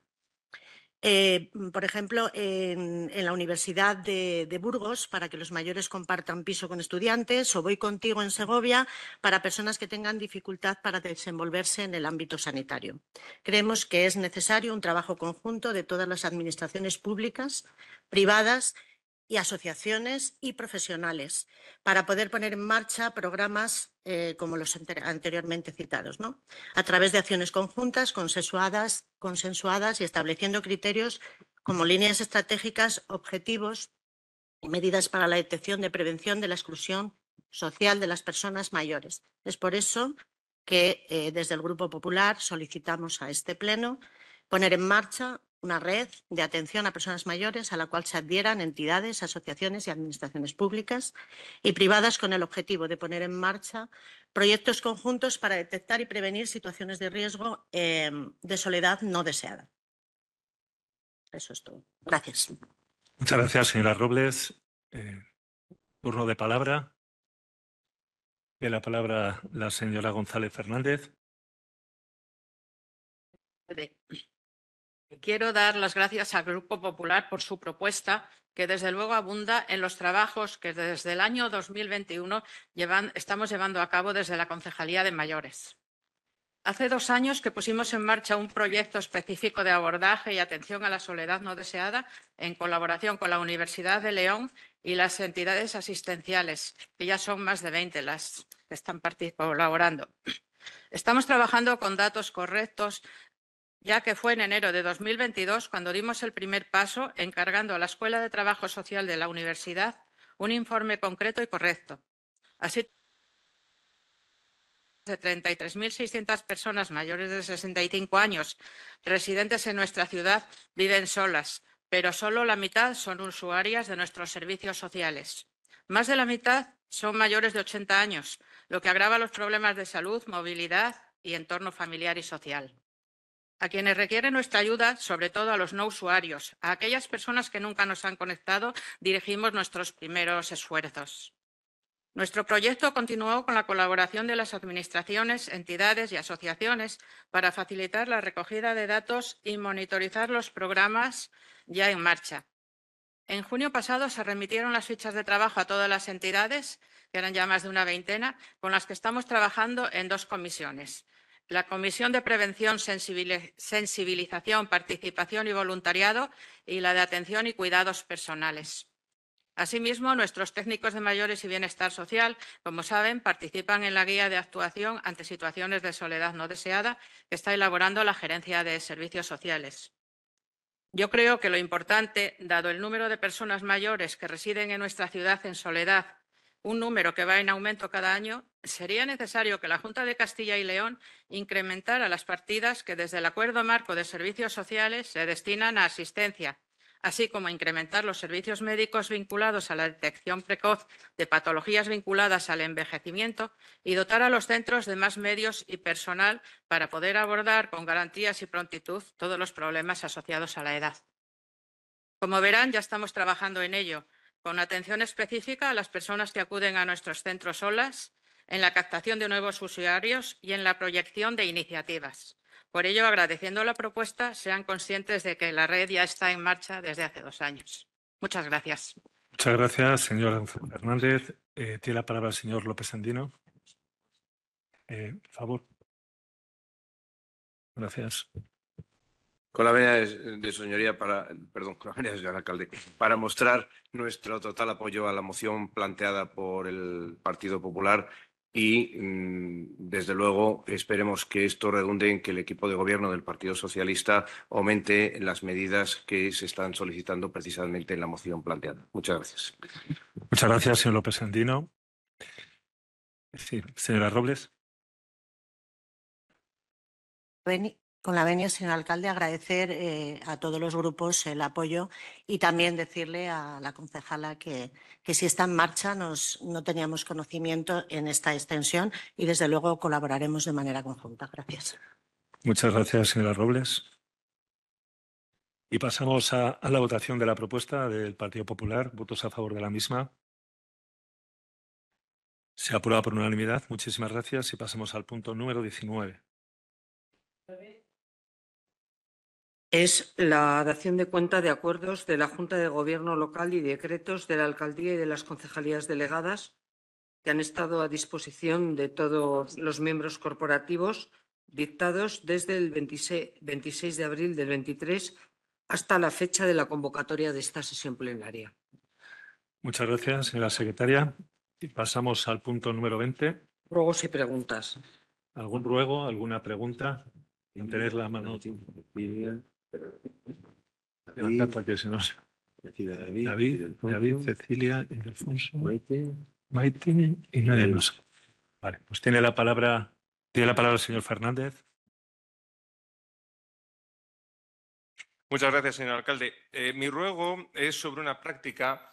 Eh, mm, por ejemplo, en, la Universidad de, Burgos, para que los mayores compartan piso con estudiantes, o Voy Contigo en Segovia, para personas que tengan dificultad para desenvolverse en el ámbito sanitario. Creemos que es necesario un trabajo conjunto de todas las administraciones públicas, privadas y asociaciones y profesionales para poder poner en marcha programas eh, como los anteriormente citados, ¿no? a través de acciones conjuntas, consensuadas, consensuadas y estableciendo criterios como líneas estratégicas, objetivos y medidas para la detección de prevención de la exclusión social de las personas mayores. Es por eso que eh, desde el Grupo Popular solicitamos a este Pleno poner en marcha una red de atención a personas mayores a la cual se adhieran entidades, asociaciones y administraciones públicas y privadas con el objetivo de poner en marcha proyectos conjuntos para detectar y prevenir situaciones de riesgo em, de soledad no deseada. Eso es todo. Gracias. Muchas gracias, señora Robles. Eh, turno de palabra. De la palabra la señora González Fernández. Quiero dar las gracias al Grupo Popular por su propuesta, que desde luego abunda en los trabajos que desde el año 2021 estamos llevando a cabo desde la Concejalía de Mayores. Hace dos años que pusimos en marcha un proyecto específico de abordaje y atención a la soledad no deseada en colaboración con la Universidad de León y las entidades asistenciales, que ya son más de 20 las que están colaborando. Estamos trabajando con datos correctos ya que fue en enero de 2022 cuando dimos el primer paso encargando a la Escuela de Trabajo Social de la Universidad un informe concreto y correcto. Así, de 33.600 personas mayores de 65 años residentes en nuestra ciudad viven solas, pero solo la mitad son usuarias de nuestros servicios sociales. Más de la mitad son mayores de 80 años, lo que agrava los problemas de salud, movilidad y entorno familiar y social a quienes requiere nuestra ayuda, sobre todo a los no usuarios, a aquellas personas que nunca nos han conectado, dirigimos nuestros primeros esfuerzos. Nuestro proyecto continuó con la colaboración de las administraciones, entidades y asociaciones para facilitar la recogida de datos y monitorizar los programas ya en marcha. En junio pasado se remitieron las fichas de trabajo a todas las entidades, que eran ya más de una veintena, con las que estamos trabajando en dos comisiones, la Comisión de Prevención, Sensibilización, Participación y Voluntariado y la de Atención y Cuidados Personales. Asimismo, nuestros técnicos de mayores y bienestar social, como saben, participan en la guía de actuación ante situaciones de soledad no deseada que está elaborando la Gerencia de Servicios Sociales. Yo creo que lo importante, dado el número de personas mayores que residen en nuestra ciudad en soledad un número que va en aumento cada año, sería necesario que la Junta de Castilla y León incrementara las partidas que desde el Acuerdo Marco de Servicios Sociales se destinan a asistencia, así como incrementar los servicios médicos vinculados a la detección precoz de patologías vinculadas al envejecimiento y dotar a los centros de más medios y personal para poder abordar con garantías y prontitud todos los problemas asociados a la edad. Como verán, ya estamos trabajando en ello con atención específica a las personas que acuden a nuestros centros solas, en la captación de nuevos usuarios y en la proyección de iniciativas. Por ello, agradeciendo la propuesta, sean conscientes de que la red ya está en marcha desde hace dos años. Muchas gracias. Muchas gracias, señor Hernández. Eh, tiene la palabra el señor López Andino. Eh, favor. Gracias con la venia de, su señoría para, perdón, con la venia de alcalde, para mostrar nuestro total apoyo a la moción planteada por el Partido Popular y, mm, desde luego, esperemos que esto redunde en que el equipo de gobierno del Partido Socialista aumente las medidas que se están solicitando precisamente en la moción planteada. Muchas gracias. Muchas gracias, señor López Andino. Sí, señora Robles con la venia, señor alcalde, agradecer eh, a todos los grupos el apoyo y también decirle a la concejala que, que si está en marcha nos, no teníamos conocimiento en esta extensión y, desde luego, colaboraremos de manera conjunta. Gracias. Muchas gracias, señora Robles. Y pasamos a, la votación de la propuesta del Partido Popular. Votos a favor de la misma. Se aprueba por unanimidad. Muchísimas gracias y pasamos al punto número 19. es la dación de cuenta de acuerdos de la Junta de Gobierno local y decretos de la Alcaldía y de las concejalías delegadas que han estado a disposición de todos los miembros corporativos dictados desde el 26, de abril del 23 hasta la fecha de la convocatoria de esta sesión plenaria. Muchas gracias, señora secretaria. Y pasamos al punto número 20. Ruegos y preguntas. ¿Algún ruego, alguna pregunta? la mano. David, David, Cecilia, Maite, y nadie más. Vale, pues tiene la palabra, tiene la palabra el señor Fernández. Muchas gracias, señor alcalde. Eh, mi ruego es sobre una práctica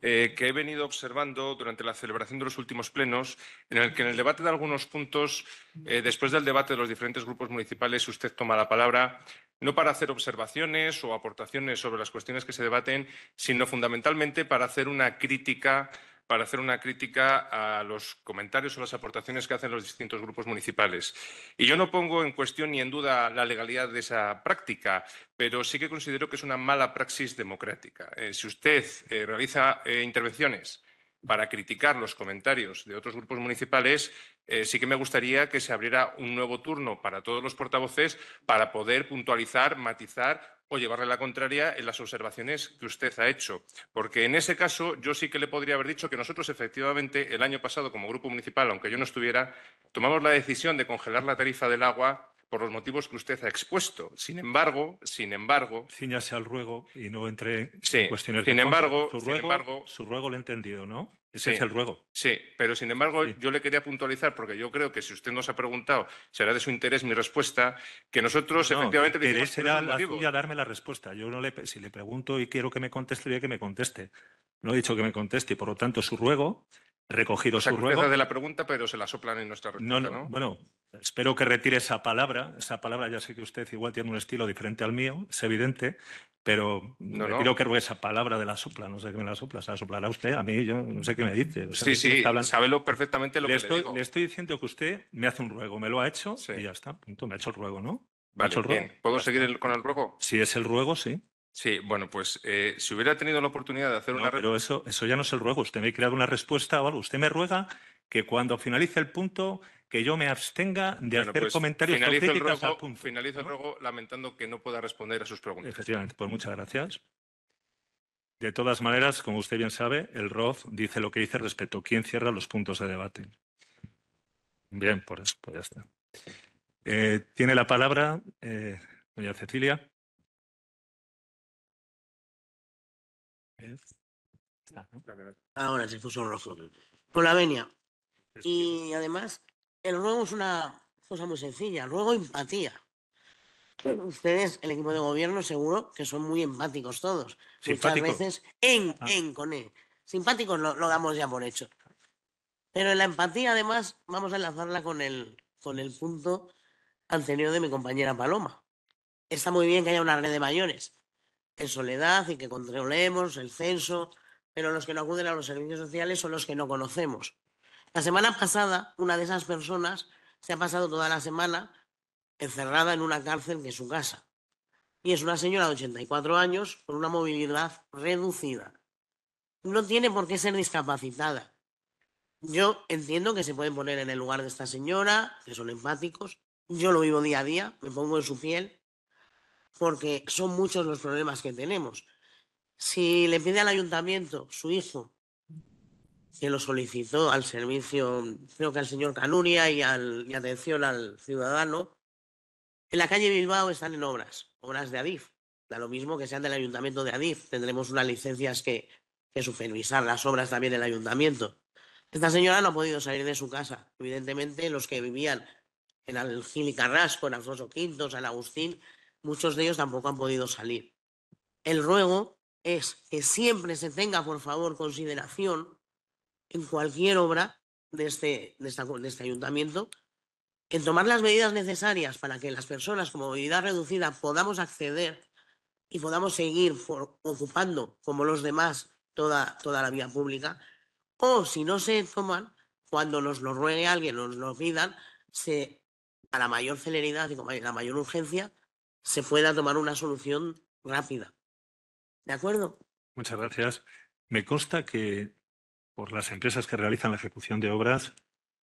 eh, que he venido observando durante la celebración de los últimos plenos, en el que en el debate de algunos puntos, eh, después del debate de los diferentes grupos municipales, usted toma la palabra no para hacer observaciones o aportaciones sobre las cuestiones que se debaten, sino fundamentalmente para hacer una crítica para hacer una crítica a los comentarios o las aportaciones que hacen los distintos grupos municipales. Y yo no pongo en cuestión ni en duda la legalidad de esa práctica, pero sí que considero que es una mala praxis democrática. Eh, si usted eh, realiza eh, intervenciones para criticar los comentarios de otros grupos municipales, eh, sí que me gustaría que se abriera un nuevo turno para todos los portavoces para poder puntualizar, matizar o llevarle la contraria en las observaciones que usted ha hecho. Porque en ese caso yo sí que le podría haber dicho que nosotros efectivamente el año pasado como grupo municipal, aunque yo no estuviera, tomamos la decisión de congelar la tarifa del agua por los motivos que usted ha expuesto. Sin embargo, sin embargo. Ciñase al ruego y no entre en cuestiones sin embargo, su ruego, sin embargo, su ruego lo he entendido, ¿no? Ese es el ruego. Sí, pero sin embargo, yo le quería puntualizar, porque yo creo que si usted nos ha preguntado, será de su interés mi respuesta, que nosotros efectivamente no, será la darme la respuesta. Yo no le, si le pregunto y quiero que me conteste, que me conteste. No he dicho que me conteste, y, por lo tanto, su ruego recogido su ruego. de la pregunta, pero se la soplan en nuestra no, no, ¿no? Bueno, espero que retire esa palabra. Esa palabra, ya sé que usted igual tiene un estilo diferente al mío, es evidente, pero no, Quiero que esa palabra de la sopla, no sé qué me la sopla, se la soplará usted, a mí yo no sé qué me dice. sí, sí, sabelo perfectamente lo que estoy, le estoy diciendo que usted me hace un ruego, me lo ha hecho sí. y ya está, punto, me ha hecho el ruego, ¿no? ha ¿Puedo seguir con el ruego? Si es el ruego, sí. Sí, bueno, pues eh, si hubiera tenido la oportunidad de hacer no, una... Pero eso, eso ya no es el ruego, usted me ha creado una respuesta o algo, usted me ruega que cuando finalice el punto que yo me abstenga de hacer pues, comentarios finalizo el ruego, el ruego lamentando que no pueda responder a sus preguntas. Efectivamente, pues muchas gracias. De todas maneras, como usted bien sabe, el ROF dice lo que dice respecto a quién cierra los puntos de debate. Bien, pues, pues ya está. Eh, tiene la palabra eh, doña Cecilia. Ahora se puso rojo. Con la venia. Y además, el ruego es una cosa muy sencilla, luego empatía. Ustedes, el equipo de gobierno, seguro que son muy empáticos todos. Muchas veces en, ah. en con él. Simpáticos lo, lo, damos ya por hecho. Pero en la empatía, además, vamos a enlazarla con el, con el punto anterior de mi compañera Paloma. Está muy bien que haya una red de mayores, en soledad y que controlemos el censo, pero los que no acuden a los servicios sociales son los que no conocemos. La semana pasada, una de esas personas se ha pasado toda la semana encerrada en una cárcel que es su casa. Y es una señora de 84 años con una movilidad reducida. No tiene por qué ser discapacitada. Yo entiendo que se pueden poner en el lugar de esta señora, que son empáticos. Yo lo vivo día a día, me pongo en su piel porque son muchos los problemas que tenemos. Si le pide al ayuntamiento su hijo, que lo solicitó al servicio, creo que al señor Canuria y, al, atención al ciudadano, en la calle Bilbao están en obras, obras de Adif. Da lo mismo que sean del ayuntamiento de Adif, tendremos unas licencias que, que supervisar las obras también del ayuntamiento. Esta señora no ha podido salir de su casa. Evidentemente, los que vivían en Algil y Carrasco, en Alfonso V, San Agustín, muchos de ellos tampoco han podido salir. El ruego es que siempre se tenga, por favor, consideración en cualquier obra de este, de, este ayuntamiento, en tomar las medidas necesarias para que las personas con movilidad reducida podamos acceder y podamos seguir ocupando, como los demás, toda, toda la vía pública, o si no se toman, cuando nos lo ruegue alguien, nos lo pidan, se, a la mayor celeridad y con la mayor urgencia, se pueda tomar una solución rápida. ¿De acuerdo? Muchas gracias. Me consta que por las empresas que realizan la ejecución de obras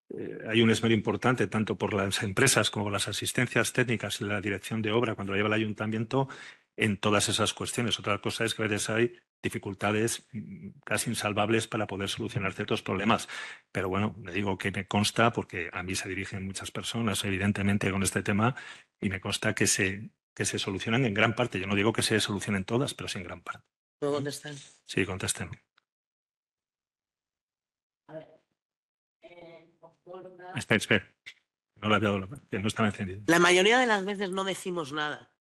eh, hay un esmero importante, tanto por las empresas como las asistencias técnicas y la dirección de obra cuando lleva el ayuntamiento, en todas esas cuestiones. Otra cosa es que a veces hay dificultades mm, casi insalvables para poder solucionar ciertos problemas. Pero bueno, le digo que me consta, porque a mí se dirigen muchas personas, evidentemente, con este tema, y me consta que se que se solucionan en gran parte. Yo no digo que se solucionen todas, pero sí en gran parte. ¿Puedo ¿Mm? contestar? Sí, contesten. A ver. Eh, No la había dado la no están encendidos. La mayoría de las veces no decimos nada.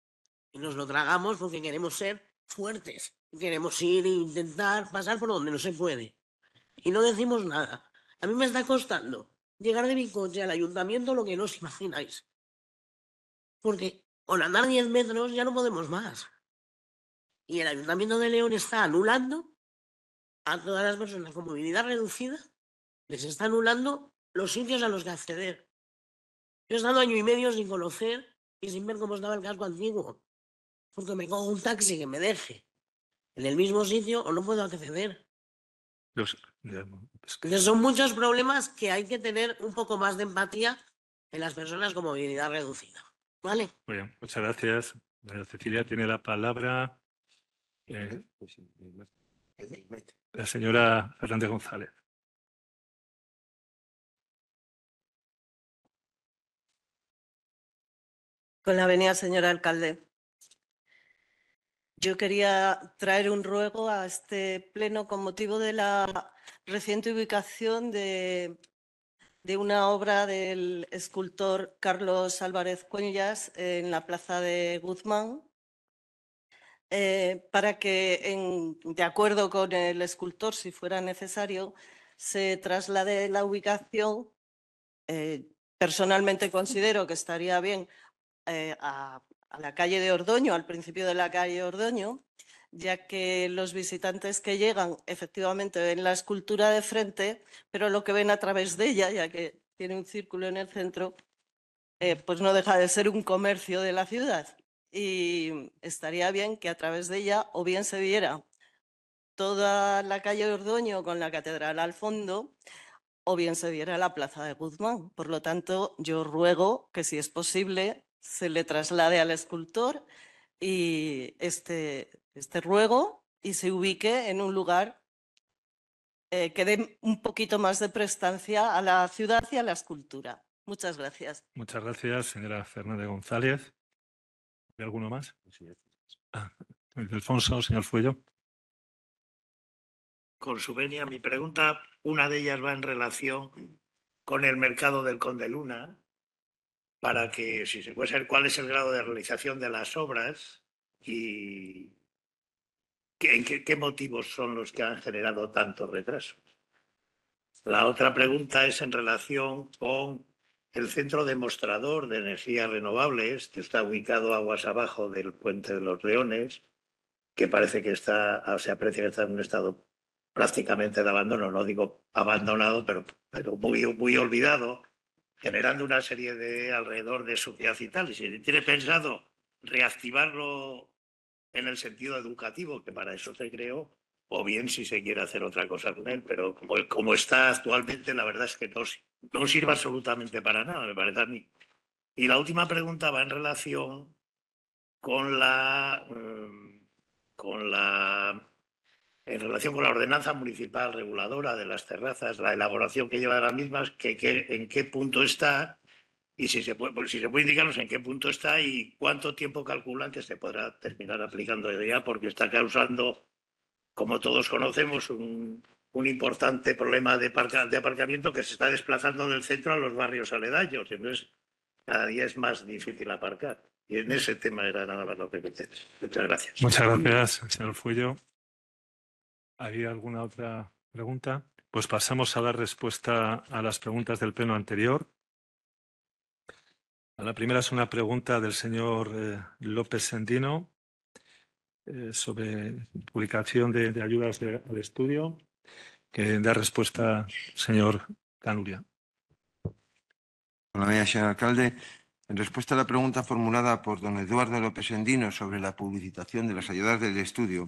Y nos lo tragamos porque queremos ser fuertes. Queremos ir e intentar pasar por donde no se puede. Y no decimos nada. A mí me está costando llegar de mi coche al ayuntamiento lo que no os imagináis. Porque o andar 10 metros ya no podemos más. Y el Ayuntamiento de León está anulando a todas las personas con movilidad reducida, les está anulando los sitios a los que acceder. Yo he estado año y medio sin conocer y sin ver cómo estaba el casco antiguo, porque me cojo un taxi que me deje en el mismo sitio o no puedo acceder. Son muchos problemas que hay que tener un poco más de empatía en las personas con movilidad reducida. Vale. Muy muchas gracias. Cecilia tiene la palabra. Eh, pues, la señora Fernández González. Con la venida, señora alcalde. Yo quería traer un ruego a este pleno con motivo de la reciente ubicación de de una obra del escultor Carlos Álvarez Cuellas en la Plaza de Guzmán, eh, para que, en, de acuerdo con el escultor, si fuera necesario, se traslade la ubicación. Eh, personalmente considero que estaría bien eh, a, a, la calle de Ordoño, al principio de la calle Ordoño, ya que los visitantes que llegan efectivamente ven la escultura de frente, pero lo que ven a través de ella, ya que tiene un círculo en el centro, eh, pues no deja de ser un comercio de la ciudad. Y estaría bien que a través de ella o bien se viera toda la calle Ordoño con la catedral al fondo, o bien se viera la plaza de Guzmán. Por lo tanto, yo ruego que si es posible se le traslade al escultor y este este ruego y se ubique en un lugar eh, que dé un poquito más de prestancia a la ciudad y a la escultura. Muchas gracias. Muchas gracias, señora Fernández González. ¿Hay alguno más? Ah, Alfonso, señor Fuello. Con su venia, mi pregunta, una de ellas va en relación con el mercado del Conde Luna, para que, si se puede saber cuál es el grado de realización de las obras y ¿Qué, qué, motivos son los que han generado tanto retraso? La otra pregunta es en relación con el centro demostrador de energías renovables que está ubicado aguas abajo del puente de los Leones, que parece que está, se aprecia que está en un estado prácticamente de abandono, no digo abandonado, pero, muy, muy olvidado, generando una serie de alrededor de suciedad y tal. Y tiene pensado reactivarlo en el sentido educativo, que para eso se creó, o bien si se quiere hacer otra cosa con él, pero como, está actualmente, la verdad es que no, no sirve absolutamente para nada, me parece a mí. Y la última pregunta va en relación con la, em, con la en relación con la ordenanza municipal reguladora de las terrazas, la elaboración que lleva de las mismas, que, en qué punto está y si se, puede, pues, si se puede indicarnos en qué punto está y cuánto tiempo calculan que se podrá terminar aplicando día, porque está causando, como todos conocemos, un, importante problema de, aparcamiento que se está desplazando del centro a los barrios aledaños. Entonces, cada día es más difícil aparcar. Y en ese tema era nada más lo que me Muchas gracias. Muchas gracias, señor Fullo. ¿Había alguna otra pregunta? Pues pasamos a dar respuesta a las preguntas del pleno anterior. La primera es una pregunta del señor eh, López Sendino eh, sobre publicación de, ayudas de, estudio, que da respuesta señor Canuria. Buenos señor alcalde. En respuesta a la pregunta formulada por don Eduardo López Sendino sobre la publicitación de las ayudas del estudio,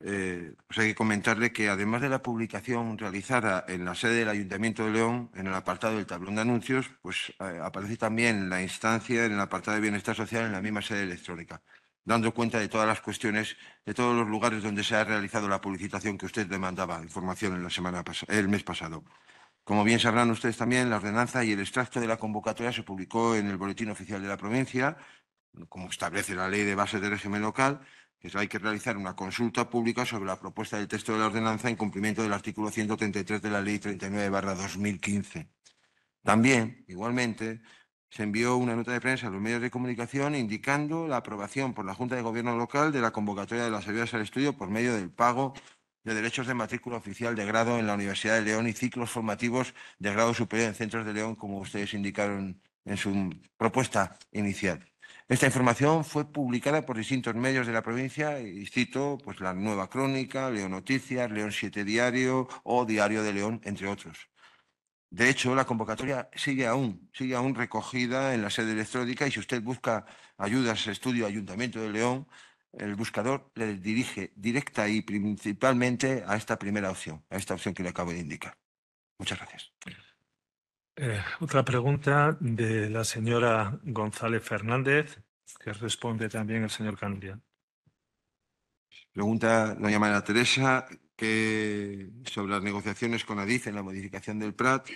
eh, pues hay que comentarle que además de la publicación realizada en la sede del Ayuntamiento de León, en el apartado del tablón de anuncios, pues eh, aparece también la instancia en el apartado de bienestar social en la misma sede electrónica, dando cuenta de todas las cuestiones, de todos los lugares donde se ha realizado la publicitación que usted demandaba información en la semana el mes pasado. Como bien sabrán ustedes también, la ordenanza y el extracto de la convocatoria se publicó en el Boletín Oficial de la Provincia, como establece la Ley de Bases del Régimen Local, hay que realizar una consulta pública sobre la propuesta del texto de la ordenanza en cumplimiento del artículo 133 de la Ley 39-2015. También, igualmente, se envió una nota de prensa a los medios de comunicación indicando la aprobación por la Junta de Gobierno Local de la convocatoria de las ayudas al estudio por medio del pago de derechos de matrícula oficial de grado en la Universidad de León y ciclos formativos de grado superior en centros de León, como ustedes indicaron en su propuesta inicial. Esta información fue publicada por distintos medios de la provincia y cito pues, La Nueva Crónica, León Noticias, León 7 Diario o Diario de León, entre otros. De hecho, la convocatoria sigue aún, sigue aún recogida en la sede electrónica y si usted busca ayudas, estudio, Ayuntamiento de León, el buscador le dirige directa y principalmente a esta primera opción, a esta opción que le acabo de indicar. Muchas gracias. Eh, otra pregunta de la señora González Fernández, que responde también el señor Candia. Pregunta la llamada Teresa que sobre las negociaciones con ADIF en la modificación del PRAT.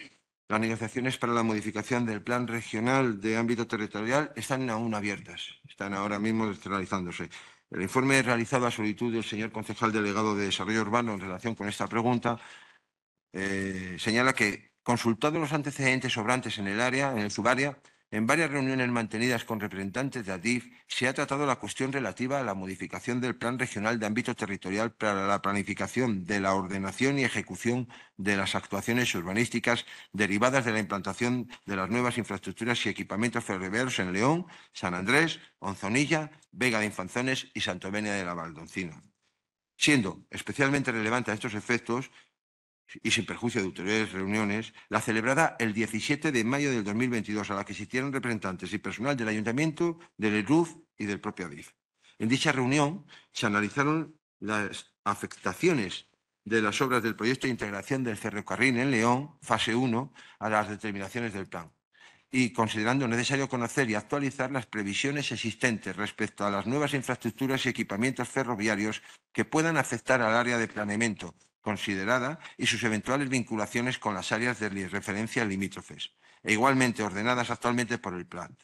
Las negociaciones para la modificación del plan regional de ámbito territorial están aún abiertas, están ahora mismo realizándose. El informe realizado a solicitud del señor concejal delegado de Desarrollo Urbano en relación con esta pregunta eh, señala que consultado los antecedentes sobrantes en el área, en el subárea, en varias reuniones mantenidas con representantes de ADIF se ha tratado la cuestión relativa a la modificación del Plan Regional de Ámbito Territorial para la planificación de la ordenación y ejecución de las actuaciones urbanísticas derivadas de la implantación de las nuevas infraestructuras y equipamientos ferroviarios en León, San Andrés, Onzonilla, Vega de Infanzones y Santovenia de la Valdoncina siendo especialmente relevante a estos efectos y sin perjuicio de ulteriores reuniones, la celebrada el 17 de mayo del 2022, a la que asistieron representantes y personal del Ayuntamiento, del ERUF y del propio ADIF. En dicha reunión se analizaron las afectaciones de las obras del proyecto de integración del ferrocarril en León, fase 1, a las determinaciones del plan y considerando necesario conocer y actualizar las previsiones existentes respecto a las nuevas infraestructuras y equipamientos ferroviarios que puedan afectar al área de planeamiento, considerada y sus eventuales vinculaciones con las áreas de referencia limítrofes, e igualmente ordenadas actualmente por el plan.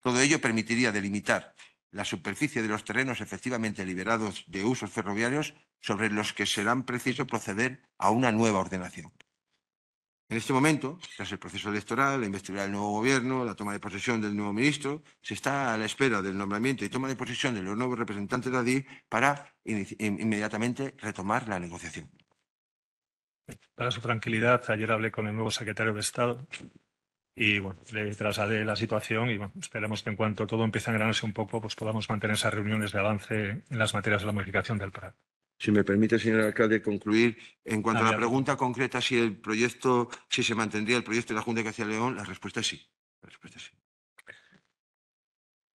Todo ello permitiría delimitar la superficie de los terrenos efectivamente liberados de usos ferroviarios sobre los que será preciso proceder a una nueva ordenación. En este momento, tras el proceso electoral, la investidura del nuevo gobierno, la toma de posesión del nuevo ministro, se está a la espera del nombramiento y toma de posesión de los nuevos representantes de ADI para inmediatamente retomar la negociación. Para su tranquilidad, ayer hablé con el nuevo secretario de Estado y bueno, le trasladé la situación y esperamos que en cuanto todo empiece a engranarse un poco, pues podamos mantener esas reuniones de avance en las materias de la modificación del PRAD. Si me permite, señor alcalde, concluir en cuanto a la pregunta concreta si el proyecto, si se mantendría el proyecto de la Junta de Castilla León, la respuesta es sí.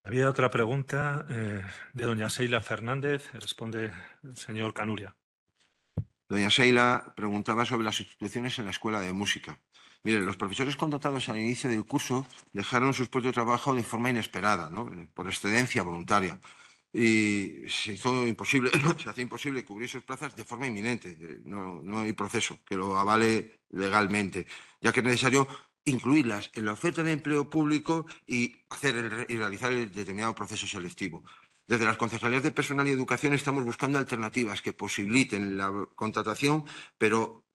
Había otra pregunta eh, de doña Seila Fernández, responde el señor Canuria. Doña Seila preguntaba sobre las instituciones en la Escuela de Música. Mire, los profesores contratados al inicio del curso dejaron sus puestos de trabajo de forma inesperada, por excedencia voluntaria y <clears throat> se imposible, hace imposible cubrir sus plazas de forma inminente. Eh, no, hay proceso que lo avale legalmente, ya que es necesario incluirlas en la oferta de empleo público y, hacer realizar el determinado proceso selectivo. Desde las concejalías de personal y educación estamos buscando alternativas que posibiliten la contratación, pero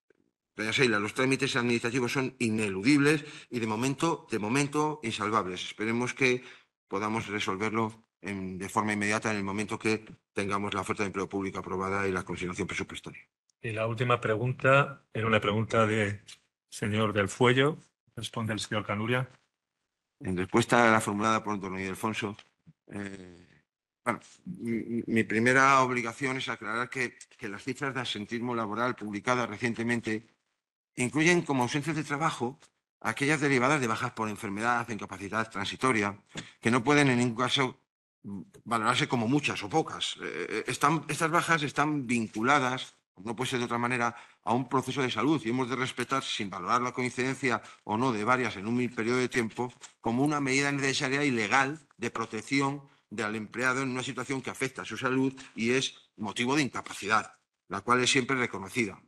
los trámites administrativos son ineludibles y de momento, de momento, insalvables. Esperemos que podamos resolverlo de forma inmediata en el momento que tengamos la oferta de empleo público aprobada y la consideración presupuestaria. Y la última pregunta era una pregunta de señor Del Fuello. Responde el señor Canuria. En respuesta a la formulada por don Delfonso. eh, mi, primera obligación es aclarar que, las cifras de asentismo laboral publicadas recientemente incluyen como ausencias de trabajo aquellas derivadas de bajas por enfermedad, incapacidad transitoria, que no pueden en ningún caso valorarse como muchas o pocas. Eh, eh, estas bajas están vinculadas, no puede ser de otra manera, a un proceso de salud y hemos de respetar, sin valorar la coincidencia o no de varias en un periodo de tiempo, como una medida necesaria y legal de protección del empleado en una situación que afecta a su salud y es motivo de incapacidad, la cual es siempre reconocida,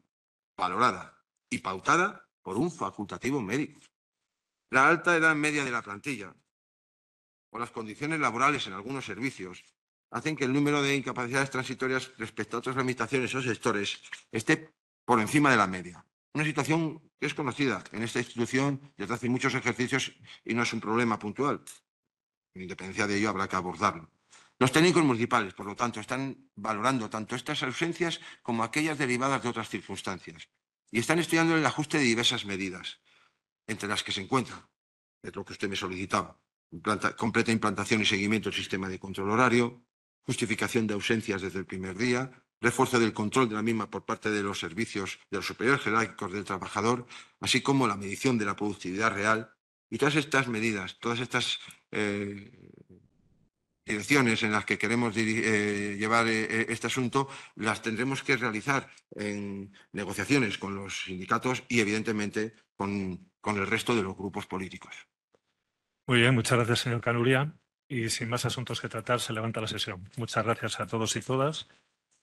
valorada y pautada por un facultativo médico. La alta edad media de la plantilla, o las condiciones laborales en algunos servicios hacen que el número de incapacidades transitorias respecto a otras limitaciones o sectores esté por encima de la media. Una situación que es conocida en esta institución desde hace muchos ejercicios y no es un problema puntual. En independencia de ello, habrá que abordarlo. Los técnicos municipales, por lo tanto, están valorando tanto estas ausencias como aquellas derivadas de otras circunstancias y están estudiando el ajuste de diversas medidas, entre las que se encuentra, es lo que usted me solicitaba, completa implantación y seguimiento del sistema de control horario, justificación de ausencias desde el primer día, refuerzo del control de la misma por parte de los servicios de los superiores jerárquicos del trabajador, así como la medición de la productividad real. Y todas estas medidas, todas estas eh, direcciones en las que queremos eh, llevar eh, este asunto, las tendremos que realizar en negociaciones con los sindicatos y, evidentemente, con el resto de los grupos políticos. Muy bien, muchas gracias, señor Canuria. Y sin más asuntos que tratar, se levanta la sesión. Muchas gracias a todos y todas.